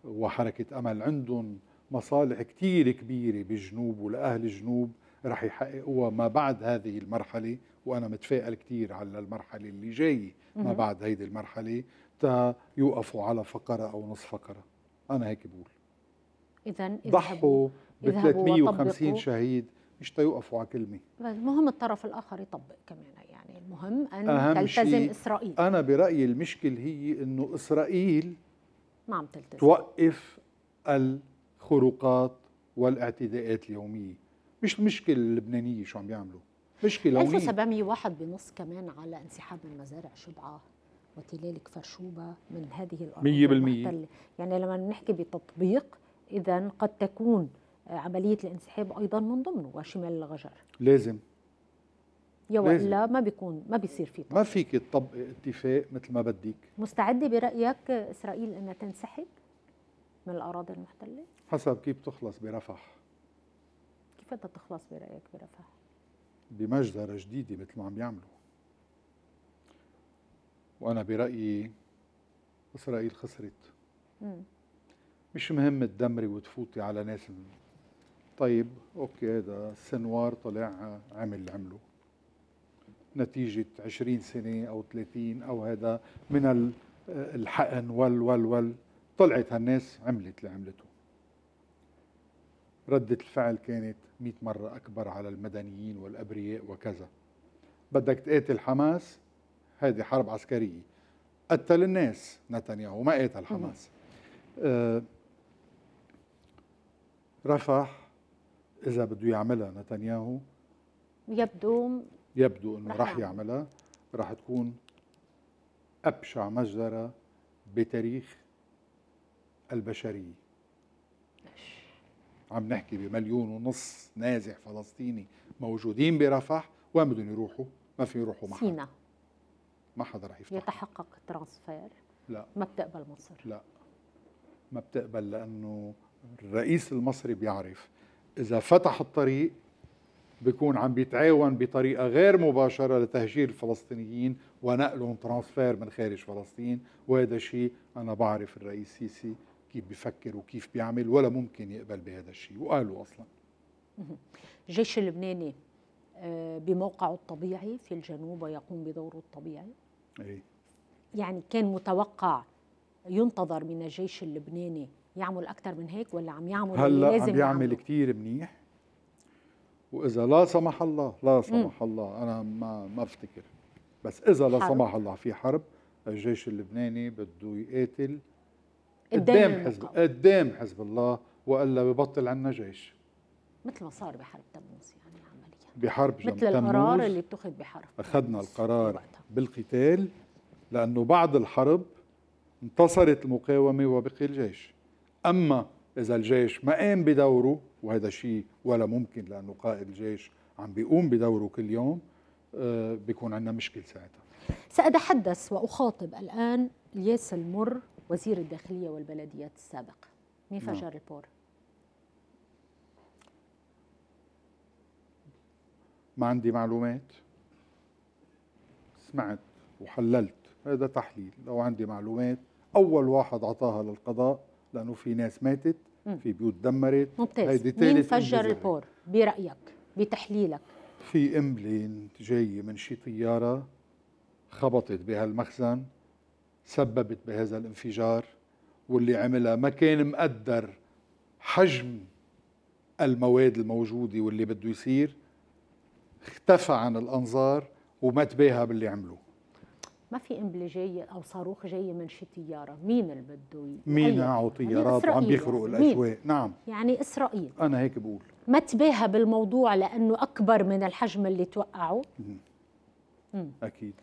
وحركه امل عندهم مصالح كثير كبيره بالجنوب ولاهل الجنوب رح يحققوها ما بعد هذه المرحله وانا متفائل كثير على المرحله اللي جايه ما بعد هيدي المرحله تا يوقفوا على فقره او نصف فقره انا هيك بقول اذا ضحوا ب 350 شهيد مش تيوقفوا على كلمه المهم الطرف الاخر يطبق كمان مهم أن أهم تلتزم شيء إسرائيل أنا برأيي المشكل هي أنه إسرائيل ما عم تلتزم توقف الخروقات والاعتداءات اليومية مش المشكلة اللبنانية شو عم بيعملوا مشكلة 1701 بنص كمان على انسحاب من مزارع شبعة كفر شوبة من هذه الأرض 100% يعني لما بنحكي بتطبيق إذا قد تكون عملية الانسحاب أيضا من ضمنه وشمال الغجر لازم يا والا ما بيكون ما بيصير في ما فيك تطبق اتفاق مثل ما بدك مستعده برايك اسرائيل انها تنسحب من الاراضي المحتله حسب كيف تخلص برفح كيف بدها تخلص برايك برفح بمجزره جديده مثل ما عم يعملوا وانا برايي اسرائيل خسرت مم. مش مهم تدمري وتفوتي على ناس طيب اوكي هذا السنوار طلع عمل عمله نتيجة 20 سنة أو 30 أو هذا من الحقن وال وال وال طلعت هالناس عملت اللي عملته ردة الفعل كانت 100 مرة أكبر على المدنيين والأبرياء وكذا بدك تقاتل حماس هذه حرب عسكرية قتل الناس نتنياهو ما قاتل حماس آه، رفح إذا بده يعملها نتنياهو يبدو يبدو انه راح يعملها راح تكون ابشع مجزره بتاريخ البشريه عم نحكي بمليون ونص نازح فلسطيني موجودين برفح وين بدهم يروحوا؟ ما في يروحوا معهم سينا ما حدا رح يفتح يتحقق الترانسفير لا ما بتقبل مصر لا ما بتقبل لانه الرئيس المصري بيعرف اذا فتح الطريق بيكون عم بيتعاون بطريقه غير مباشره لتهجير الفلسطينيين ونقلهم ترانسفير من خارج فلسطين وهذا شيء انا بعرف الرئيس سيسي كيف بيفكر وكيف بيعمل ولا ممكن يقبل بهذا الشيء وقالوا اصلا الجيش اللبناني آه، بموقعه الطبيعي في الجنوب ويقوم بدوره الطبيعي أي. يعني كان متوقع ينتظر من الجيش اللبناني يعمل اكثر من هيك ولا عم يعمل هلا عم يعمل كثير منيح واذا لا سمح الله لا سمح الله انا ما ما افتكر بس اذا لا سمح الله في حرب الجيش اللبناني بده يقاتل قدام حزب قدام حزب الله والا ببطل عنا جيش مثل ما صار بحرب تموز يعني عمليا بحرب مثل القرار اللي اتخذ بحرب اخذنا القرار بالقتال لانه بعد الحرب انتصرت المقاومه وبقي الجيش اما اذا الجيش ما قام بدوره وهذا شيء ولا ممكن لانه قائد الجيش عم بيقوم بدوره كل يوم آه، بيكون عندنا مشكل ساعتها سأتحدث وأخاطب الآن الياس المر وزير الداخلية والبلديات السابق مين نعم. جاريبور ما عندي معلومات سمعت وحللت هذا تحليل لو عندي معلومات أول واحد أعطاها للقضاء لأنه في ناس ماتت في بيوت دمرت ممتاز مين فجر البور برايك بتحليلك في امبلين جايه من شي طياره خبطت بهالمخزن سببت بهذا الانفجار واللي عملها ما كان مقدر حجم المواد الموجوده واللي بده يصير اختفى عن الانظار وما تباهى باللي عملوه ما في قنبله او صاروخ جاي من شي طياره مين اللي بده مين معه أيوة. يعني طيارات وعم بيخرق الاجواء نعم يعني اسرائيل انا هيك بقول ما تباهى بالموضوع لانه اكبر من الحجم اللي توقعه اكيد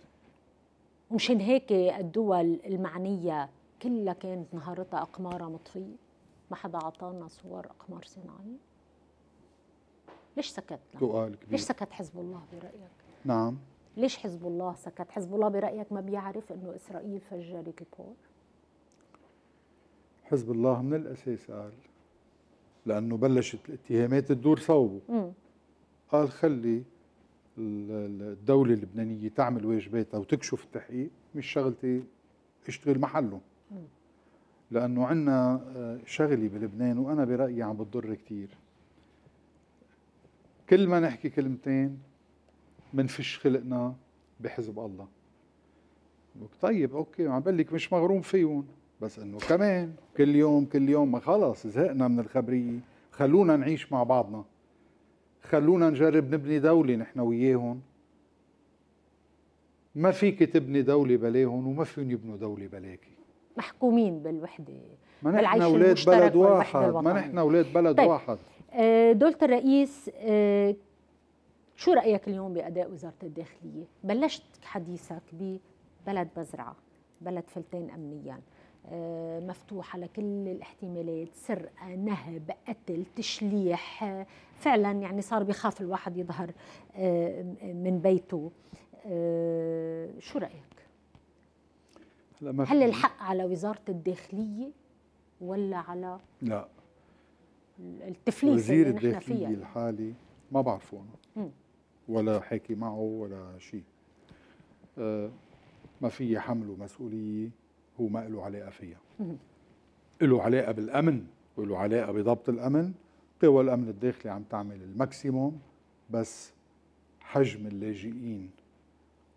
ومشان هيك الدول المعنيه كلها كانت نهارتها اقمارها مطفيه ما حدا عطانا صور اقمار صناعيه ليش سكتنا؟ سؤال كبير ليش سكت حزب الله برايك؟ نعم ليش حزب الله سكت حزب الله برأيك ما بيعرف أنه إسرائيل فجرت البور حزب الله من الأساس قال لأنه بلشت الاتهامات تدور صوبه قال خلي الدولة اللبنانية تعمل واجباتها وتكشف التحقيق مش شغلتي اشتغل محله لأنه عنا آه، شغلي بلبنان وأنا برأيي عم بتضر كتير كل ما نحكي كلمتين منفش خلقنا بحزب الله طيب اوكي عم بقول لك مش مغروم فيهم بس انه كمان كل يوم كل يوم ما خلص زهقنا من الخبريه خلونا نعيش مع بعضنا خلونا نجرب نبني دولة نحن وياهم ما فيك تبني دولة بلاهم وما فيهم يبنوا دولة بلاكي محكومين بالوحدة ما نحن أولاد بلد واحد ما نحن أولاد بلد طيب. واحد آه، دولة الرئيس آه، شو رأيك اليوم بأداء وزارة الداخلية؟ بلشت حديثك ببلد مزرعة بلد فلتان أمنياً آه، مفتوحة لكل الاحتمالات سرقة نهب قتل تشليح فعلا يعني صار بخاف الواحد يظهر آه، من بيته آه، شو رأيك؟ هل الحق على وزارة الداخلية ولا على لا التفليس وزير الداخلية الحالي ما بعرفه أنا ولا حاكي معه ولا شيء آه، ما في حمله مسؤولية هو ما له علاقة فيها له علاقة بالأمن وله علاقة بضبط الأمن قوى الأمن الداخلي عم تعمل الماكسيموم بس حجم اللاجئين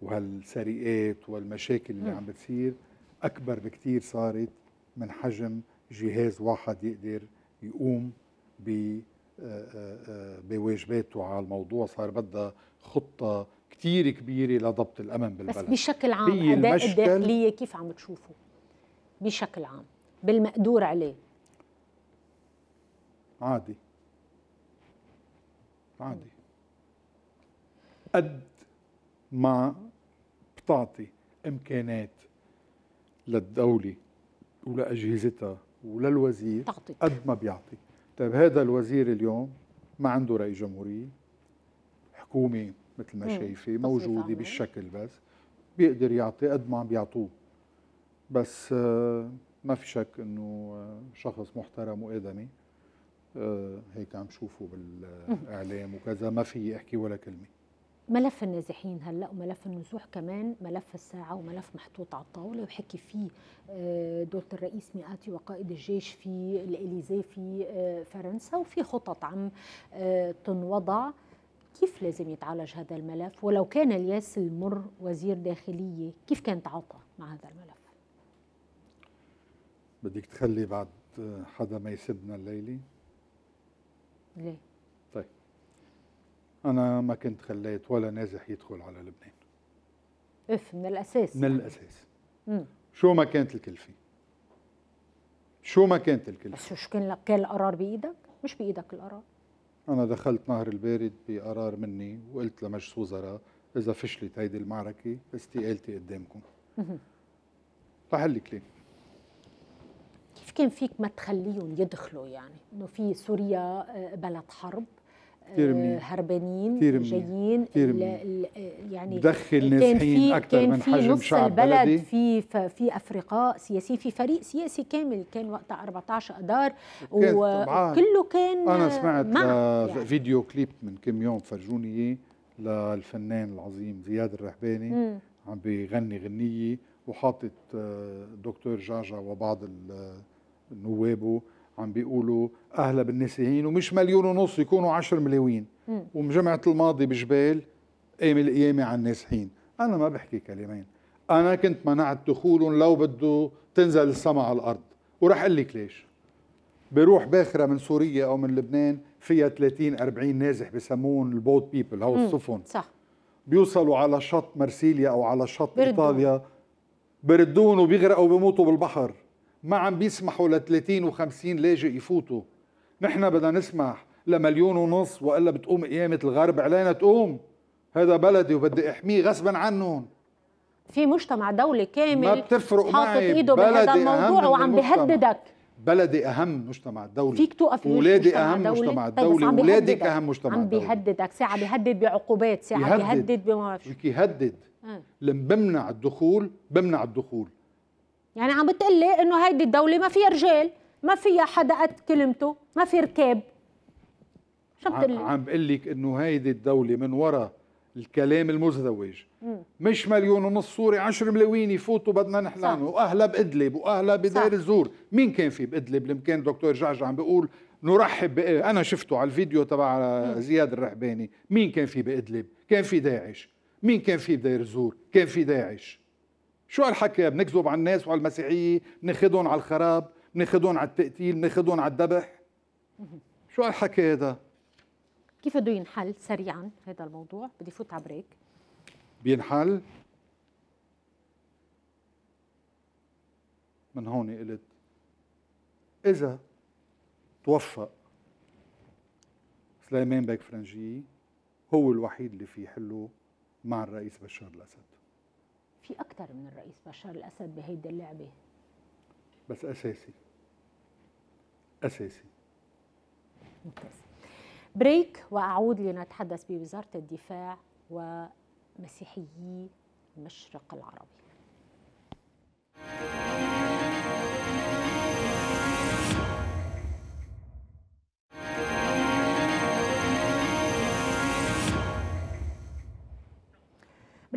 وهالسرقات والمشاكل اللي عم بتصير أكبر بكتير صارت من حجم جهاز واحد يقدر يقوم ب آه، آه، آه، بواجباته على الموضوع صار بدها خطة كتير كبيرة لضبط الأمن بالبلد بس بشكل عام أداء الداخلية كيف عم تشوفه بشكل عام بالمقدور عليه عادي عادي قد ما بتعطي امكانات للدوله ولاجهزتها وللوزير تعطي. قد ما بيعطي طيب هذا الوزير اليوم ما عنده رأي جمهورية حكومة مثل ما شايفة موجودة بالشكل بس بيقدر يعطي قد ما عم بيعطوه بس آه، ما في شك انه آه، شخص محترم وادمي آه، هيك عم شوفه بالاعلام وكذا ما في احكي ولا كلمه ملف النازحين هلا وملف النزوح كمان ملف الساعه وملف محطوط على الطاوله وحكي فيه آه، دوله الرئيس مئاتي وقائد الجيش في الاليزي في آه، فرنسا وفي خطط عم آه، تنوضع كيف لازم يتعالج هذا الملف ولو كان الياس المر وزير داخليه كيف كان تعاطى مع هذا الملف بدك تخلي بعد حدا ما يسبنا الليله ليه انا ما كنت خليت ولا نازح يدخل على لبنان اف من الاساس من الاساس مم. شو ما كانت الكلفه شو ما كانت الكلفه بس شو كان لك كان القرار بايدك مش بايدك القرار انا دخلت نهر البارد بقرار مني وقلت لمجلس وزراء اذا فشلت هيدي المعركه استقالتي قدامكم فحل كلام كيف كان فيك ما تخليهم يدخلوا يعني انه في سوريا آه، بلد حرب كتير آه، منيح هربانين كتير منيح جايين كتير يعني بدخل نازحين اكثر من حجم شعب البلد بلدي في في افرقاء سياسي في فريق سياسي كامل كان وقتها 14 اذار وكله كان انا سمعت آه، يعني. فيديو كليب من كم يوم فرجوني اياه للفنان العظيم زياد الرحباني عم بيغني غنيه وحاطط آه، دكتور جعجع وبعض نوابه عم بيقولوا اهلا بالنسيين ومش مليون ونص يكونوا 10 ملايين ومجمعه الماضي بجبال قام القيامه على النازحين انا ما بحكي كلمين انا كنت منعت دخولهم لو بده تنزل السما على الارض وراح اقول لك ليش بروح باخره من سوريا او من لبنان فيها 30 40 نازح بسمون البوت بيبل هو السفن صح بيوصلوا على شط مرسيليا او على شط بردون. ايطاليا بردون وبيغرقوا وبيموتوا بالبحر ما عم بيسمحوا ل 30 و50 لاجئ يفوتوا نحن بدنا نسمح لمليون ونص والا بتقوم قيامه الغرب علينا تقوم هذا بلدي وبدي احميه غصبا عنهم في مجتمع دولي كامل ما بتفرق حاطط ايده بهذا الموضوع وعم بهددك بلدي اهم مجتمع دولي فيك توقف ولادي اهم دولي. مجتمع طيب، دولي طيب ولادك اهم مجتمع عم بيهددك ساعه بيهدد بعقوبات ساعه بيهدد بما بعرف يهدد لما بمنع الدخول بمنع الدخول يعني عم بتقلي انه هيدي الدوله ما فيها رجال ما فيها حدا قد كلمته ما في ركاب شو بتقلي عم بقول لك انه هيدي الدوله من وراء الكلام المزدوج مم. مش مليون ونص سوري 10 ملاوين يفوتوا بدنا نحن واهلا بادلب واهلا بدير الزور مين كان في بادلب اللي كان دكتور جعجع عم بيقول نرحب ب... انا شفته على الفيديو تبع زياد الرحباني مين كان في بادلب كان في داعش مين كان في بدير الزور كان في داعش شو هالحكي بنكذب على الناس وعلى المسيحيه بناخذهم على الخراب بناخذهم على التقتيل بناخذهم على الذبح شو هالحكي هذا كيف بده ينحل سريعا هذا الموضوع بدي فوت على بريك بينحل من هون قلت اذا توفق سليمان بيك فرنجي هو الوحيد اللي في حله مع الرئيس بشار الاسد في اكثر من الرئيس بشار الاسد بهيدا اللعبه بس اساسي اساسي ممتاز بريك واعود لنتحدث بوزاره الدفاع ومسيحيي المشرق العربي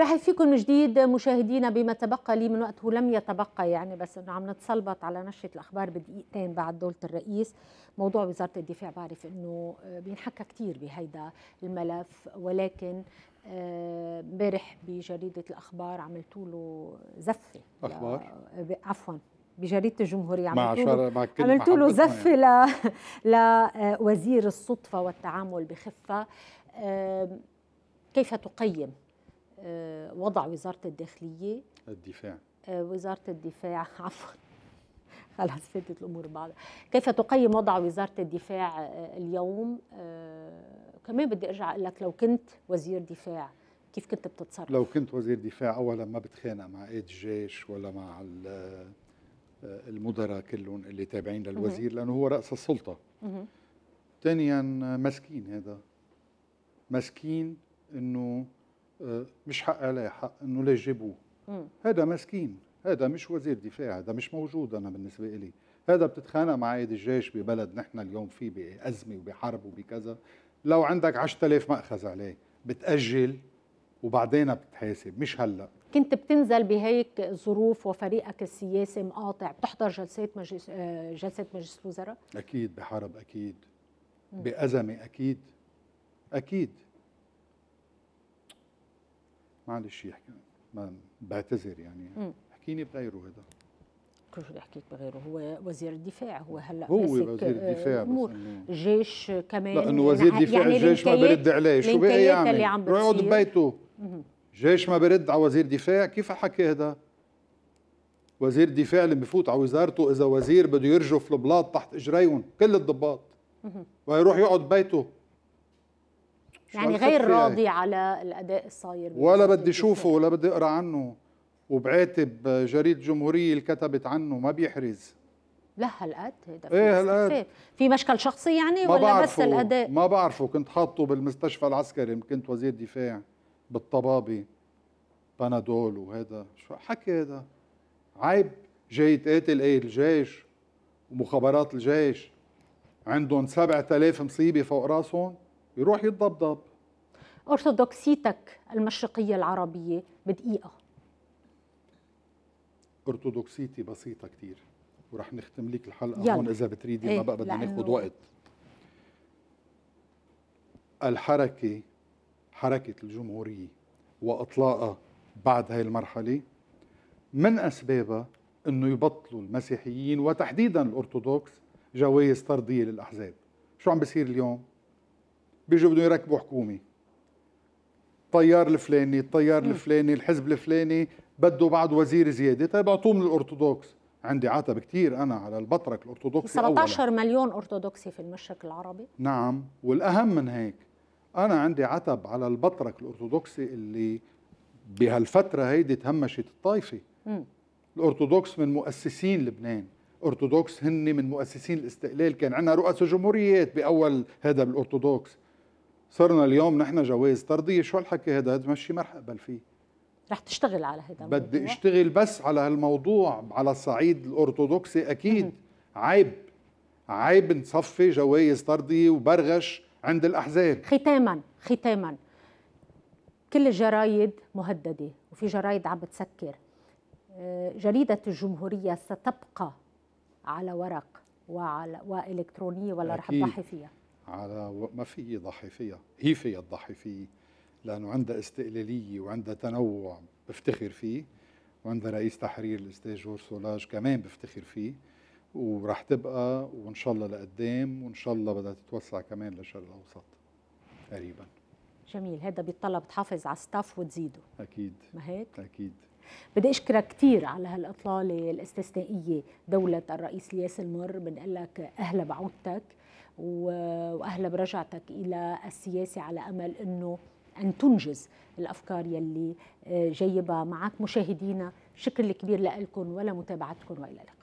رحب فيكم من جديد مشاهدينا بما تبقى لي من وقت لم يتبقى يعني بس انه عم نتسلبط على نشره الاخبار بدقيقتين بعد دوله الرئيس موضوع وزاره الدفاع بعرف انه آه، بينحكى كثير بهيدا الملف ولكن آه، امبارح بجريده الاخبار عملت له زفه اخبار عفوا بجريده الجمهوريه عملت له عملت له زفه لوزير آه، الصدفه والتعامل بخفه كيف تقيم آه، وضع وزاره الداخليه الدفاع آه، وزاره الدفاع عفوا خلاص فاتت الامور بعض كيف تقيم وضع وزاره الدفاع آه، اليوم كمان بدي ارجع اقول لك لو كنت وزير دفاع كيف كنت بتتصرف لو كنت وزير دفاع اولا ما بتخانق مع قائد الجيش ولا مع المدراء كلهم اللي تابعين للوزير لانه هو راس السلطه ثانيا مسكين هذا مسكين انه آه، مش حق عليه حق انه ليش جابوه هذا مسكين هذا مش وزير دفاع هذا مش موجود انا بالنسبه لي هذا بتتخانق مع عيد الجيش ببلد نحن اليوم فيه بازمه وبحرب وبكذا لو عندك 10000 ماخذ عليه بتاجل وبعدين بتحاسب مش هلا كنت بتنزل بهيك ظروف وفريقك السياسي مقاطع بتحضر جلسات مجلس آه، جلسات مجلس الوزراء اكيد بحرب اكيد بازمه اكيد اكيد معلش يحكي ما بعتذر يعني احكيني بغيره هذا كل شو احكيك بغيره هو وزير الدفاع هو هلا هو وزير آه، الدفاع جيش كمان لا انه وزير يعني الدفاع يعني الجيش ما برد عليه شو بقى يعمل روح يقعد ببيته جيش ما برد على وزير دفاع كيف حكي هذا وزير دفاع اللي بفوت على وزارته اذا وزير بده يرجف البلاط تحت اجريهم كل الضباط ويروح يقعد ببيته يعني غير إيه. راضي يعني. على الاداء الصاير ولا بدي اشوفه ولا بدي اقرا عنه وبعاتب جريده جمهوريه اللي كتبت عنه ما بيحرز لا هالقد هيدا ايه هالقد في مشكل شخصي يعني ما ولا بعرفه. بس الاداء ما بعرفه كنت حاطه بالمستشفى العسكري كنت وزير دفاع بالطبابه بنادول وهذا شو حكي هذا عيب جاي تقاتل ايه الجيش ومخابرات الجيش عندهم 7000 مصيبه فوق راسهم يروح يتضبضب أرثوذكسيتك المشرقية العربية بدقيقة أرثوذكسيتي بسيطة كتير ورح نختم لك الحلقة يلا. هون إذا بتريدي ايه؟ ما بقى بدنا ناخد وقت الحركة حركة الجمهورية وإطلاقها بعد هاي المرحلة من أسبابها أنه يبطلوا المسيحيين وتحديدا الأرثوذكس جوائز طردية للأحزاب شو عم بصير اليوم؟ بيجوا بدهم يركبوا حكومه طيار الفلاني الطيار الفلاني الحزب الفلاني بده بعد وزير زياده طيب اعطوه من الارثوذكس عندي عتب كثير انا على البطرك الارثوذكسي 17 أولاً. مليون ارثوذكسي في المشرق العربي نعم والاهم من هيك انا عندي عتب على البطرك الارثوذكسي اللي بهالفتره هيدي تهمشت الطائفه الارثوذكس من مؤسسين لبنان ارثوذكس هن من مؤسسين الاستقلال كان عندنا رؤساء جمهوريات باول هذا بالارثوذكس صرنا اليوم نحن جواز طرديه شو هالحكي هذا تمشي ما رح اقبل فيه رح تشتغل على هذا بدي اشتغل بس على هالموضوع على الصعيد الارثوذكسي اكيد مم. عيب عيب نصفي جوايز طرديه وبرغش عند الاحزاب ختاما ختاما كل الجرايد مهدده وفي جرايد عم بتسكر آه، جريده الجمهوريه ستبقى على ورق وعلى والكترونيه ولا رح تضحي فيها على ما في فيها هي فيها الضحيفية لأنه عندها استقلالية وعندها تنوع بفتخر فيه وعندها رئيس تحرير الأستاذ جورج سولاج كمان بفتخر فيه وراح تبقى وإن شاء الله لقدام وإن شاء الله بدها تتوسع كمان للشرق الأوسط قريبا جميل هذا بيتطلب تحافظ على ستاف وتزيده أكيد ما هيك؟ أكيد بدي اشكرك كثير على هالاطلاله الاستثنائيه دوله الرئيس الياس المر بنقول لك اهلا بعودتك واهلا برجعتك الى السياسه على امل انه ان تنجز الافكار يلي آه، جايبها معك مشاهدينا شكر كبير لكم ولمتابعتكم والى اللقاء